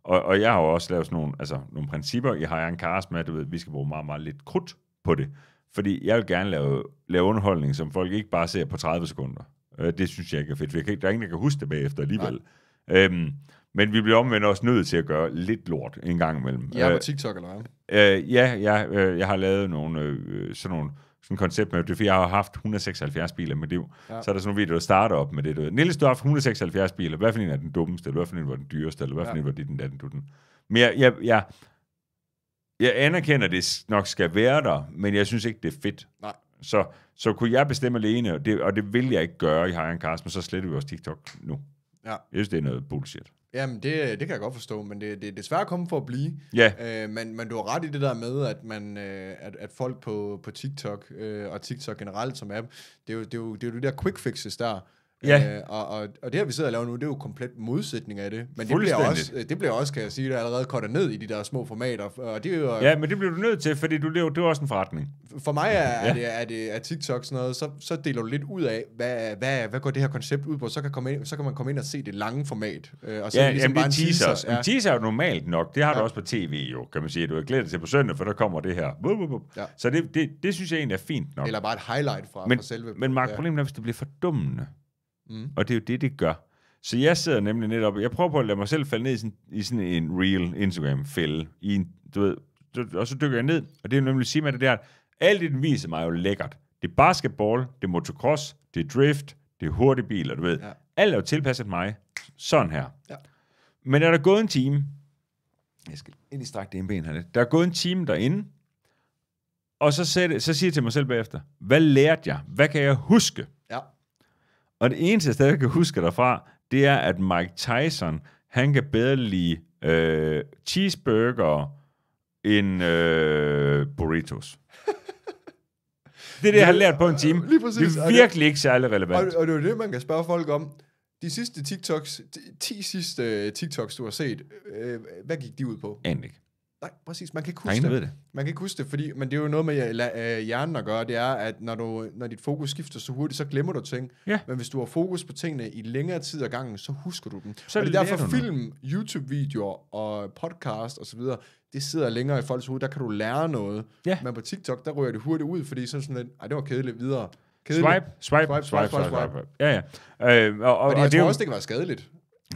Og, og jeg har jo også lavet sådan nogle, altså, nogle principper. Jeg har en kars med, at du ved, vi skal bruge meget, meget lidt krudt på det. Fordi jeg vil gerne lave, lave underholdning, som folk ikke bare ser på 30 sekunder. Øh, det synes jeg ikke er fedt, jeg kan, ikke- der er ingen, der kan huske det bagefter alligevel. Øhm, men vi bliver omvendt også nødt til at gøre lidt lort en gang imellem. Ja, på øh, TikTok, eller hvad? Øh, ja, jeg, øh, jeg har lavet nogle, øh, sådan nogle sådan koncept med, det fordi, jeg har haft 176 biler med liv. Ja. Så er der sådan nogle videoer, der starter op med det. Du ved. Niels, du har haft 176 biler. Hvad for en er den dummeste, eller hvad for en var den dyreste, eller hvad for ja. en var den, anden, du, den. Men jeg, jeg, jeg, jeg anerkender, at det nok skal være der, men jeg synes ikke, det er fedt. Nej. Så, så kunne jeg bestemme alene, og det, og det vil jeg ikke gøre i Hejren Carsten, så sletter vi vores TikTok nu. Ja. Jeg synes, det er noget bullshit. Jamen, det, det kan jeg godt forstå, men det, det er desværre komme for at blive. Ja. Øh, men, men du har ret i det der med, at, man, øh, at, at folk på, på TikTok, øh, og TikTok generelt som app, det er jo det, er jo, det, er jo det der quick fixes der, Ja. Øh, og, og, og det her, vi sidder og laver nu, det er jo komplet modsætning af det. Men det bliver, også, øh, det bliver også, kan jeg sige, der allerede kortet ned i de der små formater. Og det er jo, øh, ja, men det bliver du nødt til, fordi du lever, det er også en forretning. For mig er, (laughs) ja. er, det, er, det, er TikTok sådan noget, så, så deler du lidt ud af, hvad, hvad, hvad går det her koncept ud på? Så kan, komme ind, så kan man komme ind og se det lange format. Øh, og så ja, er det ligesom jamen, bare det er teaser. teaser. Ja. Men teaser er jo normalt nok. Det har ja. du også på tv jo, kan man sige. Du er glædet til på søndag, for der kommer det her. Bup, bup, bup. Ja. Så det, det, det, synes jeg egentlig er fint nok. Eller bare et highlight fra, men, fra selve. Men Mark, ja. problemet er, hvis det bliver for Mm. Og det er jo det, det gør. Så jeg sidder nemlig netop, jeg prøver på at lade mig selv falde ned i sådan, i sådan en real Instagram-fælde. I en, du ved, og så dykker jeg ned, og det er nemlig sige med det der, at alt det, den viser mig er jo lækkert. Det er basketball, det er motocross, det er drift, det er hurtige biler, du ved. Ja. Alt er jo tilpasset mig. Sådan her. Ja. Men er der gået en time, jeg skal ind i strakt det ben her lidt. Der er gået en time derinde, og så, sætte, så siger jeg til mig selv bagefter, hvad lærte jeg? Hvad kan jeg huske? Og det eneste, jeg stadig kan huske derfra, det er, at Mike Tyson, han kan bedre lide øh, cheeseburger end øh, burritos. (laughs) Det er det, jeg har lært på en time. Lige præcis. Det er virkelig ikke særlig relevant. Og, og det er jo det, man kan spørge folk om. De sidste TikToks, de 10 sidste øh, TikToks, du har set, øh, hvad gik de ud på? Endelig ikke. Nej, præcis. Man kan ikke huske det. Ved det. Man kan ikke huske det, fordi, men det er jo noget med øh, hjernen at gøre, det er, at når, du, når dit fokus skifter så hurtigt, så glemmer du ting. Ja. Men hvis du har fokus på tingene i længere tid ad gangen, så husker du dem. Så og det er derfor film, YouTube-videoer og podcast osv., og det sidder længere i folks hoved, der kan du lære noget. Ja. Men på TikTok, der rører det hurtigt ud, fordi sådan sådan lidt, ej, det var kedeligt videre. Kedeligt. Swipe, swipe, swipe, swipe, swipe, swipe, swipe, swipe. Ja, ja. Øh, og, og, og, og jeg og tror det, også, det kan være skadeligt.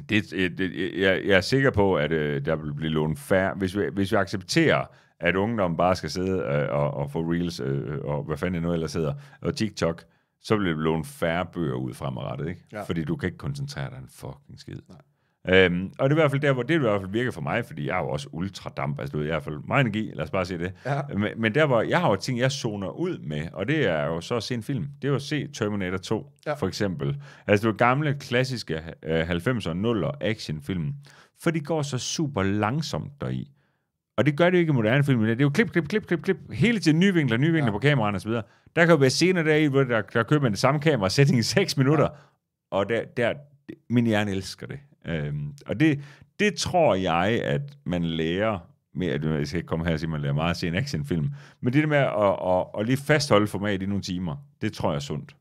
Det, øh, det, øh, jeg, jeg er sikker på, at øh, der vil blive lånt færre. Hvis vi, hvis vi accepterer, at ungdommen bare skal sidde øh, og, og få reels øh, og hvad fanden det nu ellers hedder, og TikTok, så vil det lånt færre bøger ud fremadrettet, ikke? Ja. Fordi du kan ikke koncentrere dig en fucking skid. Nej. Øhm, og det er i hvert fald der, hvor det i hvert fald virker for mig, fordi jeg er jo også ultra damp, altså du ved, jeg har i hvert fald meget energi, lad os bare se det. Ja. Men, men der, hvor jeg har jo ting, jeg zoner ud med, og det er jo så at se en film. Det er jo at se Terminator 2, ja. for eksempel. Altså er gamle, klassiske øh, 90'er, 0'er actionfilm. For de går så super langsomt deri. Og det gør det jo ikke i moderne film. Det er jo klip, klip, klip, klip, klip. Hele tiden nye vinkler, nye vinkler ja. på kameraerne osv. Der kan jo være scener deri, hvor der, der køber man det samme kamera setting i 6 minutter. Ja. Og der, der, min hjerne elsker det. Øhm, og det, det tror jeg, at man lærer med, at jeg skal ikke komme her og sige, at man lærer meget at se en actionfilm, men det der med at, at, at, at lige fastholde format i nogle timer, det tror jeg er sundt.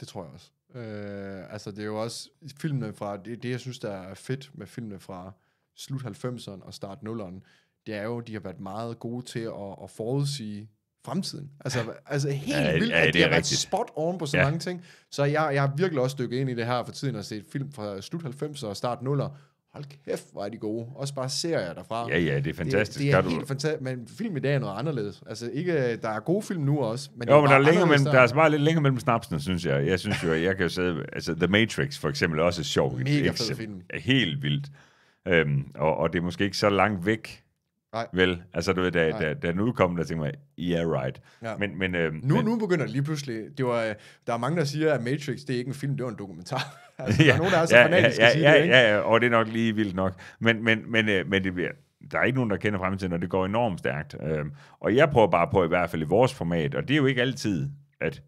Det tror jeg også. Øh, altså det er jo også filmene fra, det, det jeg synes, der er fedt med filmene fra slut 90'erne og start 0'erne, det er jo, de har været meget gode til at, at forudsige fremtiden. Altså, altså helt ja, vildt, ja, at det, det har været spot on på så ja. mange ting. Så jeg, jeg har virkelig også dykket ind i det her for tiden og set film fra slut 90'er og start 0'er. Hold kæft, hvor er de gode. Også bare serier derfra. Ja, ja, det er fantastisk. Det, det er kan helt du... fantastisk, men film i dag er noget anderledes. Altså ikke, der er gode film nu også, men jo, men der er, længere mellem, der er bare lidt længere mellem snapsene, synes jeg. Jeg synes jo, jeg kan jo sidde, altså The Matrix for eksempel også er sjov. Mega fed film. Helt vildt. Øhm, og, og det er måske ikke så langt væk Nej. Vel, altså du ved, da, da, da den udkom, der tænkte mig, yeah right. Ja. Men, men, øh, nu, men, nu begynder det lige pludselig, det var, øh, der er mange, der siger, at Matrix, det er ikke en film, det er en dokumentar. (laughs) altså, ja, der er nogen, der er så ja, fanatiske ja, ja, sige ja, det, ikke? Ja, ja, og det er nok lige vildt nok. Men, men, men, øh, men det bliver, der er ikke nogen, der kender fremtiden, og det går enormt stærkt. Øh, og jeg prøver bare på, i hvert fald i vores format, og det er jo ikke altid, at,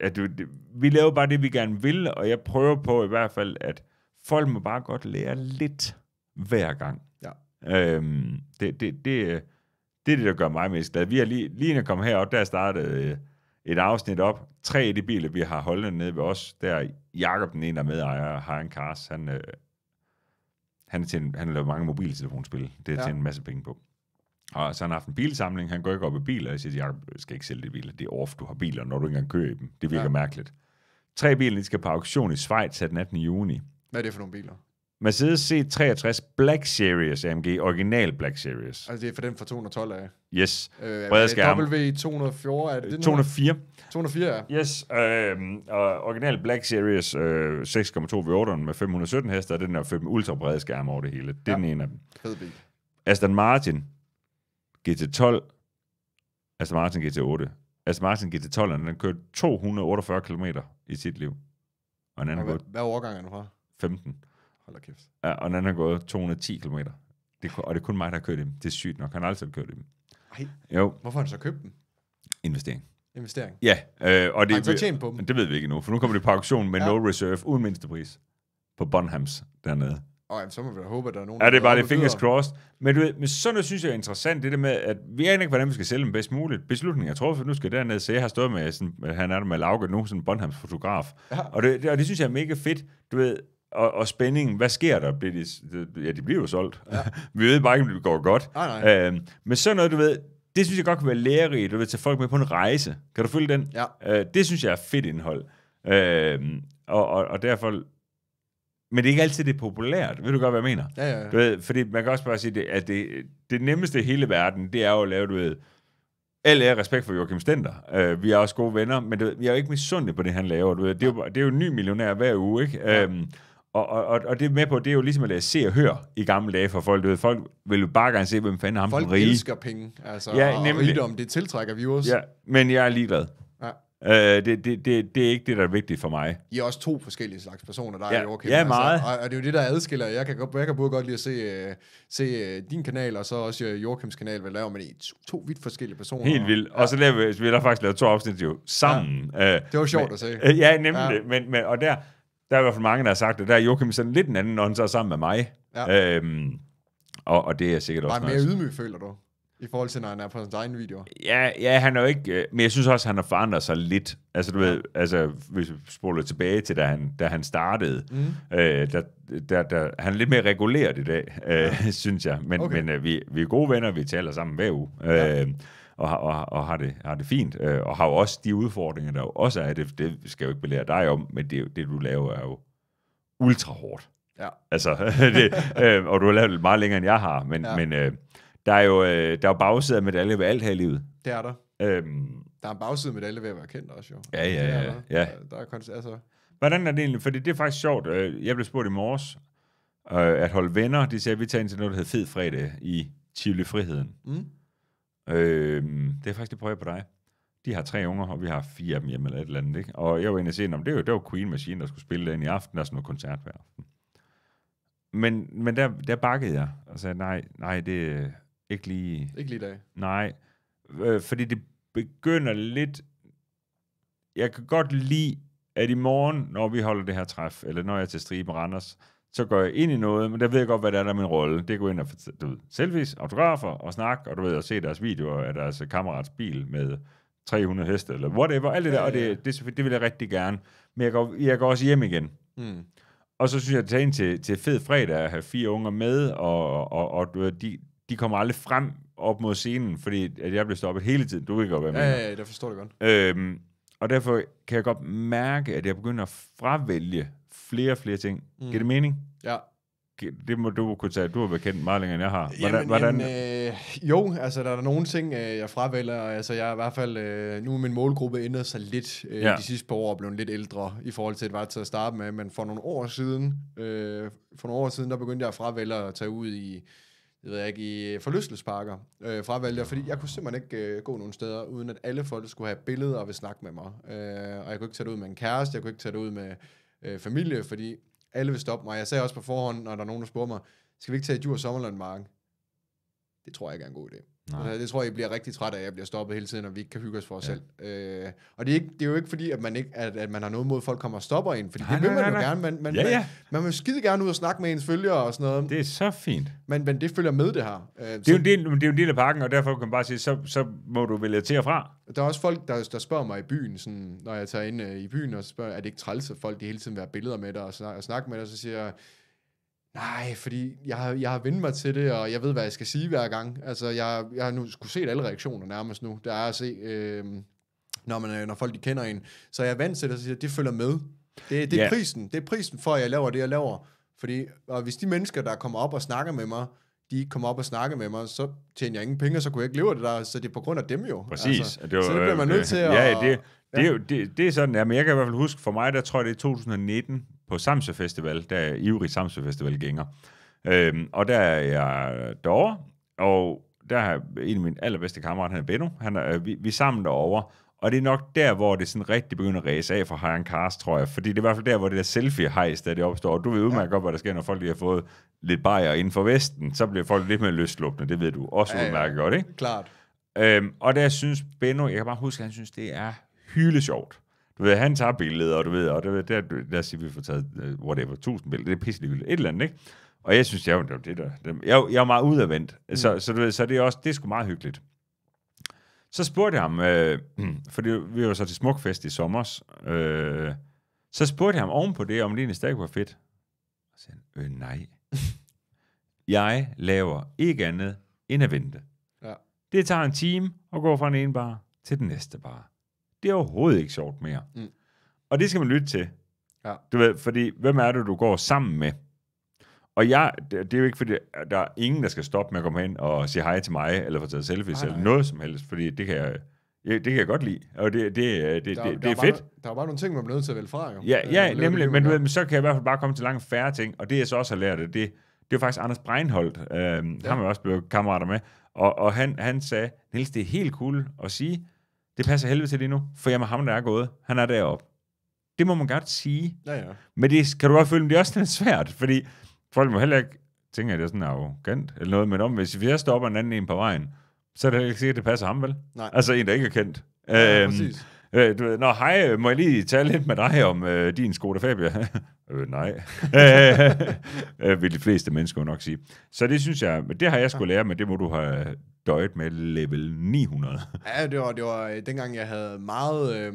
at du, det, vi laver bare det, vi gerne vil, og jeg prøver på i hvert fald, at folk må bare godt lære lidt hver gang. Øhm, det, det, det, det er det, der gør mig mest glad. Vi har lige, lige når jeg kom herop, der startede øh, et afsnit op. Tre af de biler, vi har holdt nede ved os, der Jakob den ene, der medejer, har en Cars. Han, øh, han, til en, han lavet mange mobiltelefonspil. Det er ja. til en masse penge på. Og så har han haft en bilsamling. Han går ikke op i biler. Jeg siger til skal ikke sælge de biler. Det er off, du har biler, når du ikke engang kører i dem. Det virker ja. mærkeligt. Tre biler, de skal på auktion i Schweiz den 18. juni. Hvad er det for nogle biler? Mercedes C63 Black Series AMG, original Black Series. Altså det er for den fra 212 af? Yes. Øh, Brede skærm. W204, er det den 204. 204, ja. Yes, øh, og original Black Series øh, 6,2 v 8eren med 517 hester, og den der 5 ultra brede skærm over det hele. Det er ja. den ene af dem. Fed bil. Aston Martin GT12, Aston Martin GT8. Aston Martin GT12, den kørte 248 km i sit liv. Og en anden hvad, hvad årgang er du fra? 15. Hold kæft. Ja, og den har gået 210 km. Det, og det er kun mig, der har kørt i dem. Det er sygt nok. Han har altid kørt i dem. Ej. Jo. Hvorfor har du så købt dem? Investering. Investering? Ja. Øh, og det, har han tjent på dem? Det ved vi ikke endnu, for nu kommer det på auktion med ja. no reserve, uden mindste pris, på Bonhams dernede. Og så må vi da håbe, at der er nogen, Ja, det er bare det fingers crossed. Men, du ved, men sådan noget synes jeg er interessant, det der med, at vi aner ikke, hvordan vi skal sælge dem bedst muligt. Beslutningen jeg tror, for nu skal jeg derned, så jeg har stået med, sådan, han er der med Lauke nu, sådan en Bonhams fotograf. Ja. Og, det, det, og det synes jeg er mega fedt. Du ved, og, og spændingen, hvad sker der? Bliver de, ja, de bliver jo solgt. Ja. (laughs) vi ved bare ikke, om det går godt. Nej, nej. Øhm, men sådan noget, du ved, det synes jeg godt kan være lærerigt, du ved, tage folk med på en rejse. Kan du følge den? Ja. Øh, det synes jeg er fedt indhold. Øhm, og, og, og derfor... Men det er ikke altid, det er populært. Ved du godt, hvad jeg mener? Ja, ja, ja. Du ved, fordi man kan også bare sige, det, at det, det nemmeste i hele verden, det er jo at lave, du ved, al er respekt for Joachim Stender. Uh, vi er også gode venner, men du ved, vi er jo ikke misundelige på det, han laver. Du ved. Det, er jo, det er jo en ny millionær hver uge, ikke? Ja. Øhm, og, og, og, og det er med på, det er jo ligesom at lade se og høre i gamle dage for folk. Du ved, folk vil jo bare gerne se, hvem fanden ham folk den rige. Folk elsker penge, altså, ja, og nemlig. rigdom, det tiltrækker viewers. Ja, men jeg er ligeglad. Øh, det, det, det, det er ikke det, der er vigtigt for mig. I er også to forskellige slags personer, der ja. er i okay. Ja, altså. meget. Altså, og, og det er jo det, der adskiller. Jeg kan, jeg kan både godt lide at se, øh, se øh, din kanal, og så også uh, øh, Jorkims kanal, hvad laver man i to, to vidt forskellige personer. Helt vildt. Ja. Og så laver vi, vi har faktisk lavet to afsnit jo sammen. Ja. det var sjovt men, at se. ja, nemlig. Ja. Men, men, og der, der er i hvert fald mange, der har sagt det. Der er Joachim sådan lidt en anden han så sammen med mig. Ja. Øhm, og, og det er sikkert også... Bare mere noget. ydmyg, føler du? I forhold til, når han er på sin egen video. Ja, ja, han er jo ikke... Øh, men jeg synes også, han har forandret sig lidt. Altså, du ja. ved, altså, hvis vi spoler tilbage til, da han, da han startede, mm. øh, der, der, der, han er lidt mere reguleret i dag, øh, (laughs) synes jeg. Men, okay. men øh, vi, vi er gode venner, vi taler sammen hver uge. Ja. Øh, og, har, og, og har, det, har det fint, øh, og har jo også de udfordringer, der jo også er, det, det skal jeg jo ikke belære dig om, men det, det du laver er jo ultra hårdt. Ja. Altså, (laughs) det, øh, og du har lavet det meget længere, end jeg har, men, ja. men øh, der er jo øh, der er bagside med alle ved alt her i livet. Det er der. Øhm, der er en bagside alle ved at være kendt også, jo. Ja, ja, ja. Der. ja. Der, der er, altså. Hvordan er det egentlig? Fordi det er faktisk sjovt. Øh, jeg blev spurgt i morges, øh, at holde venner. De sagde, at vi tager ind til noget, der hedder Fed Fredag i Tivoli Friheden. Mm. Øh, det er faktisk det prøve på dig. De har tre unger, og vi har fire af dem hjemme eller et eller andet. Ikke? Og jeg var inde og se, det var, det var Queen Machine, der skulle spille den i aften, der er sådan noget koncert hver aften. Men, men der, der bakkede jeg og sagde, nej, nej, det er ikke lige... Ikke lige i dag. Nej, øh, fordi det begynder lidt... Jeg kan godt lide, at i morgen, når vi holder det her træf, eller når jeg er til stribe Randers, så går jeg ind i noget, men der ved jeg godt, hvad der er der min rolle. Det går ind og, du ved, selfies, autografer og snak, og du ved, at se deres videoer af deres kammerats bil med 300 heste, eller whatever, alt det der, og det, det, det vil jeg rigtig gerne. Men jeg går, jeg går også hjem igen. Mm. Og så synes jeg, at tage ind til, til fed fredag at have fire unger med, og, og, og du ved, de, de kommer aldrig frem op mod scenen, fordi at jeg bliver stoppet hele tiden. Du ved godt, hvad jeg ja, mener. Ja, ja, det forstår du godt. Øhm, og derfor kan jeg godt mærke, at jeg begynder at fravælge flere og flere ting. Mm. Giver det mm. mening? Ja. Det må du kunne tage. Du har været kendt meget længere, end jeg har. Hvordan, Jamen, hvordan? Jamen, øh, jo, altså der er nogle ting, øh, jeg fravælger. Altså jeg er i hvert fald, øh, nu er min målgruppe ændret sig lidt øh, ja. de sidste par år, og blevet lidt ældre i forhold til, at det var til at starte med. Men for nogle år siden, øh, for nogle år siden, der begyndte jeg at fravælge at tage ud i, jeg ved ikke, i øh, forlystelsesparker øh, fravælger, fordi jeg kunne simpelthen ikke øh, gå nogen steder, uden at alle folk skulle have billeder og ville snakke med mig. Øh, og jeg kunne ikke tage det ud med en kæreste, jeg kunne ikke tage det ud med øh, familie, fordi alle vil stoppe mig. Jeg sagde også på forhånd, når der er nogen, der spurgte mig, skal vi ikke tage et Djurs Sommerland, Mark? Det tror jeg ikke er en god idé. Nej. det tror jeg, I bliver rigtig træt af, at jeg bliver stoppet hele tiden, og vi ikke kan hygge os for os ja. selv. Øh, og det er, ikke, det er jo ikke fordi, at man, ikke, at, at man har noget mod, at folk kommer og stopper en, for det vil man nej, jo nej. gerne. Man, man, ja, ja. Man, man vil skide gerne ud og snakke med ens følgere og sådan noget. Det er så fint. Men, men det følger med det her. Øh, det, er så, en del, det er jo en del af pakken, og derfor kan man bare sige, så, så må du vælge til og fra. Der er også folk, der, der spørger mig i byen, sådan, når jeg tager ind øh, i byen og spørger, er det ikke træls, at folk de hele tiden vil have billeder med dig og, snakke med dig, så siger jeg, Nej, fordi jeg, jeg har vendt mig til det, og jeg ved, hvad jeg skal sige hver gang. Altså, jeg, jeg har nu skulle set alle reaktioner nærmest nu. Der er at se, øh, når, man, øh, når folk de kender en. Så jeg er vant til det, og siger, det følger med. Det, det er yeah. prisen. Det er prisen for, at jeg laver det, jeg laver. Fordi og hvis de mennesker, der kommer op og snakker med mig, de kommer op og snakker med mig, så tjener jeg ingen penge, og så kunne jeg ikke leve det der, så det er på grund af dem jo. Præcis. Altså, det var, så det bliver man øh, nødt til øh, at... Ja, det, det, ja. Er jo, det, det er sådan, ja, men jeg kan i hvert fald huske, for mig, der tror jeg, det er 2019, på Samsø Festival, der er ivrig Samsø Festival gænger. Øhm, og der er jeg derovre, og der er en af mine allerbedste kammerater, han er Benno, han er, øh, vi, vi er sammen derovre, og det er nok der, hvor det sådan rigtig begynder at ræse af for Hayan Kars, tror jeg. Fordi det er i hvert fald der, hvor det der selfie-hejs, der det opstår. Og du ved udmærket godt, hvad der sker, når folk lige har fået lidt bajer inden for Vesten. Så bliver folk lidt mere løsluppende, det ved du også ja, ja. udmærket godt, ikke? Klart. Øhm, og der synes Benno, jeg kan bare huske, at han synes, det er hyldesjovt. Du ved, han tager billeder, og du ved, og det, der, der, lad os sige, vi får taget, øh, whatever, tusind billeder, det er pisselig et eller andet, ikke? Og jeg synes, jeg, det var der, jeg, jeg var meget udadvendt, mm. så, så, du ved, så det er også, det er sgu meget hyggeligt. Så spurgte jeg ham, øh, (clears throat) fordi vi var så til Smukfest i sommer, øh, så spurgte jeg ham ovenpå det, om det stadig var fedt. Og så sagde han, øh, nej. (laughs) jeg laver ikke andet end at vente. Ja. Det tager en time at gå fra den ene bar til den næste bar det er overhovedet ikke sjovt mere. Mm. Og det skal man lytte til. Ja. Du ved, fordi hvem er det, du går sammen med? Og jeg, det, det er jo ikke fordi, der er ingen, der skal stoppe med at komme hen og sige hej til mig, eller få taget selfies, nej, nej. eller noget som helst, fordi det kan jeg, ja, det kan jeg godt lide, og det, det, det, øh, det, der, det, det der er, fedt. Bare, der er bare nogle ting, man bliver nødt til at vælge fra, jo. Ja, ja øh, nemlig, men, men så kan jeg i hvert fald bare komme til langt færre ting, og det jeg så også har lært, det, det det var faktisk Anders Breinholt, øh, ja. ham er også blevet kammerater med, og, og han, han sagde, Niels, det er helt cool at sige, det passer helvede til lige nu, for jeg med ham, der er gået. Han er deroppe. Det må man godt sige. Ja, ja. Men det kan du godt føle, det er også lidt svært, fordi folk må heller ikke tænke, at det er sådan arrogant eller noget, men om hvis vi stopper en anden en på vejen, så er det ikke sikkert, at det passer ham vel? Nej. Altså en, der ikke er kendt. Ja, øhm, ja, præcis. Øh, du ved, Nå, hej, øh, må jeg lige tale lidt med dig om øh, din Skoda Fabia? (laughs) øh, nej. (laughs) øh, vil de fleste mennesker nok sige. Så det synes jeg, det har jeg skulle lære, men det må du have døjet med level 900. ja, det var, det var øh, dengang, jeg havde meget... Øh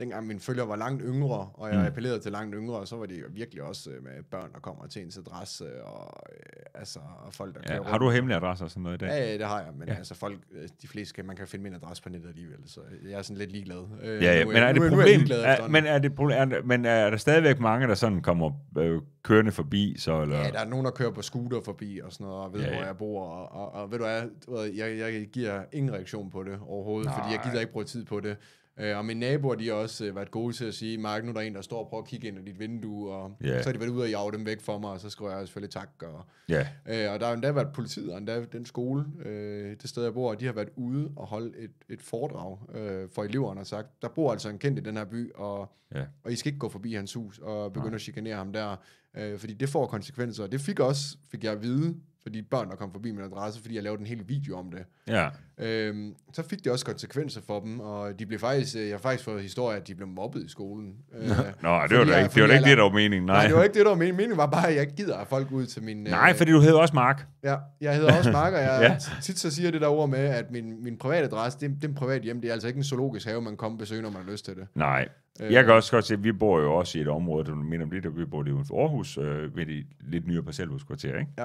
dengang min følger var langt yngre, og jeg mm. appellerede til langt yngre, så var det virkelig også øh, med børn, der kommer til ens adresse, og, øh, altså, og folk, der ja, Har du hemmelige adresser og sådan noget i dag? Ja, ja det har jeg, men ja. altså folk, øh, de fleste kan, man kan finde min adresse på nettet alligevel, så jeg er sådan lidt ligeglad. Øh, ja, ja, men er det nu, problem? er er, men, er det problem er, men er der stadigvæk mange, der sådan kommer øh, kørende forbi? Så, eller? Ja, der er nogen, der kører på scooter forbi og sådan noget, og ved, ja, ja. hvor jeg bor, og, og, og ved du hvad, jeg, jeg, jeg giver ingen reaktion på det overhovedet, Nej. fordi jeg gider ikke bruge tid på det. Øh, og mine naboer, de har også øh, været gode til at sige, Mark, nu er der en, der står og prøver at kigge ind i dit vindue, og yeah. så har de været ude og jage dem væk for mig, og så skriver jeg selvfølgelig tak. Og, yeah. øh, og der har endda været politiet, og endda den skole, øh, det sted, jeg bor, de har været ude og holde et, et foredrag øh, for eleverne og sagt, der bor altså en kendt i den her by, og, yeah. og I skal ikke gå forbi hans hus og begynde Nej. at chikanere ham der, øh, fordi det får konsekvenser. Det fik også, fik jeg at vide, fordi børn der kom forbi min adresse, fordi jeg lavede en hel video om det. Ja. Øhm, så fik det også konsekvenser for dem, og de blev faktisk, øh, jeg har faktisk fået historie, at de blev mobbet i skolen. (laughs) Øh, Nå, det var da ikke, det, var ikke det, der var meningen. Nej. nej, det var ikke det, der var meningen. Meningen var bare, at jeg gider folk ud til min... Øh, nej, øh, fordi du hedder også Mark. Ja, jeg hedder også Mark, og jeg (laughs) ja. tit så siger det der ord med, at min, min private adresse, det, det er privat hjem, det er altså ikke en zoologisk have, man kommer og besøger, når man har lyst til det. Nej, øh, jeg kan også godt se, at vi bor jo også i et område, der minder om det, der vi bor i Aarhus, øh, ved det lidt nyere parcelhuskvarter, ikke? Ja.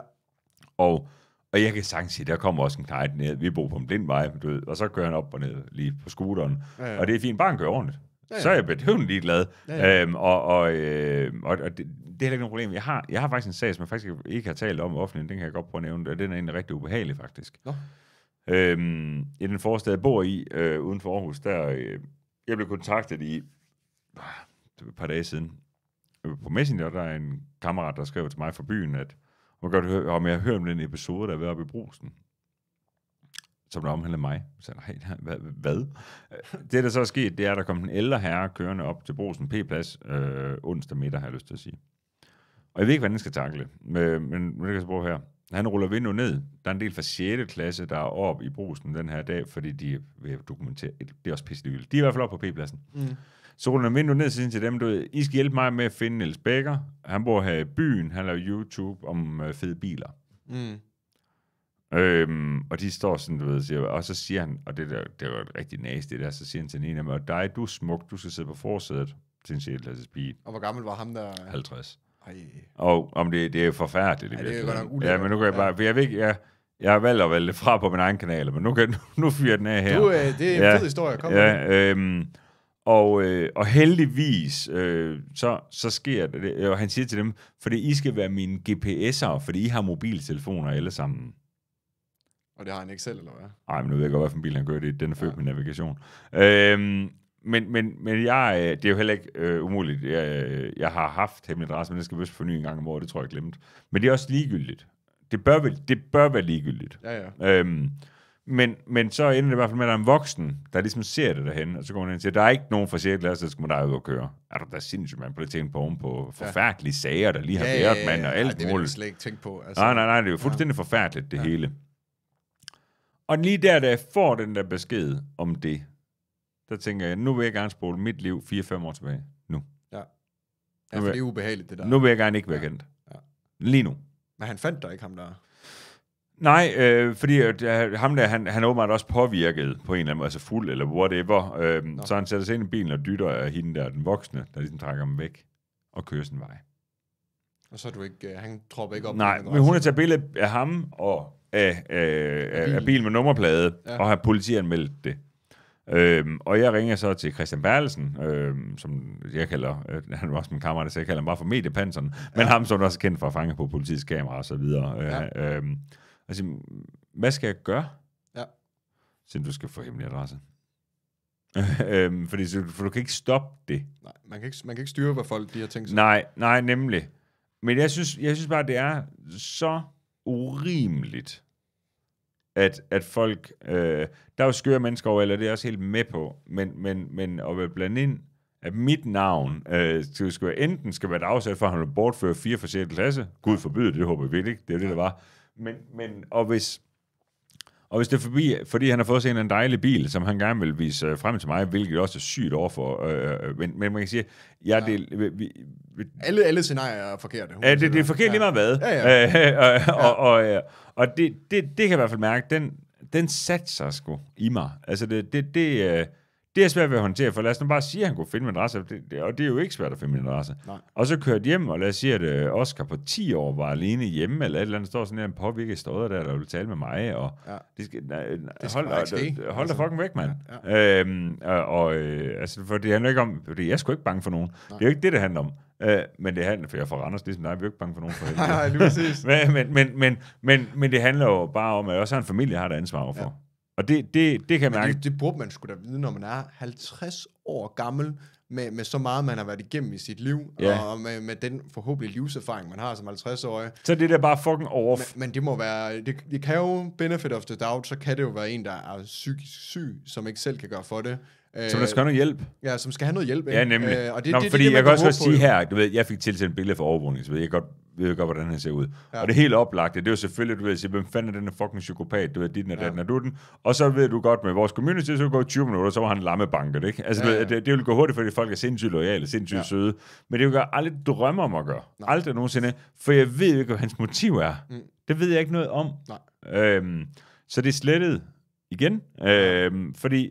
Og, og jeg kan sagtens sige, der kommer også en knejt ned. Vi bor på en blind vej, du ved, og så kører han op og ned lige på scooteren. Ja, ja. Og det er fint, bare han kører ordentligt. Ja, ja. Så er jeg bedøvende glad. Ja, ja. Øhm, og og, øh, og, og det, det, er heller ikke nogen problem. Jeg har, jeg har faktisk en sag, som jeg faktisk ikke har talt om offentligt. Den kan jeg godt prøve at nævne, og den er egentlig rigtig ubehagelig faktisk. Nå. Øhm, I den forstad, jeg bor i, øh, uden for Aarhus, der øh, jeg blev kontaktet i øh, et par dage siden øh, på Messenger, der er en kammerat, der skrev til mig fra byen, at må godt høre, om jeg hører om den episode, der er ved oppe i brusen som der omhandlede mig. Så nej, hvad, hvad? Det, der så er sket, det er, at der kom en ældre herre kørende op til Brosen P-plads øh, onsdag middag, har jeg lyst til at sige. Og jeg ved ikke, hvordan den skal takle, men, men det kan jeg så bruge her. Han ruller vinduet ned. Der er en del fra 6. klasse, der er op i Brosen den her dag, fordi de vil dokumentere, det er også pisse De er i hvert fald op på P-pladsen. Mm så ruller han vinduet ned og siger til dem, du ved, I skal hjælpe mig med at finde Niels Becker. Han bor her i byen, han laver YouTube om øh, fede biler. Mm. Øhm, og de står sådan, du ved, siger, og så siger han, og det, der, det var rigtig næst det der, så siger han til Nina, og dig, du er smuk, du skal sidde på forsædet til en 6. pige. Og hvor gammel var ham der? 50. Ej. Og om det, det er forfærdeligt. Ej, det er godt Ja, men nu kan jeg bare, for jeg ved ikke, jeg, jeg har valgt at vælge fra på min egen kanal, men nu, kan, nu, nu fyrer den af her. Du, øh, det er en ja, fed historie, kom ja, med. øhm, og, øh, og heldigvis, øh, så, så sker det, og han siger til dem, fordi I skal være mine GPS'er, fordi I har mobiltelefoner alle sammen. Og det har han ikke selv, eller hvad? Nej, men nu ved jeg godt, hvad for en bil han kører. Det den er født ja. med navigation. Øhm, men, men, men jeg, øh, det er jo heller ikke øh, umuligt. Jeg, øh, jeg har haft hemmelig adresse, men det skal vist forny en gang om året, det tror jeg, jeg glemt. Men det er også ligegyldigt. Det bør, vel, det bør være ligegyldigt. Ja, ja. Øhm, men, men så ender det i hvert fald med, at der er en voksen, der ligesom ser det derhen, og så går man ind og siger, der er ikke nogen fra cirkelklasse, så skal man da ud og køre. Er du da sindssygt, man, på det tænke på ovenpå forfærdelige sager, der lige har ja, været, ja, ja, mand, og alt muligt. det vil jeg slet ikke tænke på. Altså. Nej, nej, nej, det er jo fuldstændig ja. forfærdeligt, det ja. hele. Og lige der, da jeg får den der besked om det, der tænker jeg, nu vil jeg gerne spole mit liv 4-5 år tilbage. Nu. Ja. ja for det er ubehageligt, det der. Nu vil jeg gerne ikke være ja. kendt. Ja. Lige nu. Men han fandt dig ikke, ham der? Nej, øh, fordi øh, ham der, han, han åbenbart også påvirket på en eller anden måde, altså fuld eller whatever. Øh, så han sætter sig ind i bilen og dytter af hende der, den voksne, der ligesom trækker ham væk og kører sin vej. Og så er du ikke, øh, han tropper ikke op? Nej, men hun har taget billede af ham og af, af, af, af bilen med nummerplade, ja. og har politiet meldt det. Øhm, og jeg ringer så til Christian Berlesen, øhm, som jeg kalder, øh, han var også min kammerat, så jeg kalder ham bare for mediepanseren, men ja. ham som også er kendt for at fange på politiets kamera og så videre. Øh, ja. øhm, siger, altså, hvad skal jeg gøre? Ja. Så du skal få hemmelig adresse. (laughs) Øhm, fordi, for du kan ikke stoppe det. Nej, man kan ikke, man kan ikke styre, hvad folk de har tænkt sig. Nej, nej, nemlig. Men jeg synes, jeg synes bare, det er så urimeligt, at, at folk... Øh, der er jo skøre mennesker over, eller det er også helt med på, men, men, men at være blandt ind, at mit navn øh, skal, skal enten skal være et afsat for, at han vil bortføre fire forskellige klasse. Gud forbyde det, håber jeg virkelig ikke. Det er det, der var. Men, men, og hvis, og hvis det er forbi, fordi han har fået sig en, dejlig bil, som han gerne vil vise øh, frem til mig, hvilket også er sygt overfor, øh, øh, men, men man kan sige, ja, ja. det... Vi, vi, alle, alle scenarier er forkerte. Ja, det, det er forkert ja. lige meget hvad. Ja, ja. Øh, og, og, og, det, det, det kan jeg i hvert fald mærke, den, den satte sig sgu i mig. Altså, det, det, det, det er svært ved at håndtere, for lad os nu bare sige, at han kunne finde min adresse, og det er jo ikke svært at finde min adresse. Nej. Og så kørte hjem, og lad os sige, at øh, Oscar på 10 år var alene hjemme, eller et eller andet står sådan en påvirket stodder der, der vil tale med mig, og ja. det skal, nej, det skal hold, hold, hold altså, da fucking altså. væk, mand. Ja, ja. Øhm, og, og øh, altså, for det handler ikke om, fordi jeg er sgu ikke bange for nogen. Nej. Det er jo ikke det, det handler om. Øh, men det handler, for jeg får Randers, ligesom dig, vi er jo ikke bange for nogen for helvede. (laughs) nej, nej, lige præcis. men, (laughs) men, men, men, men, men det handler jo bare om, at også en familie har et ansvar for. Ja. Og det, det, det kan man... Det, det burde man sgu da vide, når man er 50 år gammel, med, med så meget, man har været igennem i sit liv, ja. og med, med den forhåbentlig livserfaring, man har som 50-årig. Så det er bare fucking off. Men, men det må være, det, det kan jo, benefit of the doubt, så kan det jo være en, der er psykisk syg, som ikke selv kan gøre for det. Som der skal have noget hjælp. Ja, som skal have noget hjælp. Ja, nemlig. Øh, og det, Nå, det, fordi det, det, jeg kan også godt sige her, du ved, jeg fik tilsendt billede for overvågning, så ved jeg godt, ved jo godt, hvordan han ser ud. Ja. Og det er helt oplagt. det er jo selvfølgelig, du ved at sige, hvem fanden er den fucking psykopat, du ved, dit og ja. er du den? Og så ved du godt, med vores community, så går 20 minutter, så var han lammebanket, ikke? Altså, ja, ja. Det, det, vil gå hurtigt, fordi folk er sindssygt lojale, sindssygt ja. søde. Men det vil jeg aldrig drømme om at gøre. Nej. Aldrig nogensinde. For jeg ved ikke, hvad hans motiv er. Mm. Det ved jeg ikke noget om. Nej. Øhm, så det er slettet igen. Øhm, fordi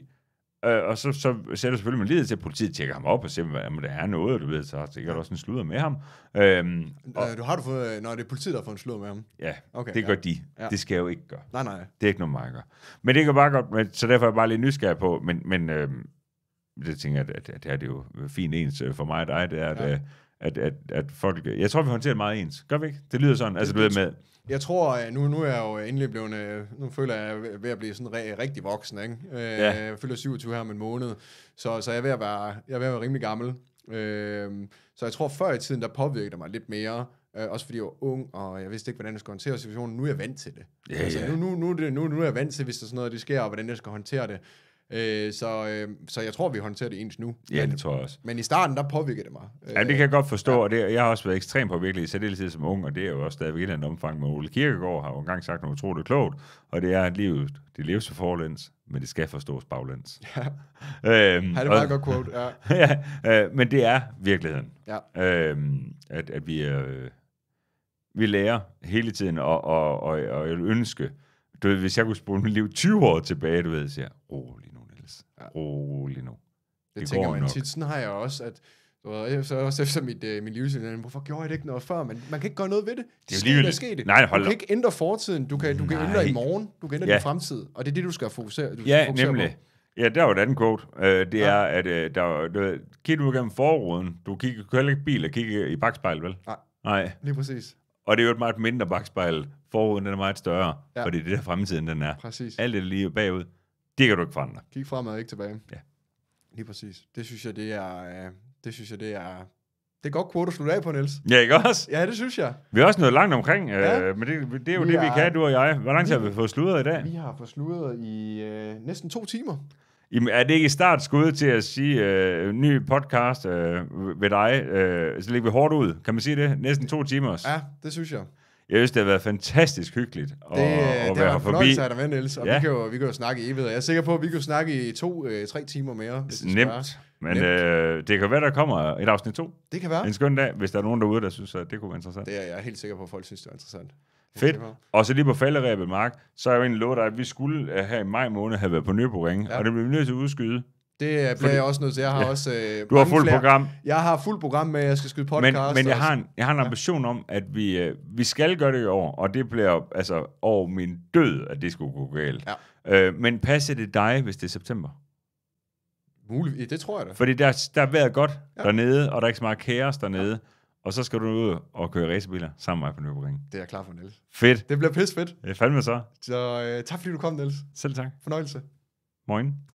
Øh, og så, så sætter selvfølgelig min lid til, at politiet tjekker ham op og ser, om der er noget, du ved, så sikkert også en sludder med ham. Øhm, og, øh, du har du fået, øh, når det er politiet, der får en sludder med ham? Ja, okay, det ja. de. Ja. Det skal jeg jo ikke gøre. Nej, nej. Det er ikke noget, man gør. Men det kan bare godt, men, så derfor er jeg bare lidt nysgerrig på, men, men øh, det tænker jeg, at, at det er det jo fint ens øh, for mig og dig, det er, at, ja. Øh, at, at, at folk... Jeg tror, vi håndterer det meget ens. Gør vi ikke? Det lyder sådan. Altså, det, du ved med... Jeg tror, øh, nu, nu er jeg jo endelig blevet... Øh, nu føler jeg, jeg ved at blive sådan rigtig voksen, ikke? Øh, ja. Jeg føler 27 her om en måned. Så, så jeg er ved at være, jeg er ved at være rimelig gammel. Øhm, så jeg tror, før i tiden, der påvirkede mig lidt mere. Uh, også fordi jeg var ung, og jeg vidste ikke, hvordan jeg skulle håndtere situationen. Nu er jeg vant til det. Yeah, altså, yeah. Nu, nu, nu, nu, nu er jeg vant til, hvis der sådan noget, det sker, og hvordan jeg skal håndtere det. Øh, så, øh, så jeg tror, vi håndterer det ens nu. Ja, men, det tror jeg også. Men i starten, der påvirker det mig. ja, det kan jeg godt forstå, ja. og det, jeg har også været ekstremt påvirkelig, i særdeleshed som ung, og det er jo også stadigvæk et andet omfang med Ole Kirkegaard, har jo engang sagt noget utroligt klogt, og det er, at livet, det leves for forlæns, men det skal forstås baglæns. Ja, (laughs) øhm, ja det var et godt quote, ja. (laughs) ja øh, men det er virkeligheden. Ja. Øhm, at, at vi, øh, vi lærer hele tiden, og, og, og, og jeg ønske, du ved, hvis jeg kunne spole mit liv 20 år tilbage, du ved, så jeg, rolig Johannes. Ja. Rolig nu. Det, det tænker man nok. tit. Sådan har jeg også, at og så også efter mit, øh, min livsindlæring, hvorfor gjorde jeg det ikke noget før? Men man kan ikke gøre noget ved det. Det er jo lige det. Nej, hold Du kan ikke ændre fortiden. Du kan, du kan ændre i morgen. Du kan ændre ja. din fremtid. Og det er det, du skal fokusere, du ja, skal fokusere nemlig. på. Ja, der var et andet quote. Uh, det ja. er, at uh, der, du, kigger du gennem forruden, du kigger, kører ikke bil og kigger i bagspejlet, vel? Nej. Nej. Lige præcis. Og det er jo et meget mindre bagspejl. Forruden den er meget større, ja. fordi det er det der fremtiden, den er. Præcis. Alt det lige bagud. Det kan du ikke forandre. Kig fremad, ikke tilbage. Ja. Lige præcis. Det synes jeg, det er... Øh, det synes jeg, det er... Det er godt kvote at slutte af på, Niels. Ja, ikke også? Ja, det synes jeg. Vi er også noget langt omkring, øh, men det, det er jo vi det, vi er, kan, du og jeg. Hvor lang tid har vi fået sludret i dag? Vi har fået sludret i øh, næsten to timer. Jamen, er det ikke i start skud til at sige øh, ny podcast øh, ved dig? Øh, så lægger vi hårdt ud. Kan man sige det? Næsten to timer. Ja, det synes jeg jeg synes, det har været fantastisk hyggeligt at, det, at, at øh, være her forbi. Det har været Niels, og ja. vi, kan jo, vi kan jo snakke i evigt. Jeg er sikker på, at vi kan snakke i to, øh, tre øh, timer mere. Hvis Nemt. Spørger. Men Nemt. Øh, det kan være, der kommer et afsnit to. Det kan være. En skøn dag, hvis der er nogen derude, der synes, at det kunne være interessant. Det er jeg er helt sikker på, at folk synes, det er interessant. Fedt. Og så lige på falderæbet, Mark, så er jeg jo egentlig lovet dig, at vi skulle øh, her i maj måned have været på Nøboring, ja. og det blev vi nødt til at udskyde, det bliver jeg også nødt til. Jeg har ja. også øh, Du har fuldt program. Jeg har fuldt program med, at jeg skal skyde podcast. Men, men jeg, har en, jeg har en ambition ja. om, at vi, øh, vi skal gøre det i år, og det bliver altså over min død, at det skulle gå galt. Ja. Øh, men passer det dig, hvis det er september? Muligvis, det tror jeg da. Fordi der, der er vejret godt ja. dernede, og der er ikke så meget kaos dernede. Ja. Og så skal du ud og køre racerbiler sammen med mig på Nürburgring. Det er jeg klar for, Niels. Fedt. Det bliver pis fedt. Det er fandme så. Så øh, tak fordi du kom, Niels. Selv tak. Fornøjelse. Moin.